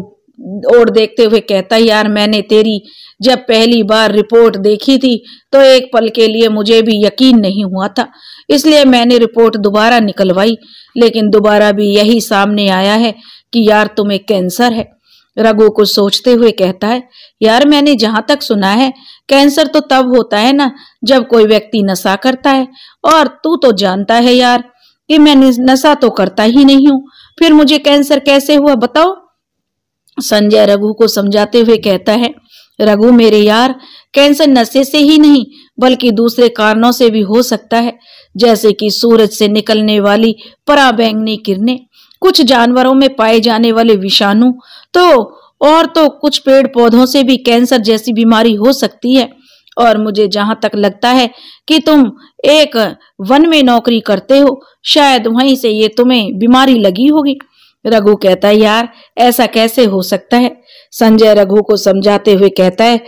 और देखते हुए कहता यार मैंने तेरी जब पहली बार रिपोर्ट देखी थी तो एक पल के लिए मुझे भी यकीन नहीं हुआ था इसलिए मैंने रिपोर्ट दोबारा निकलवाई लेकिन दोबारा भी यही सामने आया है कि यार तुम्हें कैंसर है रघु को सोचते हुए कहता है यार मैंने जहां तक सुना है कैंसर तो तब होता है ना जब कोई व्यक्ति नशा करता है और तू तो जानता है यार कि मैं नशा तो करता ही नहीं हूँ फिर मुझे कैंसर कैसे हुआ बताओ संजय रघु को समझाते हुए कहता है रघु मेरे यार कैंसर नशे से ही नहीं बल्कि दूसरे कारणों से भी हो सकता है जैसे कि सूरज से निकलने वाली पराबैंगनी किरणें कुछ जानवरों में पाए जाने वाले विषाणु तो और तो कुछ पेड़ पौधों से भी कैंसर जैसी बीमारी हो सकती है और मुझे जहां तक लगता है कि तुम एक वन में नौकरी करते हो शायद वहीं से ये तुम्हें बीमारी लगी होगी रघु कहता है यार ऐसा कैसे हो सकता है संजय रघु को समझाते हुए कहता है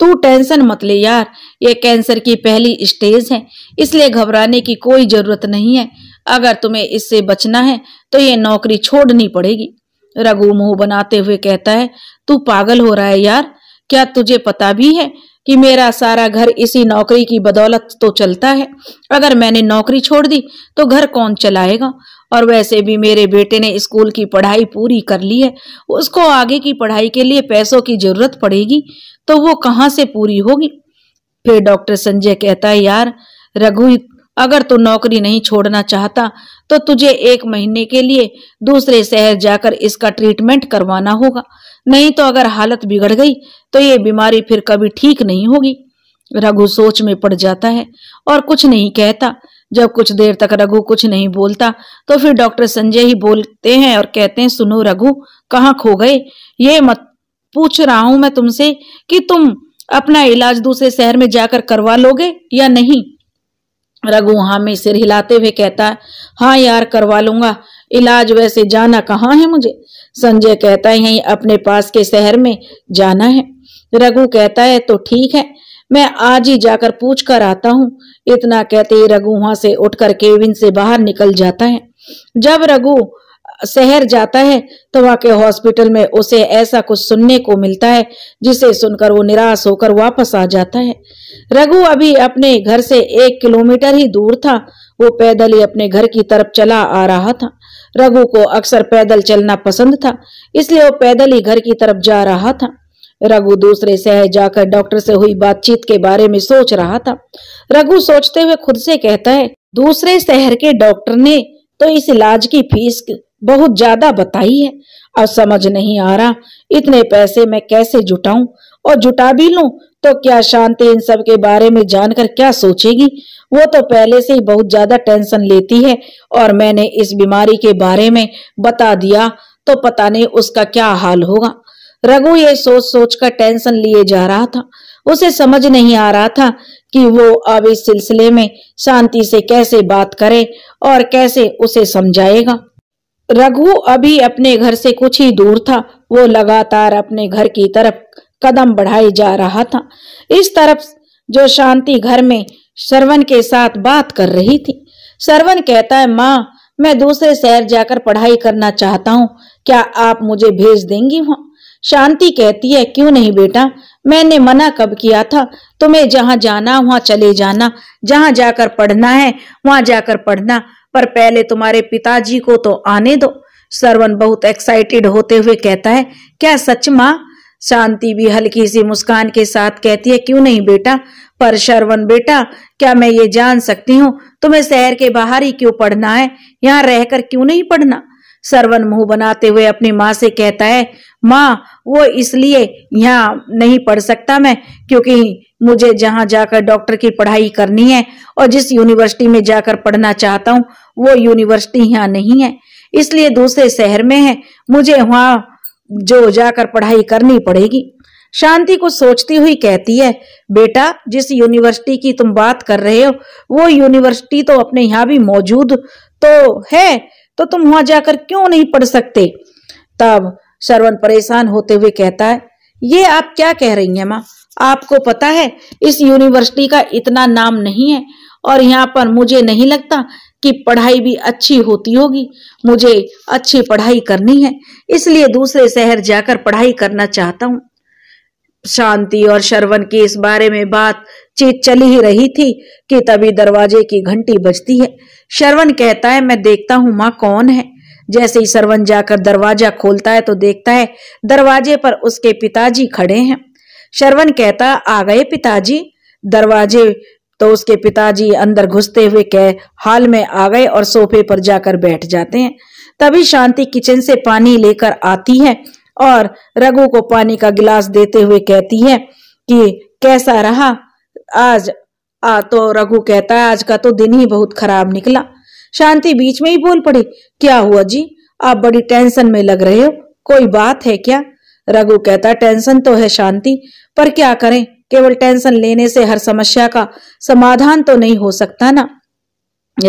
तू टेंशन मत ले यार ये कैंसर की पहली स्टेज है इसलिए घबराने की कोई जरूरत नहीं है अगर तुम्हें इससे बचना है तो ये नौकरी छोड़नी पड़ेगी रघु मुंह बनाते हुए कहता है तू पागल हो रहा है यार क्या तुझे पता भी है कि मेरा सारा घर इसी नौकरी की बदौलत तो चलता है अगर मैंने नौकरी छोड़ दी तो घर कौन चलाएगा और वैसे भी मेरे बेटे ने स्कूल की पढ़ाई पूरी कर ली है उसको आगे की पढ़ाई के लिए पैसों की जरूरत पड़ेगी तो वो कहाँ से पूरी होगी फिर डॉक्टर संजय कहता है यार रघु अगर तू तो नौकरी नहीं छोड़ना चाहता तो तुझे एक महीने के लिए दूसरे शहर जाकर इसका ट्रीटमेंट करवाना होगा नहीं तो अगर हालत बिगड़ गई तो ये बीमारी फिर कभी ठीक नहीं होगी रघु सोच में पड़ जाता है और कुछ नहीं कहता जब कुछ देर तक रघु कुछ नहीं बोलता तो फिर डॉक्टर संजय ही बोलते हैं और कहते हैं सुनो रघु कहाँ खो गए ये मत पूछ रहा हूं मैं तुमसे कि तुम अपना इलाज दूसरे शहर में जाकर करवा लोगे या नहीं रघु हाँ में सिर हिलाते हुए कहता है हाँ यार करवा लूंगा इलाज वैसे जाना कहाँ है मुझे संजय कहता है यही अपने पास के शहर में जाना है रघु कहता है तो ठीक है मैं आज ही जाकर पूछ कर आता हूँ इतना कहते ही रघु वहां से उठकर केविन से बाहर निकल जाता है जब रघु शहर जाता है तो वहां के हॉस्पिटल में उसे ऐसा कुछ सुनने को मिलता है जिसे सुनकर वो निराश होकर वापस आ जाता है रघु अभी अपने घर से एक किलोमीटर ही दूर था वो पैदल ही अपने घर की तरफ चला आ रहा था रघु को अक्सर पैदल चलना पसंद था इसलिए वो पैदल ही घर की तरफ जा रहा था रघु दूसरे शहर जाकर डॉक्टर से हुई बातचीत के बारे में सोच रहा था रघु सोचते हुए खुद से कहता है दूसरे शहर के डॉक्टर ने तो इस इलाज की फीस बहुत ज्यादा बताई है अब समझ नहीं आ रहा इतने पैसे मैं कैसे जुटाऊं और जुटा भी लूं तो क्या शांति इन सब के बारे में जानकर क्या सोचेगी वो तो पहले से ही बहुत ज्यादा टेंशन लेती है और मैंने इस बीमारी के बारे में बता दिया तो पता नहीं उसका क्या हाल होगा रघु ये सोच सोच कर टेंशन लिए जा रहा था उसे समझ नहीं आ रहा था कि वो अब इस सिलसिले में शांति से कैसे बात करे और कैसे उसे समझाएगा रघु अभी अपने घर से कुछ ही दूर था वो लगातार अपने घर की तरफ कदम बढ़ाए जा रहा था इस तरफ जो शांति घर में श्रवण के साथ बात कर रही थी श्रवण कहता है माँ मैं दूसरे शहर जाकर पढ़ाई करना चाहता हूँ क्या आप मुझे भेज देंगी वहाँ शांति कहती है क्यों नहीं बेटा मैंने मना कब किया था तुम्हें जहाँ जाना वहां चले जाना जहाँ जाकर पढ़ना है वहां जाकर पढ़ना पर पहले तुम्हारे पिताजी को तो आने दो सरवन बहुत एक्साइटेड होते हुए कहता है क्या सच माँ शांति भी हल्की सी मुस्कान के साथ कहती है क्यों नहीं बेटा पर शरवन बेटा क्या मैं ये जान सकती हूँ तुम्हें शहर के बाहर ही क्यों पढ़ना है यहाँ रहकर क्यों नहीं पढ़ना सरवन मुंह बनाते हुए अपनी माँ से कहता है माँ वो इसलिए यहाँ नहीं पढ़ सकता मैं क्योंकि मुझे जहाँ जाकर डॉक्टर की पढ़ाई करनी है और जिस यूनिवर्सिटी में जाकर पढ़ना चाहता हूँ वो यूनिवर्सिटी यहाँ नहीं है इसलिए दूसरे शहर में है मुझे वहाँ जो जाकर पढ़ाई करनी पड़ेगी शांति को सोचती हुई कहती है बेटा जिस यूनिवर्सिटी की तुम बात कर रहे हो वो यूनिवर्सिटी तो अपने यहाँ भी मौजूद तो है तो तुम वहां जाकर क्यों नहीं पढ़ सकते तब श्रवण परेशान होते हुए कहता है ये आप क्या कह रही हैं माँ आपको पता है इस यूनिवर्सिटी का इतना नाम नहीं है और यहाँ पर मुझे नहीं लगता कि पढ़ाई भी अच्छी होती होगी मुझे अच्छी पढ़ाई करनी है इसलिए दूसरे शहर जाकर पढ़ाई करना चाहता हूँ शांति और शरवन की इस बारे में बात चीत चली ही रही थी कि तभी दरवाजे की घंटी बजती है शरवन कहता है मैं देखता हूँ माँ कौन है जैसे ही सरवन जाकर दरवाजा खोलता है तो देखता है दरवाजे पर उसके पिताजी खड़े हैं शरवन कहता आ गए पिताजी दरवाजे तो उसके पिताजी अंदर घुसते हुए कह हाल में आ गए और सोफे पर जाकर बैठ जाते हैं तभी शांति किचन से पानी लेकर आती है और रघु को पानी का गिलास देते हुए कहती है कि कैसा रहा आज आ तो रघु कहता है आज का तो दिन ही बहुत खराब निकला शांति बीच में ही बोल पड़ी क्या हुआ जी आप बड़ी टेंशन में लग रहे हो कोई बात है क्या रघु कहता टेंशन तो है शांति पर क्या करें केवल टेंशन लेने से हर समस्या का समाधान तो नहीं हो सकता ना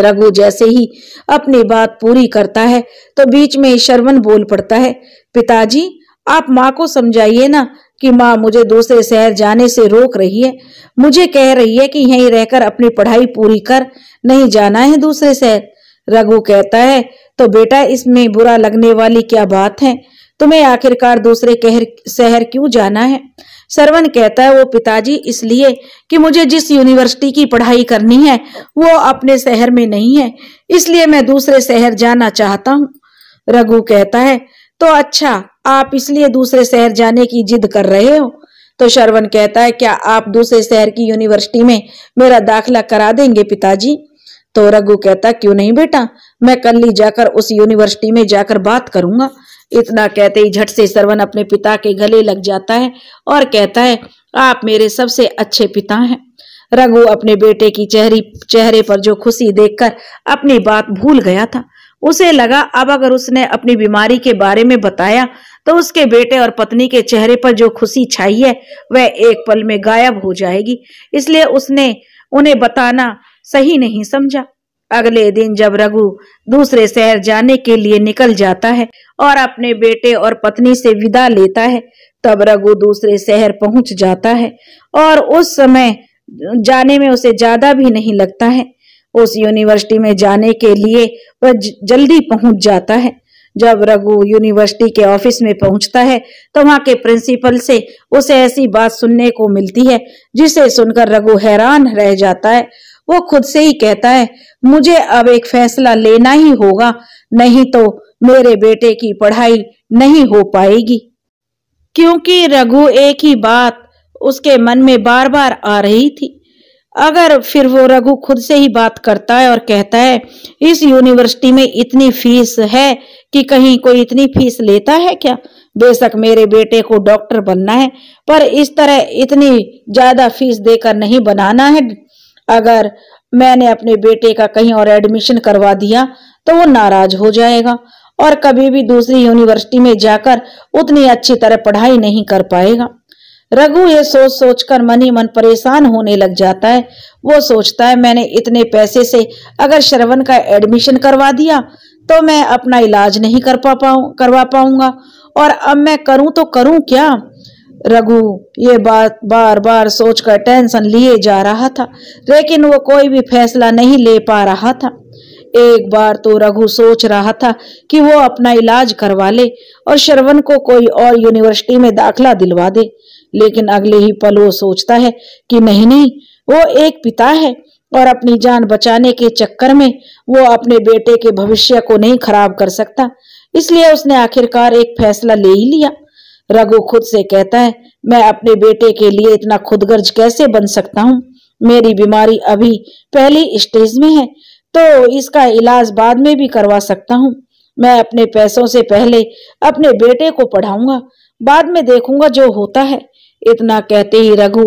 रघु जैसे ही अपनी बात पूरी करता है तो बीच में शर्वन बोल पड़ता है पिताजी आप माँ को समझाइए ना कि माँ मुझे दूसरे शहर जाने से रोक रही है मुझे कह रही है कि यहीं रहकर अपनी पढ़ाई पूरी कर नहीं जाना है दूसरे शहर रघु कहता है तो बेटा इसमें बुरा लगने वाली क्या बात है तुम्हें आखिरकार दूसरे शहर क्यों जाना है सरवन कहता है वो पिताजी इसलिए कि मुझे जिस यूनिवर्सिटी की पढ़ाई करनी है वो अपने शहर में नहीं है इसलिए मैं दूसरे शहर जाना चाहता हूँ रघु कहता है तो अच्छा आप इसलिए दूसरे शहर जाने की जिद कर रहे हो तो शरवन कहता है क्या आप दूसरे शहर की यूनिवर्सिटी में मेरा दाखिला करा देंगे पिताजी तो रघु कहता क्यों नहीं बेटा मैं कल ही जाकर उस यूनिवर्सिटी में जाकर बात करूंगा इतना कहते ही झट से सरवन अपने पिता के गले लग जाता है और कहता है आप मेरे सबसे अच्छे पिता हैं रघु अपने बेटे की चेहरी चेहरे पर जो खुशी देखकर अपनी बात भूल गया था उसे लगा अब अगर उसने अपनी बीमारी के बारे में बताया तो उसके बेटे और पत्नी के चेहरे पर जो खुशी छाई है वह एक पल में गायब हो जाएगी इसलिए उसने उन्हें बताना सही नहीं समझा अगले दिन जब रघु दूसरे शहर जाने के लिए निकल जाता है और अपने बेटे और पत्नी से विदा लेता है तब रघु दूसरे शहर पहुंच जाता है और उस समय जाने में उसे ज्यादा भी नहीं लगता है उस यूनिवर्सिटी में जाने के लिए वह जल्दी पहुंच जाता है जब रघु यूनिवर्सिटी के ऑफिस में पहुंचता है तो वहां के प्रिंसिपल से उसे ऐसी बात सुनने को मिलती है जिसे सुनकर रघु हैरान रह जाता है वो खुद से ही कहता है मुझे अब एक फैसला लेना ही होगा नहीं तो मेरे बेटे की पढ़ाई नहीं हो पाएगी क्योंकि रघु एक ही बात उसके मन में बार बार आ रही थी अगर फिर वो रघु खुद से ही बात करता है और कहता है इस यूनिवर्सिटी में इतनी फीस है कि कहीं कोई इतनी फीस लेता है क्या बेशक मेरे बेटे को डॉक्टर बनना है पर इस तरह इतनी ज्यादा फीस देकर नहीं बनाना है अगर मैंने अपने बेटे का कहीं और एडमिशन करवा दिया तो वो नाराज हो जाएगा और कभी भी दूसरी यूनिवर्सिटी में जाकर उतनी अच्छी तरह पढ़ाई नहीं कर पाएगा रघु ये सोच सोच कर मन ही मन परेशान होने लग जाता है वो सोचता है मैंने इतने पैसे से अगर श्रवण का एडमिशन करवा दिया तो मैं अपना इलाज नहीं कर पा पाऊ करवा पाऊंगा और अब मैं करूं तो करूं क्या रघु ये बात बार बार सोचकर टेंशन लिए जा रहा था लेकिन वो कोई भी फैसला नहीं ले पा रहा था एक बार तो रघु सोच रहा था कि वो अपना इलाज करवा ले और श्रवण को कोई और यूनिवर्सिटी में दाखला दिलवा दे लेकिन अगले ही पल वो सोचता है कि नहीं नहीं वो एक पिता है और अपनी जान बचाने के चक्कर में वो अपने बेटे के भविष्य को नहीं खराब कर सकता इसलिए उसने आखिरकार एक फैसला ले ही लिया रघु खुद से कहता है मैं अपने बेटे के लिए इतना खुदगर्ज कैसे बन सकता हूँ मेरी बीमारी अभी पहली स्टेज में है तो इसका इलाज बाद में भी करवा सकता हूँ मैं अपने पैसों से पहले अपने बेटे को पढ़ाऊंगा बाद में देखूंगा जो होता है इतना कहते ही रघु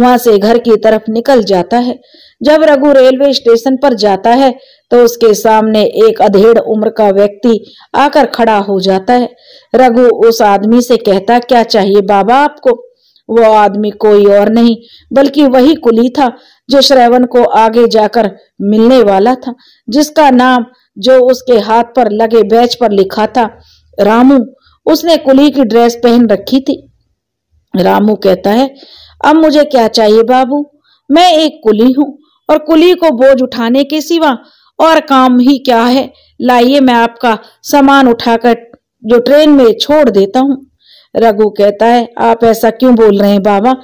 वहां से घर की तरफ निकल जाता है जब रघु रेलवे स्टेशन पर जाता है तो उसके सामने एक अधेड़ उम्र का व्यक्ति आकर खड़ा हो जाता है रघु उस आदमी से कहता क्या चाहिए बाबा आपको वो आदमी कोई और नहीं बल्कि वही कुली था जो श्रवण को आगे जाकर मिलने वाला था जिसका नाम जो उसके हाथ पर लगे बैच पर लिखा था रामू उसने कुली की ड्रेस पहन रखी थी रामू कहता है अब मुझे क्या चाहिए बाबू मैं एक कुली हूँ और कुली को बोझ उठाने के सिवा और काम ही क्या है लाइए मैं आपका सामान उठाकर जो ट्रेन में छोड़ देता हूँ रघु कहता है आप ऐसा क्यों बोल रहे हैं बाबा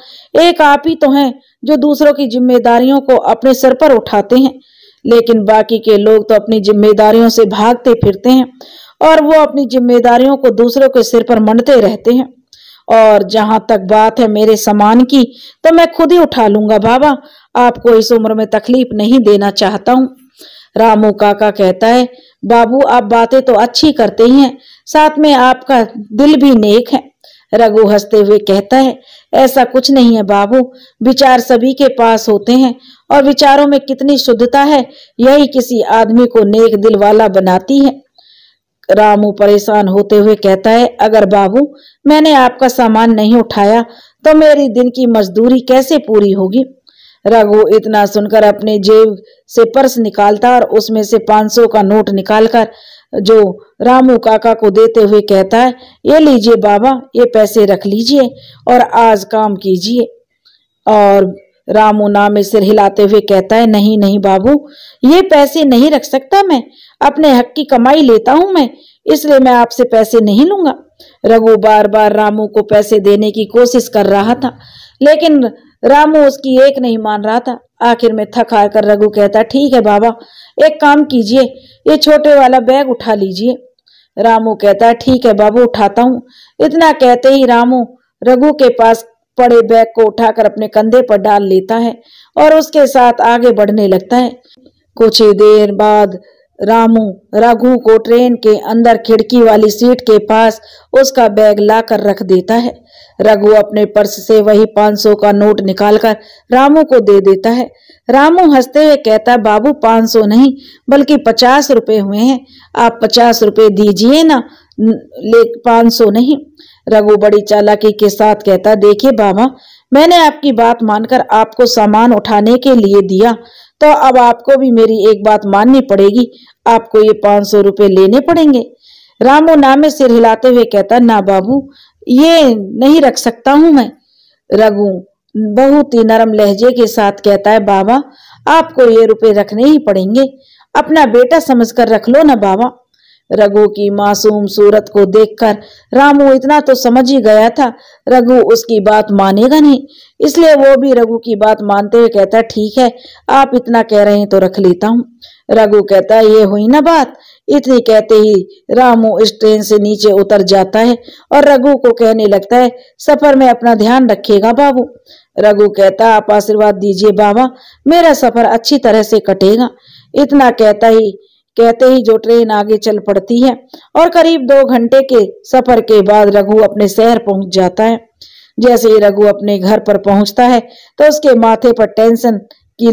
एक आप ही तो हैं जो दूसरों की जिम्मेदारियों को अपने सिर पर उठाते हैं लेकिन बाकी के लोग तो अपनी जिम्मेदारियों से भागते फिरते हैं और वो अपनी जिम्मेदारियों को दूसरों के सिर पर मंडते रहते हैं और जहां तक बात है मेरे सामान की तो मैं खुद ही उठा लूंगा बाबा आपको इस उम्र में तकलीफ नहीं देना चाहता हूँ रामू काका कहता है बाबू आप बातें तो अच्छी करते ही हैं साथ में आपका दिल भी नेक है रघु हंसते हुए कहता है ऐसा कुछ नहीं है बाबू विचार सभी के पास होते हैं और विचारों में कितनी शुद्धता है यही किसी आदमी को नेक दिल वाला बनाती है रामू परेशान होते हुए कहता है अगर बाबू मैंने आपका सामान नहीं उठाया तो मेरी दिन की मजदूरी कैसे पूरी होगी रघु इतना सुनकर अपने जेब से पर्स निकालता और उसमें से पांच सौ का नोट निकालकर जो रामू काका को देते हुए कहता है ये लीजिए बाबा ये पैसे रख लीजिए और आज काम कीजिए और रामू नामे सिर हिलाते हुए कहता है नहीं नहीं बाबू ये पैसे नहीं रख सकता मैं अपने हक की कमाई लेता हूँ मैं इसलिए मैं आपसे पैसे नहीं लूंगा रघु बार बार रामू को पैसे देने की कोशिश कर रहा था लेकिन रामू उसकी एक नहीं मान रहा था आखिर में थक हार कर रघु कहता ठीक है बाबा एक काम कीजिए ये छोटे वाला बैग उठा लीजिए रामू कहता ठीक है बाबू उठाता हूँ इतना कहते ही रामू रघु के पास पड़े बैग को उठाकर अपने कंधे पर डाल लेता है और उसके साथ आगे बढ़ने लगता है कुछ ही देर बाद रामू रघु को ट्रेन के अंदर खिड़की वाली सीट के पास उसका बैग लाकर रख देता है रघु अपने पर्स से वही पाँच सौ का नोट निकालकर रामू को दे देता है रामू हंसते हुए कहता बाबू पाँच सौ नहीं बल्कि पचास रुपए हुए हैं आप पचास रुपए दीजिए ना ले पाँच सौ नहीं रघु बड़ी चालाकी के साथ कहता देखिए बाबा मैंने आपकी बात मानकर आपको सामान उठाने के लिए दिया तो अब आपको भी मेरी एक बात माननी पड़ेगी आपको ये पांच सौ रुपये लेने पड़ेंगे रामू नामे सिर हिलाते हुए कहता ना बाबू ये नहीं रख सकता हूं मैं रघु बहुत ही नरम लहजे के साथ कहता है बाबा आपको ये रुपए रखने ही पड़ेंगे अपना बेटा समझकर रख लो ना बाबा रघु की मासूम सूरत को देखकर रामू इतना तो समझ ही गया था रघु उसकी बात मानेगा नहीं इसलिए वो भी रघु की बात मानते हुए कहता ठीक है आप इतना कह रहे हैं तो रख लेता हूँ रघु कहता ये हुई ना बात इतनी कहते ही रामू इस ट्रेन से नीचे उतर जाता है और रघु को कहने लगता है सफर में अपना ध्यान रखेगा बाबू रघु कहता आप आशीर्वाद दीजिए बाबा मेरा सफर अच्छी तरह से कटेगा इतना कहता ही कहते ही जो ट्रेन आगे चल पड़ती है और करीब दो घंटे के सफर के बाद रघु अपने शहर पहुंच जाता है जैसे ही रघु अपने घर पर पहुंचता है तो उसके माथे पर टेंशन की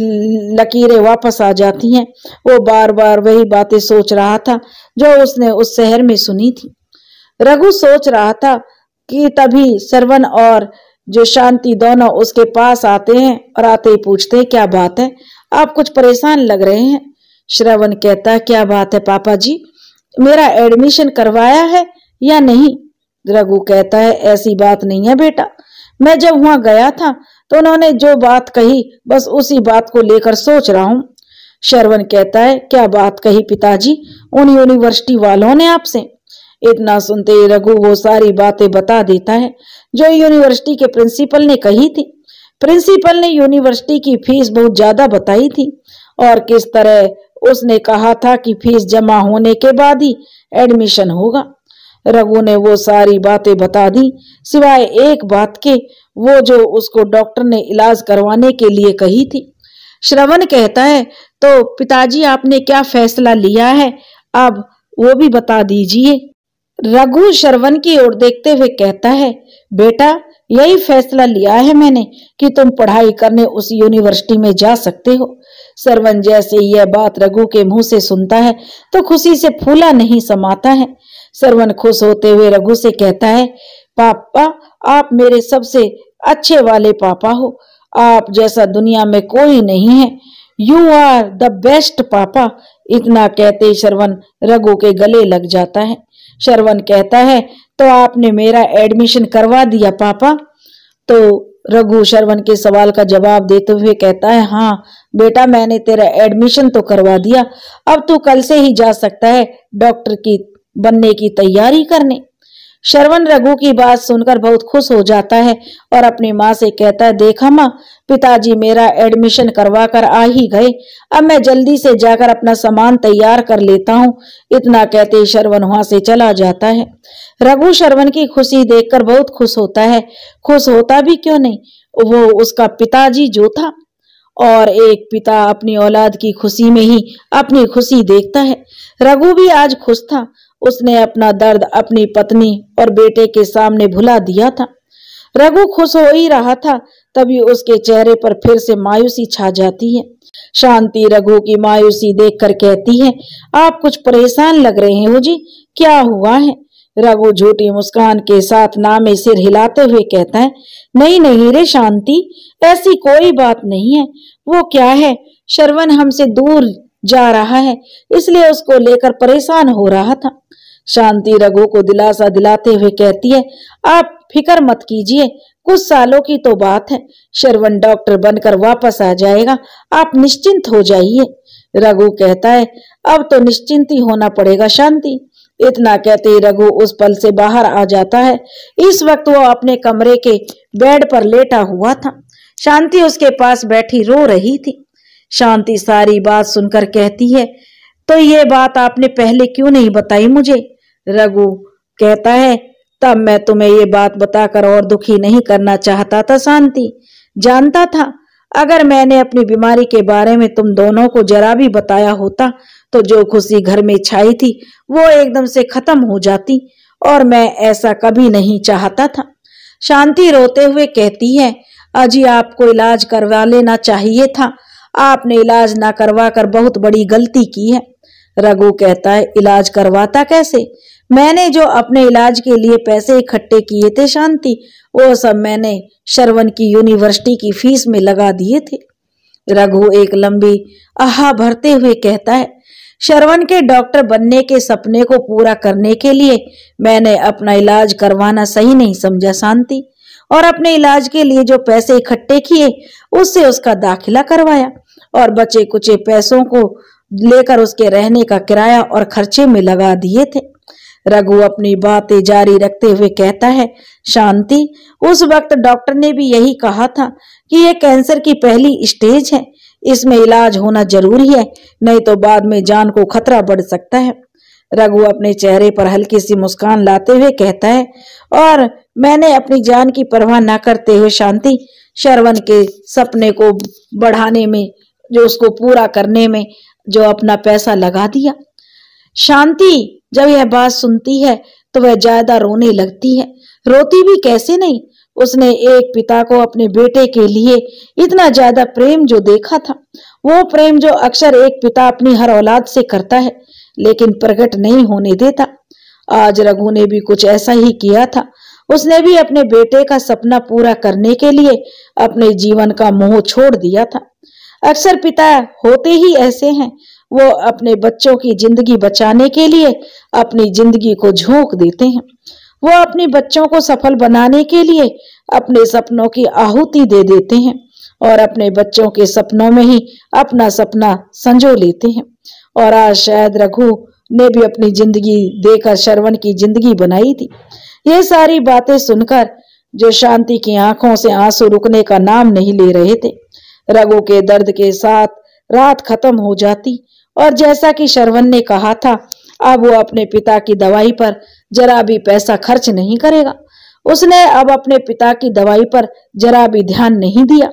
लकीरें वापस आ जाती हैं वो बार बार वही बातें सोच रहा था जो उसने उस शहर में सुनी थी रघु सोच रहा था कि तभी सरवन और जो शांति दोनों उसके पास आते हैं और आते ही पूछते हैं क्या बात है आप कुछ परेशान लग रहे हैं श्रवण कहता क्या बात है पापा जी मेरा एडमिशन करवाया है या नहीं रघु कहता है ऐसी बात नहीं है बेटा मैं जब वहां गया था तो उन्होंने जो बात कही बस उसी बात को लेकर सोच रहा हूँ श्रवण कहता है क्या बात कही पिताजी उन यूनिवर्सिटी वालों ने आपसे इतना सुनते ही रघु वो सारी बातें बता देता है जो यूनिवर्सिटी के प्रिंसिपल ने कही थी प्रिंसिपल ने यूनिवर्सिटी की फीस बहुत ज्यादा बताई थी और किस तरह उसने कहा था कि फीस जमा होने के बाद ही एडमिशन होगा रघु ने वो सारी बातें बता दी सिवाय एक बात के वो जो उसको डॉक्टर ने इलाज करवाने के लिए कही थी श्रवण कहता है तो पिताजी आपने क्या फैसला लिया है अब वो भी बता दीजिए रघु श्रवण की ओर देखते हुए कहता है बेटा यही फैसला लिया है मैंने कि तुम पढ़ाई करने उस यूनिवर्सिटी में जा सकते हो सरवन जैसे यह बात रघु के मुंह से सुनता है तो खुशी से फूला नहीं समाता है सरवन खुश होते हुए रघु से कहता है पापा आप मेरे सबसे अच्छे वाले पापा हो आप जैसा दुनिया में कोई नहीं है यू आर द बेस्ट पापा इतना कहते शरवन रघु के गले लग जाता है शरवन कहता है तो आपने मेरा एडमिशन करवा दिया पापा तो रघु शर्वन के सवाल का जवाब देते हुए कहता है हाँ बेटा मैंने तेरा एडमिशन तो करवा दिया अब तू कल से ही जा सकता है डॉक्टर की बनने की तैयारी करने श्रवण रघु की बात सुनकर बहुत खुश हो जाता है और अपनी माँ से कहता है देखा माँ पिताजी मेरा एडमिशन करवा कर आ ही गए अब मैं जल्दी से जाकर अपना सामान तैयार कर लेता हूँ इतना कहते श्रवण वहां से चला जाता है रघु श्रवण की खुशी देखकर बहुत खुश होता है खुश होता भी क्यों नहीं वो उसका पिताजी जो था और एक पिता अपनी औलाद की खुशी में ही अपनी खुशी देखता है रघु भी आज खुश था उसने अपना दर्द अपनी पत्नी और बेटे के सामने भुला दिया था रघु खुश हो ही रहा था तभी उसके चेहरे पर फिर से मायूसी छा जाती है शांति रघु की मायूसी देखकर कहती है आप कुछ परेशान लग रहे हो जी क्या हुआ है रघु झूठी मुस्कान के साथ नामे सिर हिलाते हुए कहता है नहीं नहीं रे शांति ऐसी कोई बात नहीं है वो क्या है श्रवण हमसे दूर जा रहा है इसलिए उसको लेकर परेशान हो रहा था शांति रघु को दिलासा दिलाते हुए कहती है आप फिक्र मत कीजिए कुछ सालों की तो बात है शरवण डॉक्टर बनकर वापस आ जाएगा आप निश्चिंत हो जाइए रघु कहता है अब तो निश्चिंत ही होना पड़ेगा शांति इतना कहते ही रघु उस पल से बाहर आ जाता है इस वक्त वो अपने कमरे के बेड पर लेटा हुआ था शांति उसके पास बैठी रो रही थी शांति सारी बात सुनकर कहती है तो ये बात आपने पहले क्यों नहीं बताई मुझे रघु कहता है तब मैं तुम्हें ये बात बताकर और दुखी नहीं करना चाहता था शांति जानता था अगर मैंने अपनी बीमारी के बारे में तुम दोनों को जरा भी बताया होता तो जो खुशी घर में छाई थी वो एकदम से खत्म हो जाती और मैं ऐसा कभी नहीं चाहता था शांति रोते हुए कहती है अजी आपको इलाज करवा लेना चाहिए था आपने इलाज ना करवा कर बहुत बड़ी गलती की है रघु कहता है इलाज करवाता कैसे मैंने जो अपने इलाज के लिए पैसे इकट्ठे किए थे शांति वो सब मैंने शरवन की यूनिवर्सिटी की फीस में लगा दिए थे रघु एक लंबी आहा भरते हुए कहता है शरवन के डॉक्टर बनने के सपने को पूरा करने के लिए मैंने अपना इलाज करवाना सही नहीं समझा शांति और अपने इलाज के लिए जो पैसे इकट्ठे किए उससे उसका दाखिला करवाया और बचे कुचे पैसों को लेकर उसके रहने का किराया और खर्चे में लगा दिए थे रघु अपनी बातें जारी रखते हुए कहता है शांति उस वक्त डॉक्टर ने भी यही कहा था कि यह कैंसर की पहली स्टेज है इसमें इलाज होना जरूरी है नहीं तो बाद में जान को खतरा बढ़ सकता है रघु अपने चेहरे पर हल्की सी मुस्कान लाते हुए कहता है और मैंने अपनी जान की परवाह न करते हुए शांति शरवण के सपने को बढ़ाने में जो उसको पूरा करने में जो अपना पैसा लगा दिया शांति जब यह बात सुनती है तो वह ज्यादा रोने लगती है रोती भी कैसे नहीं उसने एक पिता को अपने बेटे के लिए इतना ज्यादा प्रेम जो देखा था वो प्रेम जो अक्सर एक पिता अपनी हर औलाद से करता है लेकिन प्रकट नहीं होने देता आज रघु ने भी कुछ ऐसा ही किया था उसने भी अपने बेटे का सपना पूरा करने के लिए अपने जीवन का मोह छोड़ दिया था अक्सर पिता होते ही ऐसे हैं वो अपने बच्चों की जिंदगी बचाने के लिए अपनी जिंदगी को झोंक देते हैं वो अपने बच्चों को सफल बनाने के लिए अपने सपनों की आहुति दे देते हैं और अपने बच्चों के सपनों में ही अपना सपना संजो लेते हैं और आज शायद रघु ने भी अपनी जिंदगी देकर श्रवण की जिंदगी बनाई थी ये सारी बातें सुनकर जो शांति की आंखों से आंसू रुकने का नाम नहीं ले रहे थे रघु के दर्द के साथ रात खत्म हो जाती और जैसा कि शरवन ने कहा था अब वो अपने पिता की दवाई पर जरा भी पैसा खर्च नहीं करेगा उसने अब अपने पिता की दवाई पर जरा भी ध्यान नहीं दिया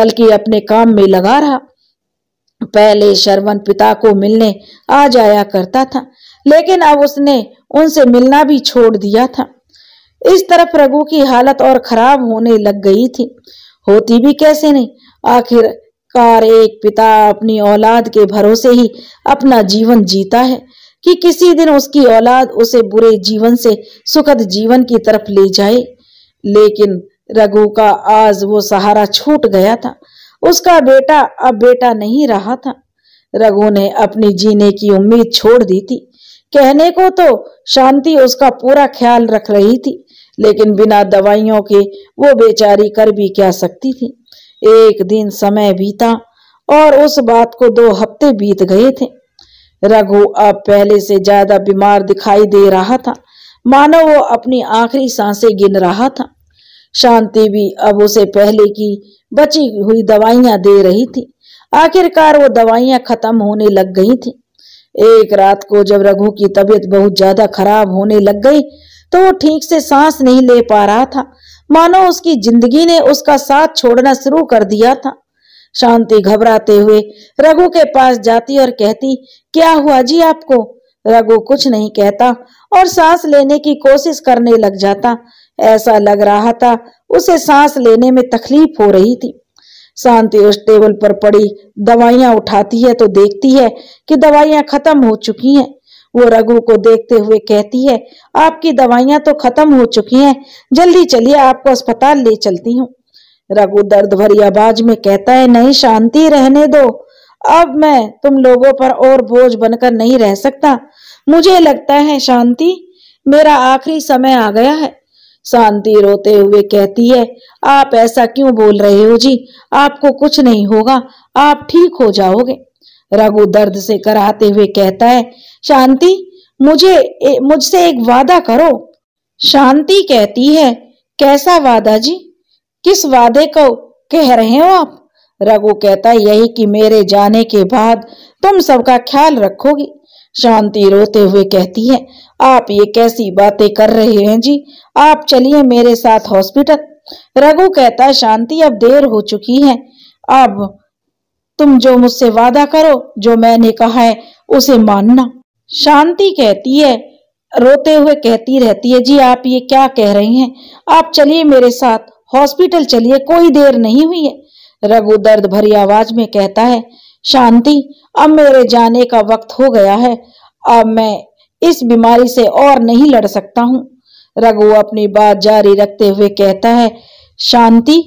बल्कि अपने काम में लगा रहा पहले शरवन पिता को मिलने आ जाया करता था लेकिन अब उसने उनसे मिलना भी छोड़ दिया था इस तरफ रघु की हालत और खराब होने लग गई थी होती भी कैसे नहीं आखिर कार एक पिता अपनी औलाद के भरोसे ही अपना जीवन जीता है कि किसी दिन उसकी औलाद उसे बुरे जीवन से सुखद जीवन की तरफ ले जाए लेकिन रघु का आज वो सहारा छूट गया था उसका बेटा अब बेटा नहीं रहा था रघु ने अपनी जीने की उम्मीद छोड़ दी थी कहने को तो शांति उसका पूरा ख्याल रख रही थी लेकिन बिना दवाइयों के वो बेचारी कर भी क्या सकती थी एक दिन समय बीता और उस बात को दो हफ्ते बीत गए थे रघु अब पहले से ज्यादा बीमार दिखाई दे रहा था मानो वो अपनी आखिरी सांसें गिन रहा था शांति भी अब उसे पहले की बची हुई दवाइयां दे रही थी आखिरकार वो दवाइयां खत्म होने लग गई थी एक रात को जब रघु की तबीयत बहुत ज्यादा खराब होने लग गई तो वो ठीक से सांस नहीं ले पा रहा था मानो उसकी जिंदगी ने उसका साथ छोड़ना शुरू कर दिया था शांति घबराते हुए रघु के पास जाती और कहती क्या हुआ जी आपको रघु कुछ नहीं कहता और सांस लेने की कोशिश करने लग जाता ऐसा लग रहा था उसे सांस लेने में तकलीफ हो रही थी शांति उस टेबल पर पड़ी दवाइयां उठाती है तो देखती है कि दवाइयां खत्म हो चुकी हैं वो रघु को देखते हुए कहती है आपकी दवाइयां तो खत्म हो चुकी हैं जल्दी चलिए आपको अस्पताल ले चलती हूँ रघु दर्द भरी आवाज में कहता है नहीं शांति रहने दो अब मैं तुम लोगों पर और बोझ बनकर नहीं रह सकता मुझे लगता है शांति मेरा आखिरी समय आ गया है शांति रोते हुए कहती है आप ऐसा क्यों बोल रहे हो जी आपको कुछ नहीं होगा आप ठीक हो जाओगे रघु दर्द से कराहते हुए कहता है शांति मुझे मुझसे एक वादा करो शांति कहती है कैसा वादा जी किस वादे को कह रहे हो आप रघु कहता है यही कि मेरे जाने के बाद तुम सबका ख्याल रखोगी शांति रोते हुए कहती है आप ये कैसी बातें कर रहे हैं जी आप चलिए मेरे साथ हॉस्पिटल रघु कहता है शांति अब देर हो चुकी है अब तुम जो मुझसे वादा करो जो मैंने कहा है उसे मानना शांति कहती है रोते हुए कहती रहती है जी आप ये क्या कह रही हैं आप चलिए मेरे साथ हॉस्पिटल चलिए कोई देर नहीं हुई है रघु दर्द भरी आवाज में कहता है शांति अब मेरे जाने का वक्त हो गया है अब मैं इस बीमारी से और नहीं लड़ सकता हूँ रघु अपनी बात जारी रखते हुए कहता है शांति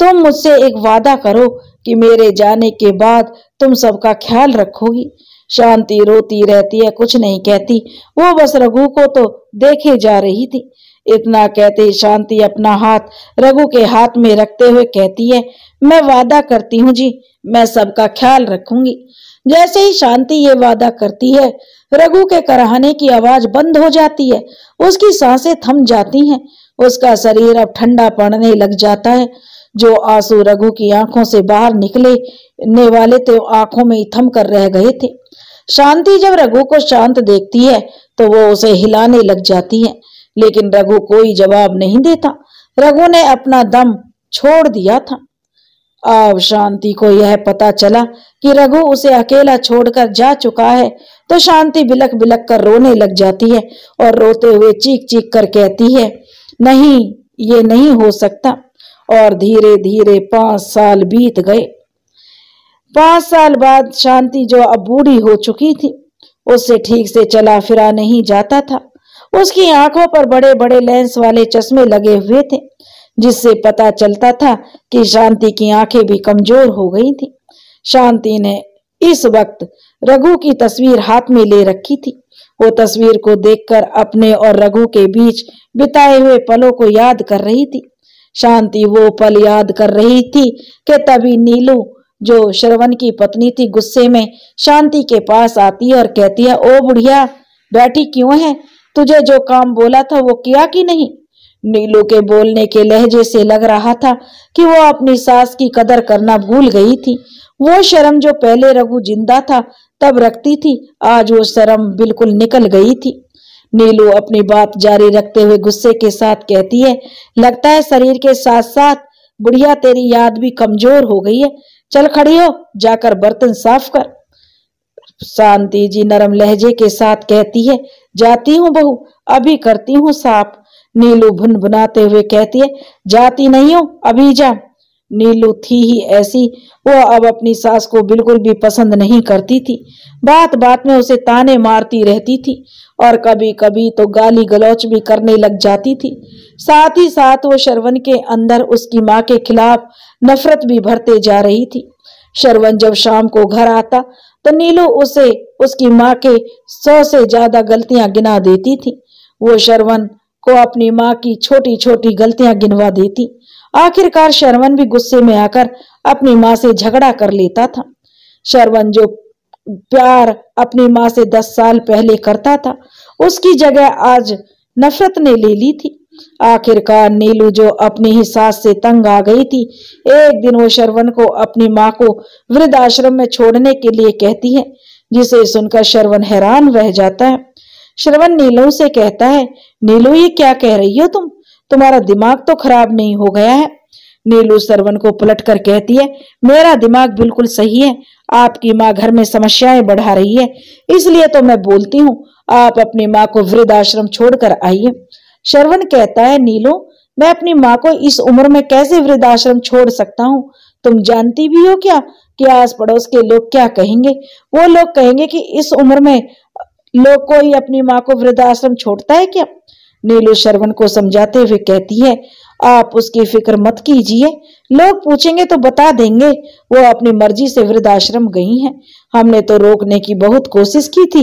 तुम मुझसे एक वादा करो कि मेरे जाने के बाद तुम सबका ख्याल रखोगी शांति रोती रहती है कुछ नहीं कहती वो बस रघु को तो देखे जा रही थी इतना कहते शांति अपना हाथ रघु के हाथ में रखते हुए कहती है मैं वादा करती हूँ जी मैं सबका ख्याल रखूंगी जैसे ही शांति ये वादा करती है रघु के करहाने की आवाज बंद हो जाती है उसकी सांसें थम जाती हैं उसका शरीर अब ठंडा पड़ने लग जाता है जो आंसू रघु की आंखों से बाहर निकले ने वाले थे तो आंखों में थम कर रह गए थे शांति जब रघु को शांत देखती है तो वो उसे हिलाने लग जाती है लेकिन रघु कोई जवाब नहीं देता रघु ने अपना दम छोड़ दिया था अब शांति को यह पता चला कि रघु उसे अकेला छोड़कर जा चुका है तो शांति बिलक बिलक कर रोने लग जाती है और रोते हुए चीख चीख कर कहती है नहीं ये नहीं हो सकता और धीरे धीरे पांच साल बीत गए पांच साल बाद शांति जो अब बूढ़ी हो चुकी थी उससे ठीक से चला फिरा नहीं जाता था उसकी आंखों पर बड़े बड़े लेंस वाले चश्मे लगे हुए थे जिससे पता चलता था कि शांति की आंखें भी कमजोर हो गई थी शांति ने इस वक्त रघु की तस्वीर हाथ में ले रखी थी वो तस्वीर को देखकर अपने और रघु के बीच बिताए हुए पलों को याद कर रही थी शांति वो पल याद कर रही थी कि तभी नीलू जो श्रवण की पत्नी थी गुस्से में शांति के पास आती और कहती है ओ बुढ़िया बैठी क्यों है तुझे जो काम बोला था वो किया कि नहीं नीलू के बोलने के लहजे से लग रहा था कि वो अपनी सास की कदर करना भूल गई थी वो शर्म जो पहले रघु जिंदा था तब रखती थी आज वो शर्म बिल्कुल निकल गई थी नीलू अपनी बात जारी रखते हुए गुस्से के साथ कहती है लगता है शरीर के साथ साथ बुढ़िया तेरी याद भी कमजोर हो गई है चल खड़ी हो जाकर बर्तन साफ कर शांति जी नरम लहजे के साथ कहती है जाती हूँ बहू अभी करती हूँ साफ नीलू भुन भुनाते हुए कहती है जाती नहीं हो अभी जा नीलू थी ही ऐसी वो अब अपनी सास को बिल्कुल भी पसंद नहीं करती थी बात बात में उसे ताने मारती रहती थी और कभी कभी तो गाली गलौच भी करने लग जाती थी साथ ही साथ वो शरवन के अंदर उसकी माँ के खिलाफ नफरत भी भरते जा रही थी शरवन जब शाम को घर आता तो नीलू उसे उसकी माँ के सौ से ज्यादा गलतियां गिना देती थी वो शरवन को अपनी माँ की छोटी छोटी गलतियां गिनवा देती आखिरकार शरवन भी गुस्से में आकर अपनी माँ से झगड़ा कर लेता था शरवन जो प्यार अपनी माँ से दस साल पहले करता था उसकी जगह आज नफरत ने ले ली थी आखिरकार नीलू जो अपनी ही सास से तंग आ गई थी एक दिन वो शरवन को अपनी माँ को वृद्ध आश्रम में छोड़ने के लिए कहती है जिसे सुनकर शरवन हैरान रह जाता है श्रवण नीलू से कहता है नीलू ये क्या कह रही हो तुम तुम्हारा दिमाग तो खराब नहीं हो गया है नीलू सरवन को पलट कर कहती है मेरा दिमाग बिल्कुल सही है आपकी माँ घर में समस्याएं बढ़ा रही है इसलिए तो मैं बोलती हूँ आप अपनी माँ को वृद्ध आश्रम छोड़कर आइए शरवन कहता है नीलो मैं अपनी माँ को इस उम्र में कैसे वृद्ध आश्रम छोड़ सकता हूँ तुम जानती भी हो क्या कि आस पड़ोस के लोग क्या कहेंगे वो लोग कहेंगे कि इस उम्र में लोग कोई अपनी माँ को वृद्धाश्रम छोड़ता है क्या नीलू श्रवण को समझाते हुए कहती है आप उसकी फिक्र मत कीजिए लोग पूछेंगे तो बता देंगे वो अपनी मर्जी से वृद्धाश्रम गई हैं हमने तो रोकने की बहुत कोशिश की थी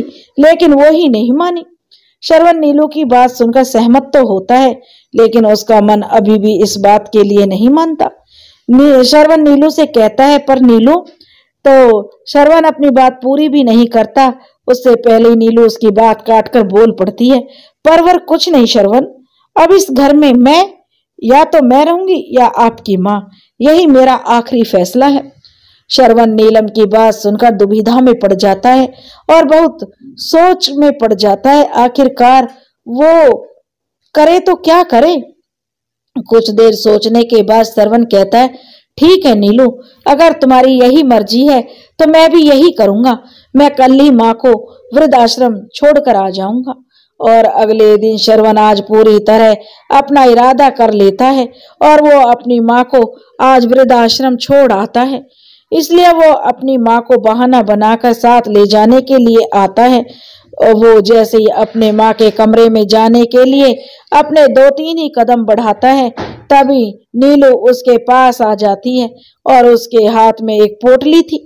लेकिन वो ही नहीं मानी श्रवण नीलू की बात सुनकर सहमत तो होता है लेकिन उसका मन अभी भी इस बात के लिए नहीं मानता नी, श्रवण नीलू से कहता है पर नीलू तो श्रवण अपनी बात पूरी भी नहीं करता उससे पहले ही नीलू उसकी बात काट कर बोल पड़ती है परवर कुछ नहीं शरवन अब इस घर में मैं या तो मैं रहूंगी या आपकी माँ यही मेरा आखिरी फैसला है शरवन नीलम की बात सुनकर दुविधा में पड़ जाता है और बहुत सोच में पड़ जाता है आखिरकार वो करे तो क्या करे कुछ देर सोचने के बाद सरवन कहता है ठीक है नीलू अगर तुम्हारी यही मर्जी है तो मैं भी यही करूंगा मैं कल ही माँ को वृद्ध आश्रम छोड़कर आ जाऊंगा और अगले दिन शर्वनाज पूरी तरह अपना इरादा कर लेता है और वो अपनी माँ को आज वृद्ध आश्रम छोड़ आता है इसलिए वो अपनी माँ को बहाना बनाकर साथ ले जाने के लिए आता है वो जैसे ही अपने माँ के कमरे में जाने के लिए अपने दो तीन ही कदम बढ़ाता है तभी नीलू उसके पास आ जाती है और उसके हाथ में एक पोटली थी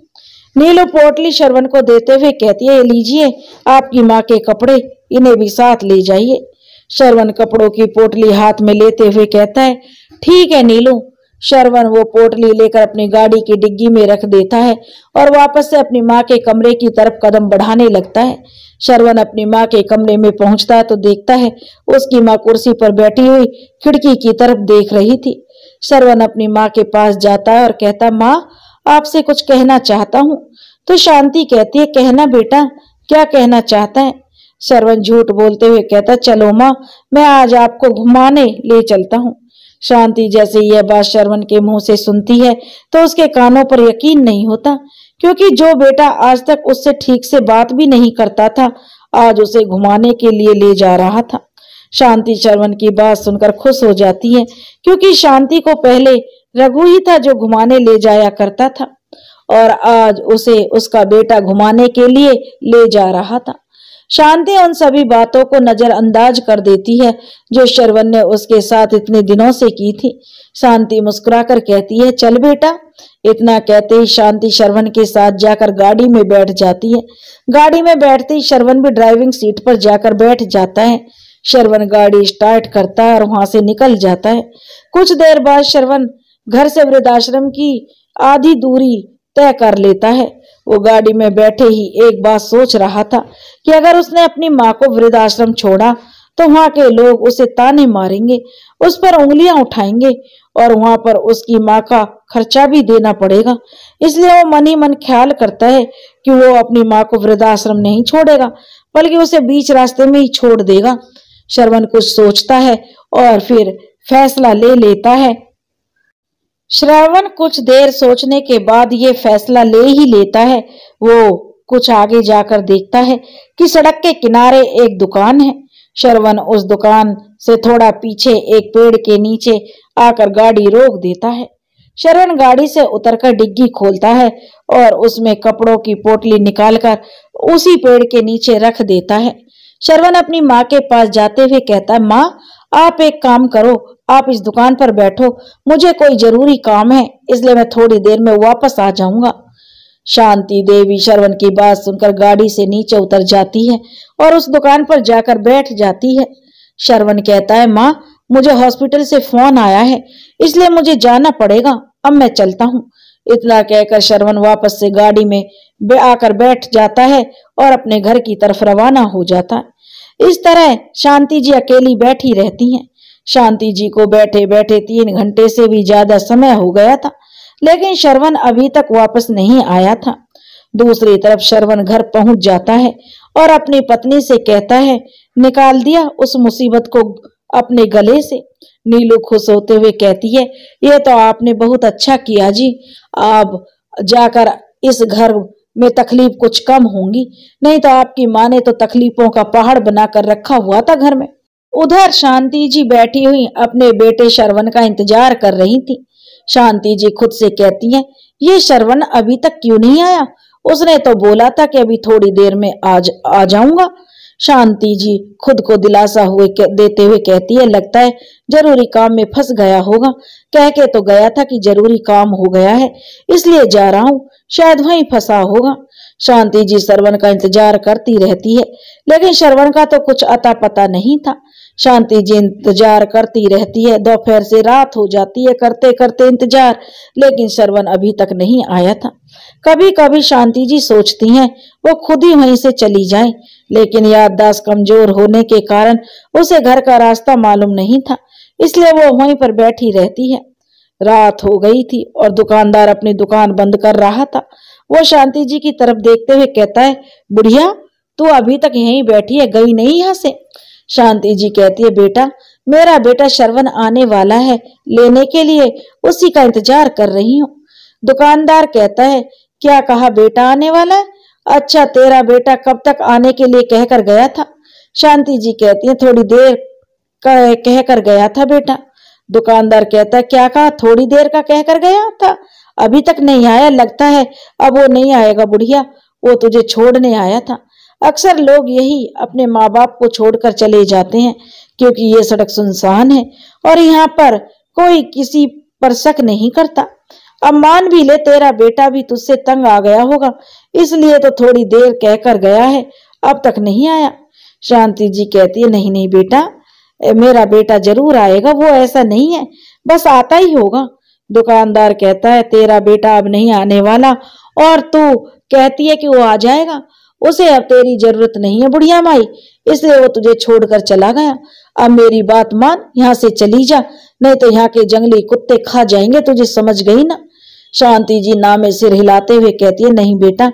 नीलू पोटली शर्वन को देते हुए कहती है लीजिए आपकी माँ के कपड़े इन्हें भी साथ ले जाइए शर्वन कपड़ों की पोटली हाथ में लेते हुए कहता है ठीक है नीलू शर्वन वो पोटली लेकर अपनी गाड़ी की डिग्गी में रख देता है और वापस से अपनी माँ के कमरे की तरफ कदम बढ़ाने लगता है शर्वन अपनी माँ के कमरे में पहुंचता है तो देखता है उसकी माँ कुर्सी पर बैठी हुई खिड़की की तरफ देख रही थी शर्वन अपनी माँ के पास जाता है और कहता माँ आपसे कुछ कहना चाहता हूँ तो शांति कहती है कहना बेटा क्या कहना चाहता है सरवन झूठ बोलते हुए कहता चलो माँ मैं आज आपको घुमाने ले चलता हूँ शांति जैसे यह बात शर्वन के मुंह से सुनती है तो उसके कानों पर यकीन नहीं होता क्योंकि जो बेटा आज तक उससे ठीक से बात भी नहीं करता था आज उसे घुमाने के लिए ले जा रहा था शांति शर्वन की बात सुनकर खुश हो जाती है क्योंकि शांति को पहले रघु ही था जो घुमाने ले जाया करता था और आज उसे उसका बेटा घुमाने के लिए ले जा रहा था शांति उन सभी बातों को नजरअंदाज कर देती है जो शरवन ने उसके साथ इतने दिनों से की थी शांति मुस्कुराकर कहती है चल बेटा इतना कहते ही शांति शरवन के साथ जाकर गाड़ी में बैठ जाती है गाड़ी में बैठते ही शरवन भी ड्राइविंग सीट पर जाकर बैठ जाता है शरवन गाड़ी स्टार्ट करता है और वहां से निकल जाता है कुछ देर बाद शरवन घर से वृद्धाश्रम की आधी दूरी तय कर लेता है वो गाड़ी में बैठे ही एक बात सोच रहा था कि अगर उसने अपनी माँ को वृद्धाश्रम छोड़ा तो वहाँ के लोग उसे ताने मारेंगे उस पर उंगलियां उठाएंगे और वहाँ पर उसकी माँ का खर्चा भी देना पड़ेगा इसलिए वो मन ही मन ख्याल करता है कि वो अपनी माँ को वृद्धाश्रम नहीं छोड़ेगा बल्कि उसे बीच रास्ते में ही छोड़ देगा श्रवण कुछ सोचता है और फिर फैसला ले लेता है श्रवण कुछ देर सोचने के बाद ये फैसला ले ही लेता है वो कुछ आगे जाकर देखता है कि सड़क के किनारे एक दुकान है श्रवण उस दुकान से थोड़ा पीछे एक पेड़ के नीचे आकर गाड़ी रोक देता है शरण गाड़ी से उतरकर डिग्गी खोलता है और उसमें कपड़ों की पोटली निकालकर उसी पेड़ के नीचे रख देता है शरवण अपनी माँ के पास जाते हुए कहता है माँ आप एक काम करो आप इस दुकान पर बैठो मुझे कोई जरूरी काम है इसलिए मैं थोड़ी देर में वापस आ जाऊंगा शांति देवी शर्वन की बात सुनकर गाड़ी से नीचे उतर जाती है और उस दुकान पर जाकर बैठ जाती है शर्वन कहता है माँ मुझे हॉस्पिटल से फोन आया है इसलिए मुझे जाना पड़ेगा अब मैं चलता हूँ इतना कहकर शर्वन वापस से गाड़ी में आकर बैठ जाता है और अपने घर की तरफ रवाना हो जाता है इस तरह शांति जी अकेली बैठी रहती हैं शांति जी को बैठे बैठे तीन घंटे से भी ज्यादा समय हो गया था लेकिन श्रवण अभी तक वापस नहीं आया था दूसरी तरफ श्रवण घर पहुंच जाता है और अपनी पत्नी से कहता है निकाल दिया उस मुसीबत को अपने गले से नीलू खुश होते हुए कहती है ये तो आपने बहुत अच्छा किया जी अब जाकर इस घर में तकलीफ कुछ कम होंगी नहीं तो आपकी माँ ने तो तकलीफों का पहाड़ बनाकर रखा हुआ था घर में उधर शांति जी बैठी हुई अपने बेटे शरवन का इंतजार कर रही थी शांति जी खुद से कहती हैं ये शरवन अभी तक क्यों नहीं आया उसने तो बोला था कि अभी थोड़ी देर में आज आ जाऊंगा शांति जी खुद को दिलासा हुए देते हुए कहती है लगता है जरूरी काम में फंस गया होगा कह के तो गया था कि जरूरी काम हो गया है इसलिए जा रहा हूँ शायद वहीं फंसा होगा शांति जी श्रवण का इंतजार करती रहती है लेकिन श्रवण का तो कुछ अता पता नहीं था शांति जी इंतजार करती रहती है दोपहर से रात हो जाती है करते करते इंतजार लेकिन श्रवण अभी तक नहीं आया था कभी कभी शांति जी सोचती हैं वो खुद ही वहीं से चली जाए लेकिन याददाश्त कमजोर होने के कारण उसे घर का रास्ता मालूम नहीं था इसलिए वो वहीं पर बैठी रहती है रात हो गई थी और दुकानदार अपनी दुकान बंद कर रहा था वो शांति जी की तरफ देखते हुए कहता है बुढ़िया तू अभी तक यहीं बैठी है गई नहीं यहाँ से शांति जी कहती है बेटा मेरा बेटा शरवन आने वाला है लेने के लिए उसी का इंतजार कर रही हूँ दुकानदार कहता है क्या कहा बेटा आने वाला है अच्छा तेरा बेटा कब तक आने के लिए कहकर गया था शांति जी कहती है थोड़ी देर कहकर गया था बेटा दुकानदार कहता है क्या कहा थोड़ी देर का कहकर गया था अभी तक नहीं आया लगता है अब वो नहीं आएगा बुढ़िया वो तुझे छोड़ने आया था अक्सर लोग यही अपने माँ बाप को छोड़कर चले जाते हैं क्योंकि ये सड़क सुनसान है और यहाँ पर कोई किसी पर शक नहीं करता अब मान भी ले तेरा बेटा भी तुझसे तंग आ गया होगा इसलिए तो थोड़ी देर कहकर गया है अब तक नहीं आया शांति जी कहती है नहीं नहीं बेटा मेरा बेटा जरूर आएगा वो ऐसा नहीं है बस आता ही होगा दुकानदार कहता है तेरा बेटा अब नहीं आने वाला और तू कहती है कि वो आ जाएगा उसे अब तेरी जरूरत नहीं है बुढ़िया माई इसलिए वो तुझे छोड़कर चला गया अब मेरी बात मान यहाँ से चली जा नहीं तो यहाँ के जंगली कुत्ते खा जाएंगे तुझे समझ गई ना शांति जी नामे सिर हिलाते हुए कहती है नहीं बेटा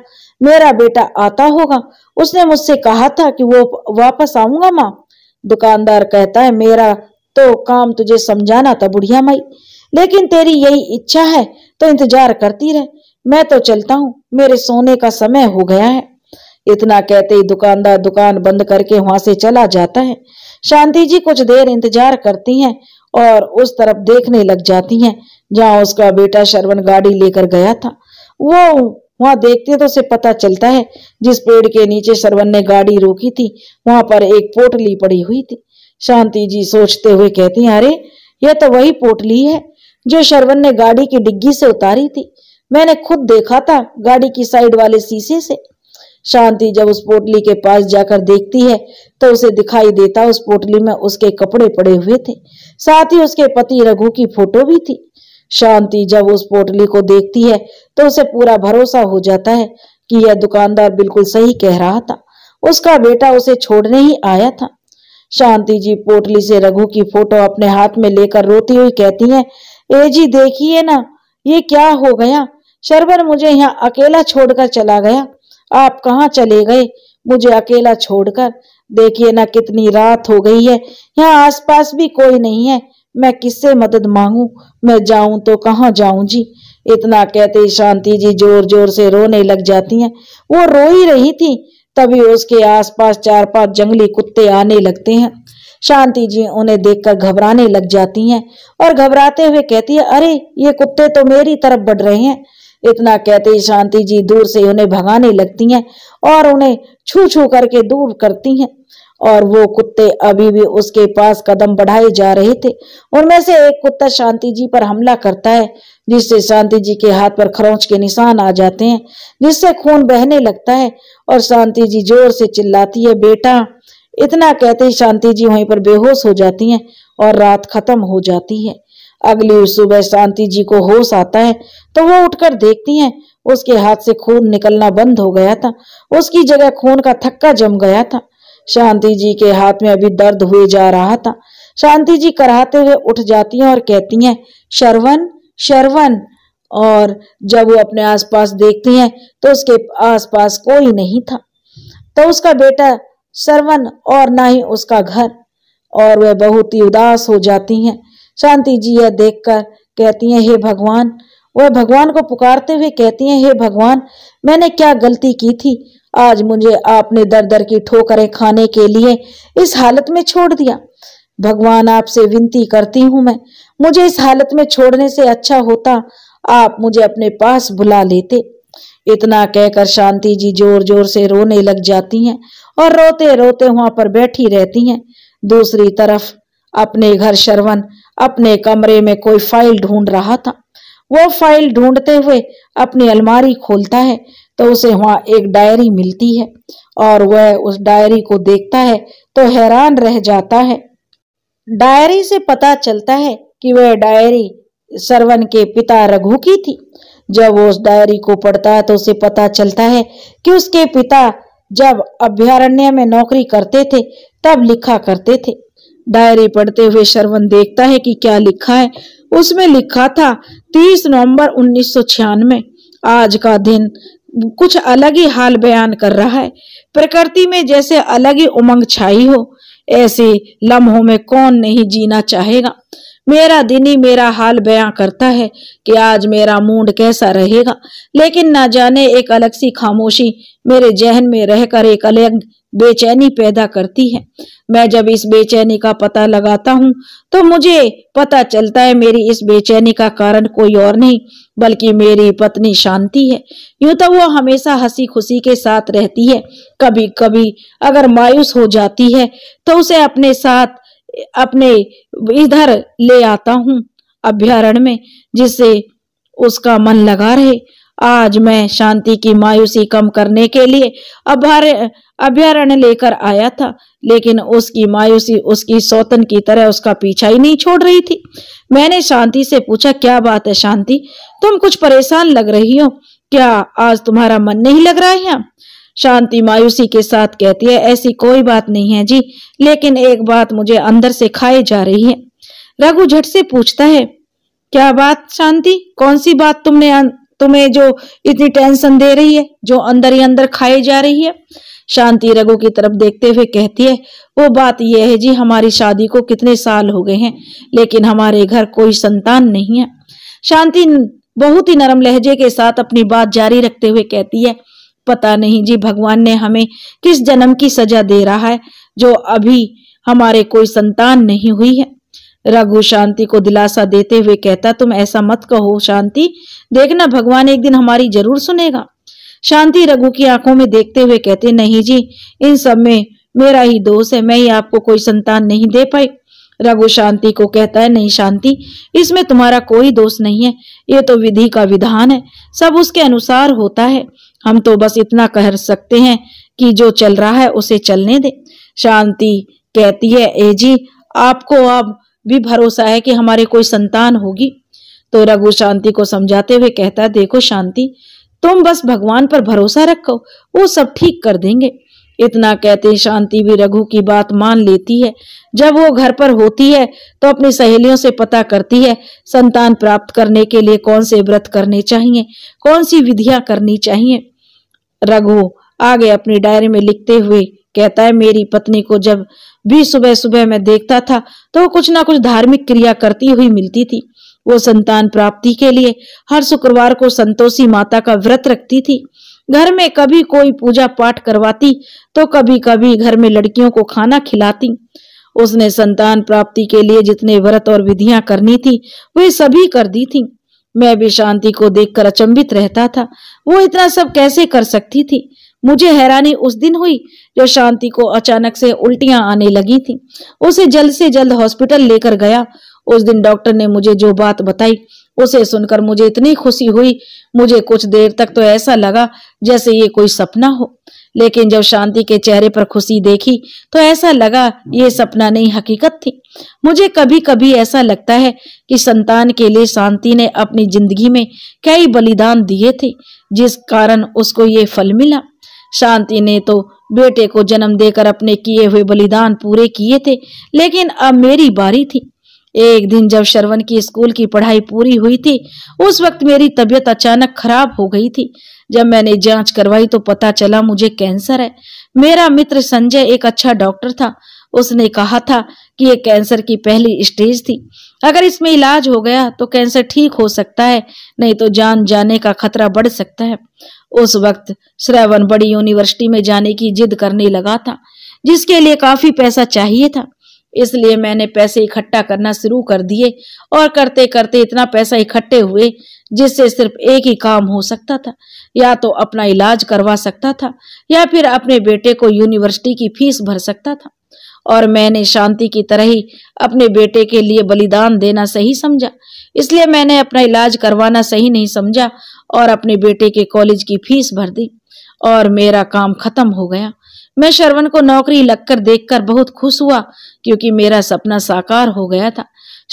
मेरा बेटा आता होगा उसने मुझसे कहा था कि वो वापस आऊंगा माँ दुकानदार कहता है मेरा तो काम तुझे समझाना था बुढ़िया माई लेकिन तेरी यही इच्छा है तो इंतजार करती रह मैं तो चलता हूँ मेरे सोने का समय हो गया है इतना कहते ही दुकानदार दुकान बंद करके वहां से चला जाता है शांति जी कुछ देर इंतजार करती हैं और उस तरफ देखने लग जाती हैं जहां उसका बेटा शरवण गाड़ी लेकर गया था वो वहां देखते तो उसे पता चलता है जिस पेड़ के नीचे शरवण ने गाड़ी रोकी थी वहां पर एक पोटली पड़ी हुई थी शांति जी सोचते हुए कहती हैं अरे यह तो वही पोटली है जो शरवन ने गाड़ी की डिग्गी से उतारी थी मैंने खुद देखा था गाड़ी की साइड वाले शीशे से शांति जब उस पोटली के पास जाकर देखती है तो उसे दिखाई देता उस पोटली में उसके कपड़े पड़े हुए थे साथ ही उसके पति रघु की फोटो भी थी शांति जब उस पोटली को देखती है तो उसे पूरा भरोसा हो जाता है कि यह दुकानदार बिल्कुल सही कह रहा था उसका बेटा उसे छोड़ने ही आया था शांति जी पोटली से रघु की फोटो अपने हाथ में लेकर रोती हुई कहती हैं ए जी देखिए ना ये क्या हो गया शरबर मुझे यहाँ अकेला छोड़कर चला गया आप कहाँ चले गए मुझे अकेला छोड़कर देखिए ना कितनी रात हो गई है यहाँ आसपास भी कोई नहीं है मैं किससे मदद मांगू मैं जाऊं तो कहाँ जाऊं जी इतना कहते ही शांति जी जोर जोर से रोने लग जाती हैं वो रो ही रही थी तभी उसके आसपास चार पांच जंगली कुत्ते आने लगते हैं शांति जी उन्हें देखकर घबराने लग जाती हैं और घबराते हुए कहती है अरे ये कुत्ते तो मेरी तरफ बढ़ रहे हैं इतना कहते ही शांति जी दूर से उन्हें भगाने लगती हैं और उन्हें छू छू करके दूर करती हैं और वो कुत्ते अभी भी उसके पास कदम बढ़ाए जा रहे थे उनमें से एक कुत्ता शांति जी पर हमला करता है जिससे शांति जी के हाथ पर खरोंच के निशान आ जाते हैं जिससे खून बहने लगता है और शांति जी जोर से चिल्लाती है बेटा इतना कहते ही शांति जी वहीं पर बेहोश हो जाती हैं और रात खत्म हो जाती है अगली सुबह शांति जी को होश आता है तो वो उठकर देखती हैं उसके हाथ से खून निकलना बंद हो गया था उसकी जगह खून का थक्का जम गया था शांति जी के हाथ में अभी दर्द हुए जा रहा था शांति जी कराहते हुए उठ जाती हैं और कहती हैं शरवन शरवन और जब वो अपने आसपास देखती हैं तो उसके आसपास कोई नहीं था तो उसका बेटा सरवन और ना ही उसका घर और वह बहुत ही उदास हो जाती हैं शांति जी यह देखकर कहती हैं हे भगवान वह भगवान को पुकारते हुए कहती हैं हे भगवान मैंने क्या गलती की थी आज मुझे आपने दर दर की ठोकरें खाने के लिए इस हालत में छोड़ दिया भगवान आपसे विनती करती हूं मैं मुझे इस हालत में छोड़ने से अच्छा होता आप मुझे अपने पास बुला लेते इतना कहकर शांति जी जोर जोर से रोने लग जाती हैं और रोते रोते वहां पर बैठी रहती हैं दूसरी तरफ अपने घर शरवन अपने कमरे में कोई फाइल ढूंढ रहा था वो फाइल ढूंढते हुए अपनी अलमारी खोलता है तो उसे वहां एक डायरी मिलती है और वह उस डायरी को देखता है तो हैरान रह जाता है डायरी से पता चलता है कि वह डायरी सरवन के पिता रघु की थी जब वो उस डायरी को पढ़ता है तो उसे पता चलता है कि उसके पिता जब अभ्यारण्य में नौकरी करते थे तब लिखा करते थे डायरी पढ़ते हुए शर्वन देखता है कि क्या लिखा है उसमें लिखा था 30 नवंबर उन्नीस आज का दिन कुछ अलग ही हाल बयान कर रहा है प्रकृति में जैसे अलग ही उमंग छाई हो ऐसे लम्हों में कौन नहीं जीना चाहेगा मेरा दिन ही मेरा हाल बयां करता है कि आज मेरा मूड कैसा रहेगा लेकिन ना जाने एक अलग सी खामोशी मेरे जहन में रहकर एक अलग बेचैनी पैदा करती है मैं जब इस बेचैनी का पता लगाता हूँ तो मुझे पता चलता है मेरी इस बेचैनी का कारण कोई और नहीं बल्कि मेरी पत्नी शांति है यूं तो वो हमेशा हंसी खुशी के साथ रहती है कभी कभी अगर मायूस हो जाती है तो उसे अपने साथ अपने इधर ले आता हूँ अभ्यारण में जिससे उसका मन लगा रहे आज मैं शांति की मायूसी कम करने के लिए अभ्यारण्य अभ्यारण लेकर आया था लेकिन उसकी मायूसी उसकी सौतन की तरह उसका पीछा ही नहीं छोड़ रही थी मैंने शांति से पूछा क्या बात है शांति तुम कुछ परेशान लग रही हो क्या आज तुम्हारा मन नहीं लग रहा है यहाँ शांति मायूसी के साथ कहती है ऐसी कोई बात नहीं है जी लेकिन एक बात मुझे अंदर से खाए जा रही है रघु झट से पूछता है क्या बात शांति कौन सी बात तुमने अं-, तुम्हें जो इतनी टेंशन दे रही है जो अंदर ही अंदर खाई जा रही है शांति रघु की तरफ देखते हुए कहती है वो बात यह है जी हमारी शादी को कितने साल हो गए हैं लेकिन हमारे घर कोई संतान नहीं है शांति बहुत ही नरम लहजे के साथ अपनी बात जारी रखते हुए कहती है पता नहीं जी भगवान ने हमें किस जन्म की सजा दे रहा है जो अभी हमारे कोई संतान नहीं हुई है रघु शांति को दिलासा देते हुए कहता तुम ऐसा मत कहो शांति देखना भगवान एक दिन हमारी जरूर सुनेगा शांति रघु की आंखों में देखते हुए कहते नहीं जी इन सब में मेरा ही दोष है मैं ही आपको कोई संतान नहीं दे पाई रघु शांति को कहता है नहीं शांति इसमें तुम्हारा कोई दोष नहीं है ये तो विधि का विधान है सब उसके अनुसार होता है हम तो बस इतना कह सकते हैं कि जो चल रहा है उसे चलने दे शांति कहती है ए जी आपको अब भी भरोसा है कि हमारे कोई संतान होगी तो रघु शांति को समझाते हुए कहता है देखो शांति तुम बस भगवान पर भरोसा रखो वो सब ठीक कर देंगे इतना कहते शांति भी रघु की बात मान लेती है जब वो घर पर होती है तो अपनी सहेलियों से पता करती है संतान प्राप्त करने के लिए कौन से व्रत करने चाहिए कौन सी विधियां करनी चाहिए रघु आगे अपनी डायरी में लिखते हुए कहता है मेरी पत्नी को जब भी सुबह सुबह मैं देखता था तो वो कुछ ना कुछ धार्मिक क्रिया करती हुई मिलती थी वो संतान प्राप्ति के लिए हर शुक्रवार को संतोषी माता का व्रत रखती थी घर में कभी कोई पूजा पाठ करवाती तो कभी कभी घर में लड़कियों को खाना खिलाती उसने संतान प्राप्ति के लिए जितने व्रत और विधियां करनी थी वे सभी कर दी थी मैं भी शांति को देखकर अचंभित रहता था वो इतना सब कैसे कर सकती थी मुझे हैरानी उस दिन हुई जो शांति को अचानक से उल्टियां आने लगी थी उसे जल्द से जल्द हॉस्पिटल लेकर गया उस दिन डॉक्टर ने मुझे जो बात बताई उसे सुनकर मुझे इतनी खुशी हुई मुझे कुछ देर तक तो ऐसा लगा जैसे ये कोई सपना हो लेकिन जब शांति के चेहरे पर खुशी देखी तो ऐसा लगा ये सपना नहीं हकीकत थी मुझे कभी कभी ऐसा लगता है कि संतान के लिए शांति ने अपनी जिंदगी में कई बलिदान दिए थे जिस कारण उसको ये फल मिला शांति ने तो बेटे को जन्म देकर अपने किए हुए बलिदान पूरे किए थे लेकिन अब मेरी बारी थी एक दिन जब शरवण की स्कूल की पढ़ाई पूरी हुई थी उस वक्त मेरी तबीयत अचानक खराब हो गई थी जब मैंने जांच करवाई तो पता चला मुझे कैंसर है मेरा मित्र संजय एक अच्छा डॉक्टर था उसने कहा था कि ये कैंसर की पहली स्टेज थी अगर इसमें इलाज हो गया तो कैंसर ठीक हो सकता है नहीं तो जान जाने का खतरा बढ़ सकता है उस वक्त श्रवण बड़ी यूनिवर्सिटी में जाने की जिद करने लगा था जिसके लिए काफी पैसा चाहिए था इसलिए मैंने पैसे इकट्ठा करना शुरू कर दिए और करते करते इतना पैसा इकट्ठे हुए जिससे सिर्फ एक ही काम हो सकता था या तो अपना इलाज करवा सकता था या फिर अपने बेटे को यूनिवर्सिटी की फीस भर सकता था और मैंने शांति की तरह ही अपने बेटे के लिए बलिदान देना सही समझा इसलिए मैंने अपना इलाज करवाना सही नहीं समझा और अपने बेटे के कॉलेज की फीस भर दी और मेरा काम खत्म हो गया मैं शरवण को नौकरी लगकर देखकर बहुत खुश हुआ क्योंकि मेरा सपना साकार हो गया था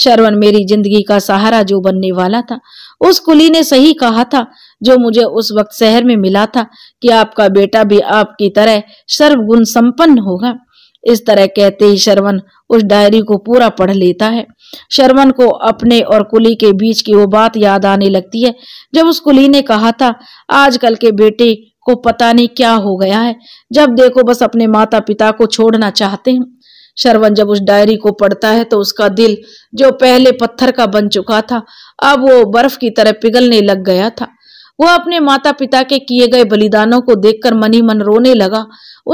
शरवण मेरी जिंदगी का सहारा जो बनने वाला था उस कुली ने सही कहा था जो मुझे उस वक्त शहर में मिला था कि आपका बेटा भी आपकी तरह सर्वगुण संपन्न होगा इस तरह कहते ही शरवण उस डायरी को पूरा पढ़ लेता है शरवण को अपने और कुली के बीच की वो बात याद आने लगती है जब उस कुली ने कहा था आजकल के बेटे को पता नहीं क्या हो गया है जब देखो बस अपने माता पिता को छोड़ना चाहते हैं शरवण जब उस डायरी को पढ़ता है तो उसका दिल जो पहले पत्थर का बन चुका था अब वो बर्फ की तरह पिघलने लग गया था वह अपने माता पिता के किए गए बलिदानों को देखकर मन ही मन रोने लगा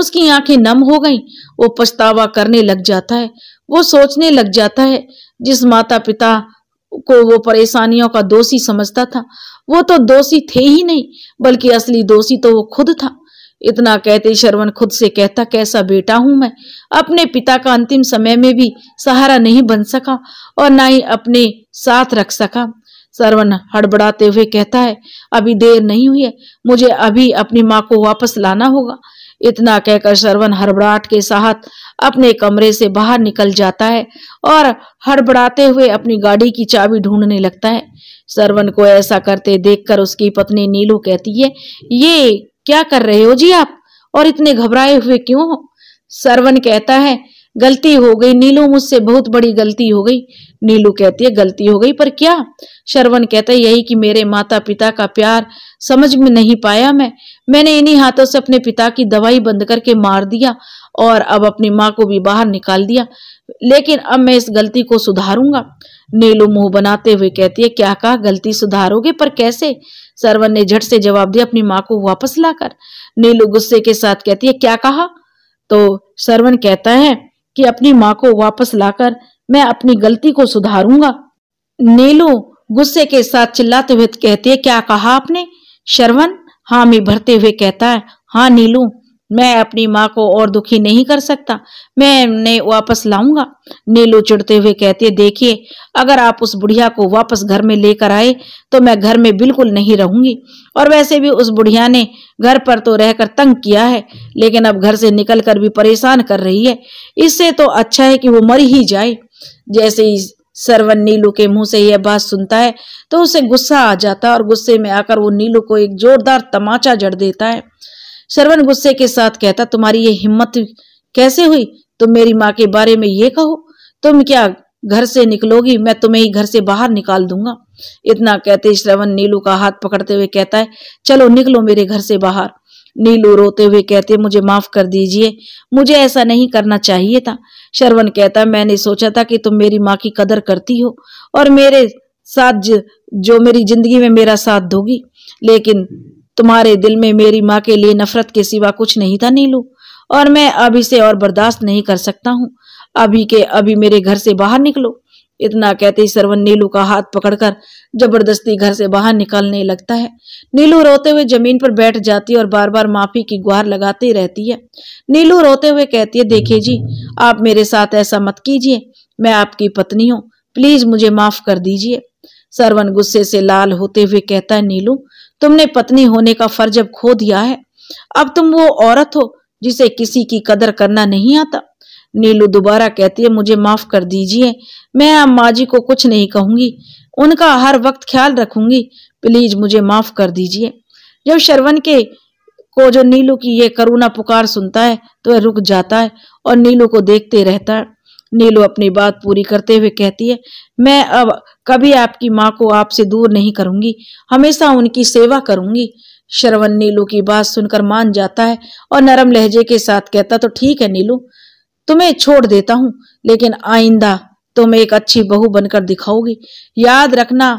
उसकी आंखें नम हो गईं, वो पछतावा करने लग जाता है वो सोचने लग जाता है जिस माता पिता को वो परेशानियों का दोषी समझता था वो तो दोषी थे ही नहीं बल्कि असली दोषी तो वो खुद था इतना कहते श्रवण खुद से कहता कैसा बेटा हूं मैं अपने पिता का अंतिम समय में भी सहारा नहीं बन सका और ना ही अपने साथ रख सका श्रवण हड़बड़ाते हुए कहता है अभी देर नहीं हुई है मुझे अभी अपनी माँ को वापस लाना होगा इतना कहकर श्रवण हड़बड़ाहट के साथ अपने कमरे से बाहर निकल जाता है और हड़बड़ाते हुए अपनी गाड़ी की चाबी ढूंढने लगता है सरवन को ऐसा करते देखकर उसकी पत्नी नीलू कहती है ये क्या कर रहे हो जी आप और इतने घबराए हुए क्यों हो सरवन कहता है गलती हो गई नीलू मुझसे बहुत बड़ी गलती हो गई नीलू कहती है गलती हो गई पर क्या शरवन कहता है यही कि मेरे माता पिता का प्यार समझ में नहीं पाया मैं मैंने इन्हीं हाथों से अपने पिता की दवाई बंद करके मार दिया और अब अपनी माँ को भी बाहर निकाल दिया लेकिन अब मैं इस गलती को सुधारूंगा नीलू मुंह बनाते हुए कहती है क्या कहा गलती सुधारोगे पर कैसे सरवन ने झट से जवाब दिया अपनी माँ को वापस लाकर नीलू गुस्से के साथ कहती है क्या कहा तो सरवन कहता है कि अपनी माँ को वापस लाकर मैं अपनी गलती को सुधारूंगा नीलू गुस्से के साथ चिल्लाते हुए कहती है क्या कहा आपने शरवन हामी भरते हुए कहता है हाँ नीलू मैं अपनी माँ को और दुखी नहीं कर सकता मैं उन्हें वापस लाऊंगा नीलू चिड़ते हुए कहते देखिए अगर आप उस बुढ़िया को वापस घर में लेकर आए तो मैं घर में बिल्कुल नहीं रहूंगी और वैसे भी उस बुढ़िया ने घर पर तो रहकर तंग किया है लेकिन अब घर से निकल कर भी परेशान कर रही है इससे तो अच्छा है कि वो मर ही जाए जैसे ही सरवन नीलू के मुंह से यह बात सुनता है तो उसे गुस्सा आ जाता है और गुस्से में आकर वो नीलू को एक जोरदार तमाचा जड़ देता है श्रवण गुस्से के साथ कहता तुम्हारी ये हिम्मत कैसे हुई तुम मेरी माँ के बारे में ये कहो तुम क्या घर से निकलोगी मैं तुम्हें ही घर से बाहर निकाल दूंगा इतना कहते श्रवण नीलू का हाथ पकड़ते हुए कहता है चलो निकलो मेरे घर से बाहर नीलू रोते हुए कहते मुझे माफ कर दीजिए मुझे ऐसा नहीं करना चाहिए था श्रवण कहता मैंने सोचा था कि तुम मेरी माँ की कदर करती हो और मेरे साथ जो मेरी जिंदगी में मेरा साथ दोगी लेकिन तुम्हारे दिल में मेरी माँ के लिए नफरत के सिवा कुछ नहीं था नीलू और मैं अब इसे और बर्दाश्त नहीं कर सकता हूँ अभी के अभी मेरे घर से बाहर निकलो इतना कहते ही सरवन नीलू का हाथ पकड़कर जबरदस्ती घर से बाहर निकालने लगता है नीलू रोते हुए जमीन पर बैठ जाती है और बार बार माफी की गुहार लगाती रहती है नीलू रोते हुए कहती है देखिए जी आप मेरे साथ ऐसा मत कीजिए मैं आपकी पत्नी हूँ प्लीज मुझे माफ कर दीजिए सरवन गुस्से से लाल होते हुए कहता है नीलू तुमने पत्नी होने का फर्ज अब खो दिया है अब तुम वो औरत हो जिसे किसी की कदर करना नहीं आता नीलू दोबारा कहती है मुझे माफ कर दीजिए मैं अब माँ जी को कुछ नहीं कहूंगी उनका हर वक्त ख्याल रखूंगी प्लीज मुझे माफ कर दीजिए जब शरवण के को जो नीलू की ये करुणा पुकार सुनता है तो वह रुक जाता है और नीलू को देखते रहता है नीलू अपनी बात पूरी करते हुए कहती है मैं अब कभी आपकी माँ को आपसे दूर नहीं करूंगी हमेशा उनकी सेवा करूंगी श्रवण नीलू की बात सुनकर मान जाता है और नरम लहजे के साथ कहता तो ठीक है नीलू तुम्हें छोड़ देता हूँ लेकिन आइंदा तुम एक अच्छी बहू बनकर दिखाओगी याद रखना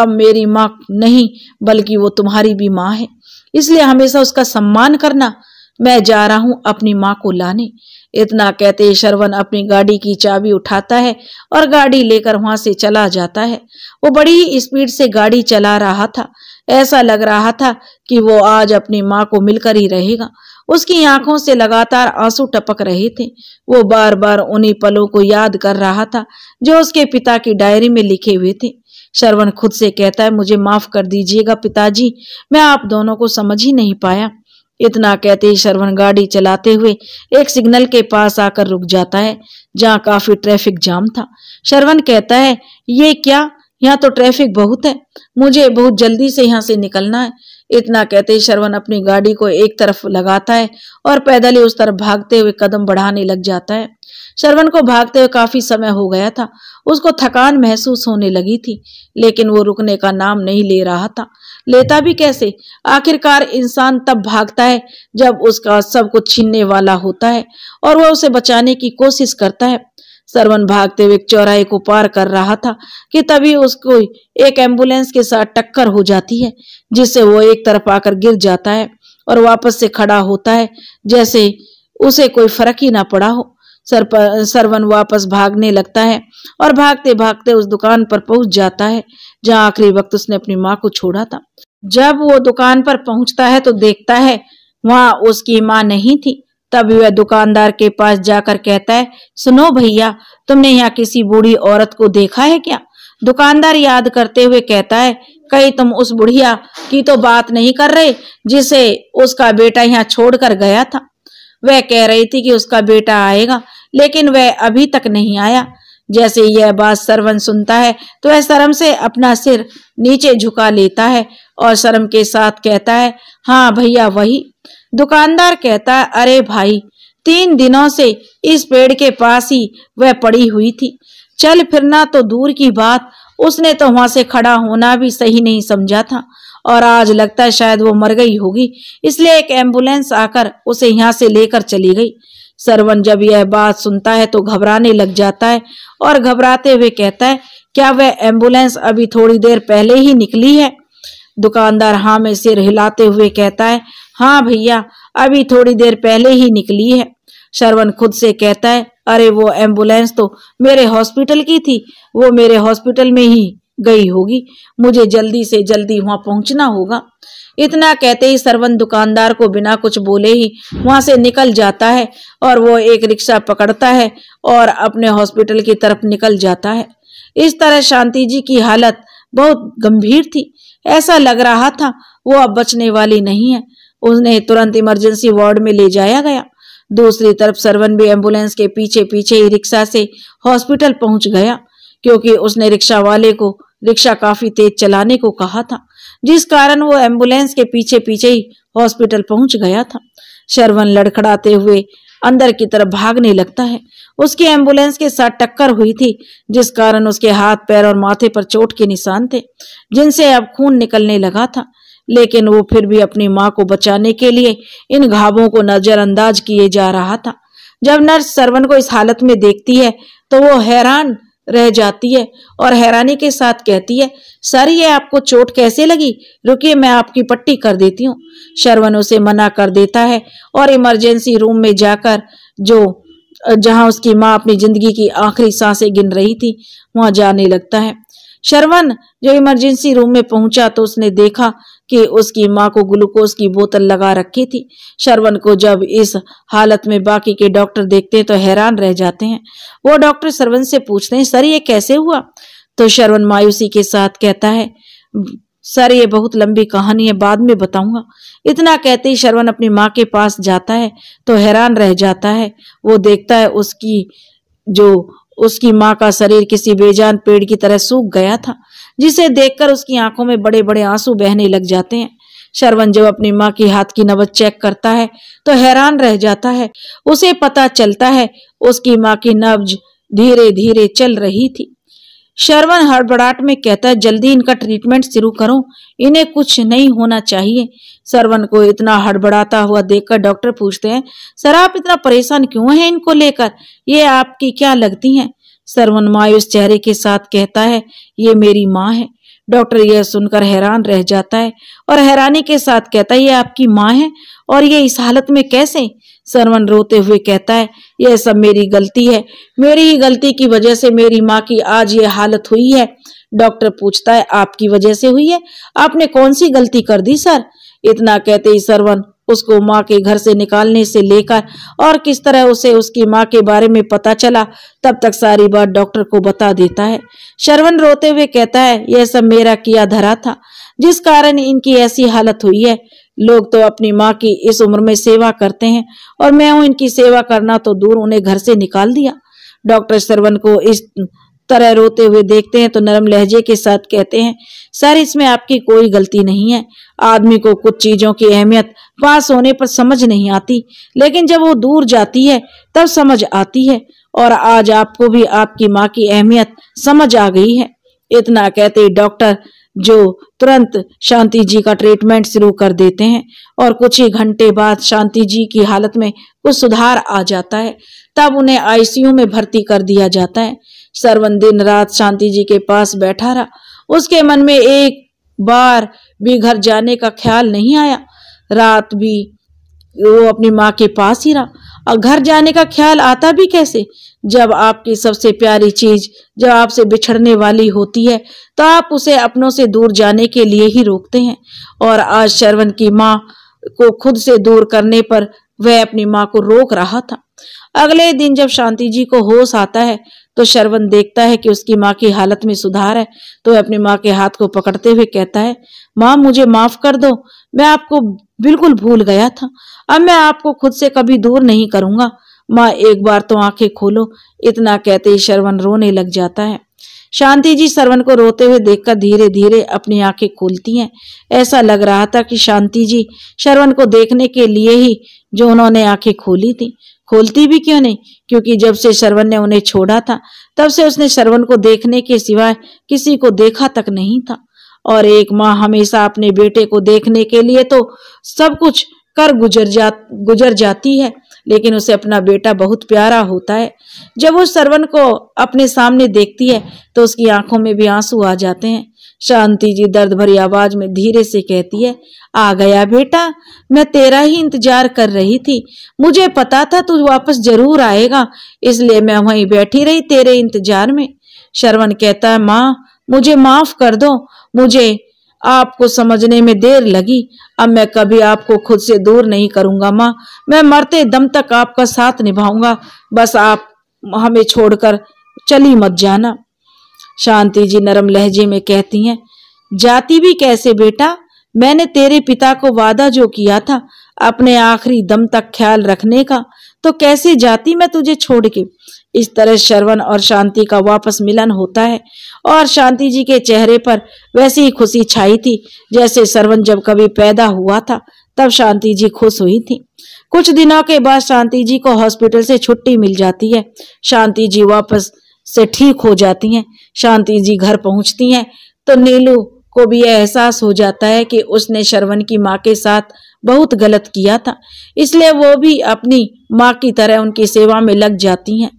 अब मेरी माँ नहीं बल्कि वो तुम्हारी भी माँ है इसलिए हमेशा उसका सम्मान करना मैं जा रहा हूँ अपनी माँ को लाने इतना कहते शरवन अपनी गाड़ी की चाबी उठाता है और गाड़ी लेकर वहां से चला जाता है वो बड़ी ही स्पीड से गाड़ी चला रहा था ऐसा लग रहा था कि वो आज अपनी माँ को मिलकर ही रहेगा उसकी आंखों से लगातार आंसू टपक रहे थे वो बार बार उन्हीं पलों को याद कर रहा था जो उसके पिता की डायरी में लिखे हुए थे श्रवण खुद से कहता है मुझे माफ कर दीजिएगा पिताजी मैं आप दोनों को समझ ही नहीं पाया इतना कहते ही श्रवण गाड़ी चलाते हुए एक सिग्नल के पास आकर रुक जाता है जहाँ काफी ट्रैफिक जाम था श्रवण कहता है ये क्या यहाँ तो ट्रैफिक बहुत है मुझे बहुत जल्दी से यहाँ से निकलना है इतना कहते ही श्रवण अपनी गाड़ी को एक तरफ लगाता है और पैदल ही उस तरफ भागते हुए कदम बढ़ाने लग जाता है श्रवण को भागते हुए काफी समय हो गया था उसको थकान महसूस होने लगी थी लेकिन वो रुकने का नाम नहीं ले रहा था लेता भी कैसे आखिरकार इंसान तब भागता है जब उसका सब कुछ छीनने वाला होता है और वह उसे बचाने की कोशिश करता है सरवन भागते हुए चौराहे को पार कर रहा था कि तभी उसको एक एम्बुलेंस के साथ टक्कर हो जाती है जिससे वो एक तरफ आकर गिर जाता है और वापस से खड़ा होता है जैसे उसे कोई फर्क ही ना पड़ा हो सरवन वापस भागने लगता है और भागते भागते उस दुकान पर पहुंच जाता है जहां आखिरी वक्त उसने अपनी माँ को छोड़ा था जब वो दुकान पर पहुंचता है तो देखता है वहां उसकी माँ नहीं थी तब वह दुकानदार के पास जाकर कहता है सुनो भैया तुमने यहाँ किसी बूढ़ी औरत को देखा है क्या दुकानदार याद करते हुए कहता है कहीं तुम उस बुढ़िया की तो बात नहीं कर रहे जिसे उसका बेटा यहाँ छोड़कर गया था वह कह रही थी कि उसका बेटा आएगा लेकिन वह अभी तक नहीं आया जैसे यह बात सरवन सुनता है तो वह शर्म से अपना सिर नीचे झुका लेता है और शर्म के साथ कहता है हाँ भैया वही दुकानदार कहता है अरे भाई तीन दिनों से इस पेड़ के पास ही वह पड़ी हुई थी चल फिरना तो दूर की बात उसने तो वहां से खड़ा होना भी सही नहीं समझा था और आज लगता है शायद वो मर गई होगी इसलिए एक एम्बुलेंस आकर उसे यहाँ से लेकर चली गई सरवन जब यह बात सुनता है तो घबराने लग जाता है और घबराते हुए कहता है क्या वह एम्बुलेंस अभी थोड़ी देर पहले ही निकली है दुकानदार हाँ में सिर हिलाते हुए कहता है हाँ भैया अभी थोड़ी देर पहले ही निकली है शरवन खुद से कहता है अरे वो एम्बुलेंस तो मेरे हॉस्पिटल की थी वो मेरे हॉस्पिटल में ही गई होगी मुझे जल्दी से जल्दी वहां पहुंचना होगा इतना कहते ही सरवन दुकानदार को बिना कुछ बोले ही वहां से निकल जाता है और वो एक रिक्शा पकड़ता है और अपने हॉस्पिटल की तरफ निकल जाता है इस तरह शांति जी की हालत बहुत गंभीर थी ऐसा लग रहा था वो अब बचने वाली नहीं है उन्हें तुरंत इमरजेंसी वार्ड में ले जाया गया दूसरी तरफ सरवन भी एम्बुलेंस के पीछे पीछे ही रिक्शा से हॉस्पिटल पहुंच गया क्योंकि उसने रिक्शा वाले को रिक्शा काफी तेज चलाने को कहा था जिस कारण वो एम्बुलेंस के पीछे पीछे ही हॉस्पिटल पहुंच गया था शरवन लड़खड़ाते हुए अंदर की तरफ भागने लगता है उसके एम्बुलेंस के साथ टक्कर हुई थी जिस कारण उसके हाथ पैर और माथे पर चोट के निशान थे जिनसे अब खून निकलने लगा था लेकिन वो फिर भी अपनी माँ को बचाने के लिए इन घावों को नजरअंदाज किए जा रहा था जब नर्स सरवन को इस हालत में देखती है तो वो हैरान रह जाती है और हैरानी के साथ कहती है सर ये आपको चोट कैसे लगी रुकिए मैं आपकी पट्टी कर देती हूँ शर्वन उसे मना कर देता है और इमरजेंसी रूम में जाकर जो जहां उसकी माँ अपनी जिंदगी की आखिरी सांसें गिन रही थी वहां जाने लगता है शरवण जब इमरजेंसी रूम में पहुंचा तो उसने देखा कि उसकी माँ को ग्लूकोज की बोतल लगा रखी थी शरवण को जब इस हालत में बाकी के डॉक्टर देखते हैं तो हैरान रह जाते हैं वो डॉक्टर सरवन से पूछते हैं सर ये कैसे हुआ तो शरवण मायूसी के साथ कहता है सर ये बहुत लंबी कहानी है बाद में बताऊंगा इतना कहते ही शरवण अपनी माँ के पास जाता है तो हैरान रह जाता है वो देखता है उसकी जो उसकी माँ का शरीर किसी बेजान पेड़ की तरह सूख गया था जिसे देखकर उसकी आंखों में बड़े बड़े आंसू बहने लग जाते हैं शरवन जब अपनी माँ की हाथ की नब्ज चेक करता है तो हैरान रह जाता है उसे पता चलता है उसकी माँ की नब्ज धीरे धीरे चल रही थी शर्मन हड़बड़ाहट में कहता है जल्दी इनका ट्रीटमेंट शुरू करो इन्हें कुछ नहीं होना चाहिए सरवन को इतना हड़बड़ाता हुआ देखकर डॉक्टर पूछते हैं सर आप इतना परेशान क्यों हैं इनको लेकर ये आपकी क्या लगती हैं सरवन मायूस चेहरे के साथ कहता है ये मेरी माँ है डॉक्टर यह सुनकर हैरान रह जाता है और हैरानी के साथ कहता है ये आपकी माँ है और ये इस हालत में कैसे सरवन रोते हुए कहता है यह सब मेरी गलती है मेरी ही गलती की वजह से मेरी माँ की आज ये हालत हुई है डॉक्टर पूछता है आपकी वजह से हुई है आपने कौन सी गलती कर दी सर इतना कहते ही सरवन उसको माँ के घर से निकालने से लेकर और किस तरह उसे उसकी माँ के बारे में पता चला तब तक सारी बात डॉक्टर को बता देता है शरवन रोते हुए कहता है यह सब मेरा किया धरा था जिस कारण इनकी ऐसी हालत हुई है लोग तो अपनी माँ की इस उम्र में सेवा करते हैं और मैं हूं इनकी सेवा करना तो दूर उन्हें घर से निकाल दिया डॉक्टर सरवन को इस तरह रोते हुए देखते हैं तो नरम लहजे के साथ कहते हैं सर इसमें आपकी कोई गलती नहीं है आदमी को कुछ चीजों की अहमियत पास होने पर समझ नहीं आती लेकिन जब वो दूर जाती है तब समझ आती है और आज आपको भी आपकी माँ की अहमियत समझ आ गई है इतना कहते ही डॉक्टर जो तुरंत शांति जी का ट्रीटमेंट शुरू कर देते हैं और कुछ ही घंटे बाद शांति जी की हालत में कुछ सुधार आ जाता है तब उन्हें आईसीयू में भर्ती कर दिया जाता है सरवन दिन रात शांति जी के पास बैठा रहा उसके मन में एक बार भी घर जाने का ख्याल नहीं आया रात भी वो अपनी माँ के पास ही रहा और घर जाने का ख्याल आता भी कैसे जब आपकी सबसे प्यारी चीज जब आपसे बिछड़ने वाली होती है तो आप उसे अपनों से दूर जाने के लिए ही रोकते हैं और आज श्रवण की माँ को खुद से दूर करने पर वह अपनी माँ को रोक रहा था अगले दिन जब शांति जी को होश आता है तो शरवन देखता है कि उसकी माँ की हालत में सुधार है तो वह अपनी माँ के हाथ को पकड़ते हुए कहता है माँ मुझे माफ कर दो मैं आपको बिल्कुल भूल गया था अब मैं आपको खुद से कभी दूर नहीं करूंगा माँ एक बार तो आंखें खोलो इतना कहते ही शरवन रोने लग जाता है शांति जी सरवन को रोते हुए देखकर धीरे धीरे अपनी आंखें खोलती हैं ऐसा लग रहा था कि शांति जी शरवन को देखने के लिए ही जो उन्होंने आंखें खोली थी खोलती भी क्यों नहीं क्योंकि जब से श्रवण ने उन्हें छोड़ा था तब से उसने श्रवण को देखने के सिवाय किसी को देखा तक नहीं था और एक माँ हमेशा अपने बेटे को देखने के लिए तो सब कुछ कर गुजर जा गुजर जाती है लेकिन उसे अपना बेटा बहुत प्यारा होता है जब वो श्रवण को अपने सामने देखती है तो उसकी आंखों में भी आंसू आ जाते हैं शांति जी दर्द भरी आवाज में धीरे से कहती है आ गया बेटा मैं तेरा ही इंतजार कर रही थी मुझे पता था तू वापस जरूर आएगा इसलिए मैं वहीं बैठी रही तेरे इंतजार में शरवण कहता है माँ मुझे माफ कर दो मुझे आपको समझने में देर लगी अब मैं कभी आपको खुद से दूर नहीं करूंगा माँ मैं मरते दम तक आपका साथ निभाऊंगा बस आप हमें छोड़कर चली मत जाना शांति जी नरम लहजे में कहती हैं जाती भी कैसे बेटा मैंने तेरे पिता को वादा जो किया था अपने आखिरी दम तक ख्याल रखने का तो कैसे जाती मैं तुझे छोड़ के इस तरह शरवण और शांति का वापस मिलन होता है और शांति जी के चेहरे पर वैसी ही खुशी छाई थी जैसे सरवन जब कभी पैदा हुआ था तब शांति जी खुश हुई थी कुछ दिनों के बाद शांति जी को हॉस्पिटल से छुट्टी मिल जाती है शांति जी वापस से ठीक हो जाती हैं शांति जी घर पहुंचती हैं तो नीलू को भी यह एहसास हो जाता है कि उसने शरवण की माँ के साथ बहुत गलत किया था इसलिए वो भी अपनी माँ की तरह उनकी सेवा में लग जाती हैं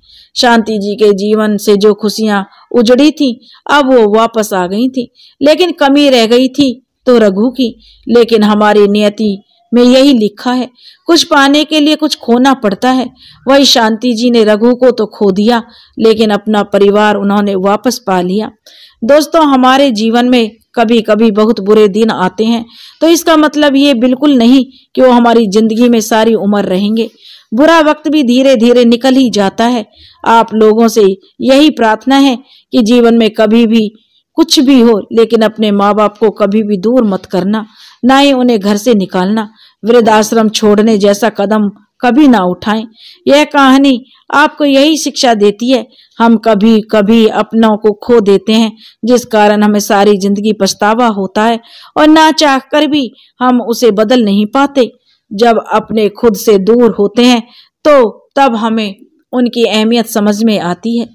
शांति जी के जीवन से जो खुशियां उजड़ी थी अब वो वापस आ गई थी लेकिन कमी रह गई थी तो रघु की लेकिन हमारी नियति में यही लिखा है कुछ पाने के लिए कुछ खोना पड़ता है वही शांति जी ने रघु को तो खो दिया लेकिन अपना परिवार उन्होंने वापस पा लिया दोस्तों हमारे जीवन में कभी कभी बहुत बुरे दिन आते हैं तो इसका मतलब ये बिल्कुल नहीं कि वो हमारी जिंदगी में सारी उम्र रहेंगे बुरा वक्त भी धीरे धीरे निकल ही जाता है आप लोगों से यही प्रार्थना है कि जीवन में कभी भी कुछ भी हो लेकिन अपने माँ बाप को कभी भी दूर मत करना ना ही उन्हें घर से निकालना वृद्धाश्रम छोड़ने जैसा कदम कभी ना उठाएं यह कहानी आपको यही शिक्षा देती है हम कभी कभी अपनों को खो देते हैं जिस कारण हमें सारी जिंदगी पछतावा होता है और ना चाह कर भी हम उसे बदल नहीं पाते जब अपने खुद से दूर होते हैं तो तब हमें उनकी अहमियत समझ में आती है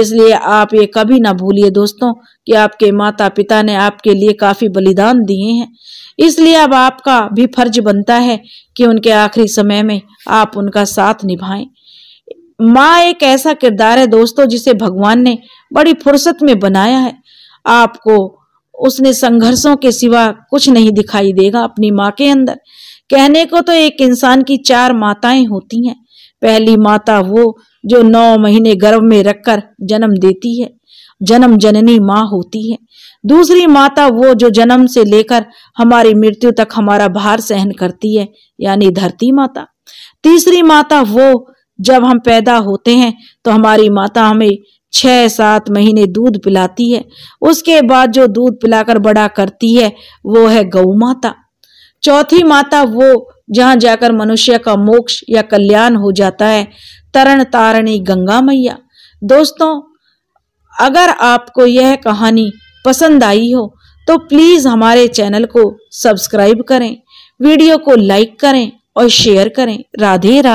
इसलिए आप ये कभी ना भूलिए दोस्तों कि आपके माता पिता ने आपके लिए काफ़ी बलिदान दिए हैं इसलिए अब आपका भी फर्ज बनता है कि उनके आखिरी समय में आप उनका साथ निभाएं माँ एक ऐसा किरदार है दोस्तों जिसे भगवान ने बड़ी फुर्सत में बनाया है आपको उसने संघर्षों के सिवा कुछ नहीं दिखाई देगा अपनी माँ के अंदर कहने को तो एक इंसान की चार माताएं होती हैं पहली माता वो जो नौ महीने गर्भ में रखकर जन्म देती है जन्म जननी माँ होती है दूसरी माता वो जो जन्म से लेकर हमारी मृत्यु तक हमारा भार सहन करती है यानी धरती माता तीसरी माता वो जब हम पैदा होते हैं तो हमारी माता हमें छह सात महीने दूध पिलाती है उसके बाद जो दूध पिलाकर बड़ा करती है वो है गौ माता चौथी माता वो जहाँ जाकर मनुष्य का मोक्ष या कल्याण हो जाता है तरण तारणी गंगा मैया दोस्तों अगर आपको यह कहानी पसंद आई हो तो प्लीज़ हमारे चैनल को सब्सक्राइब करें वीडियो को लाइक करें और शेयर करें राधे राधे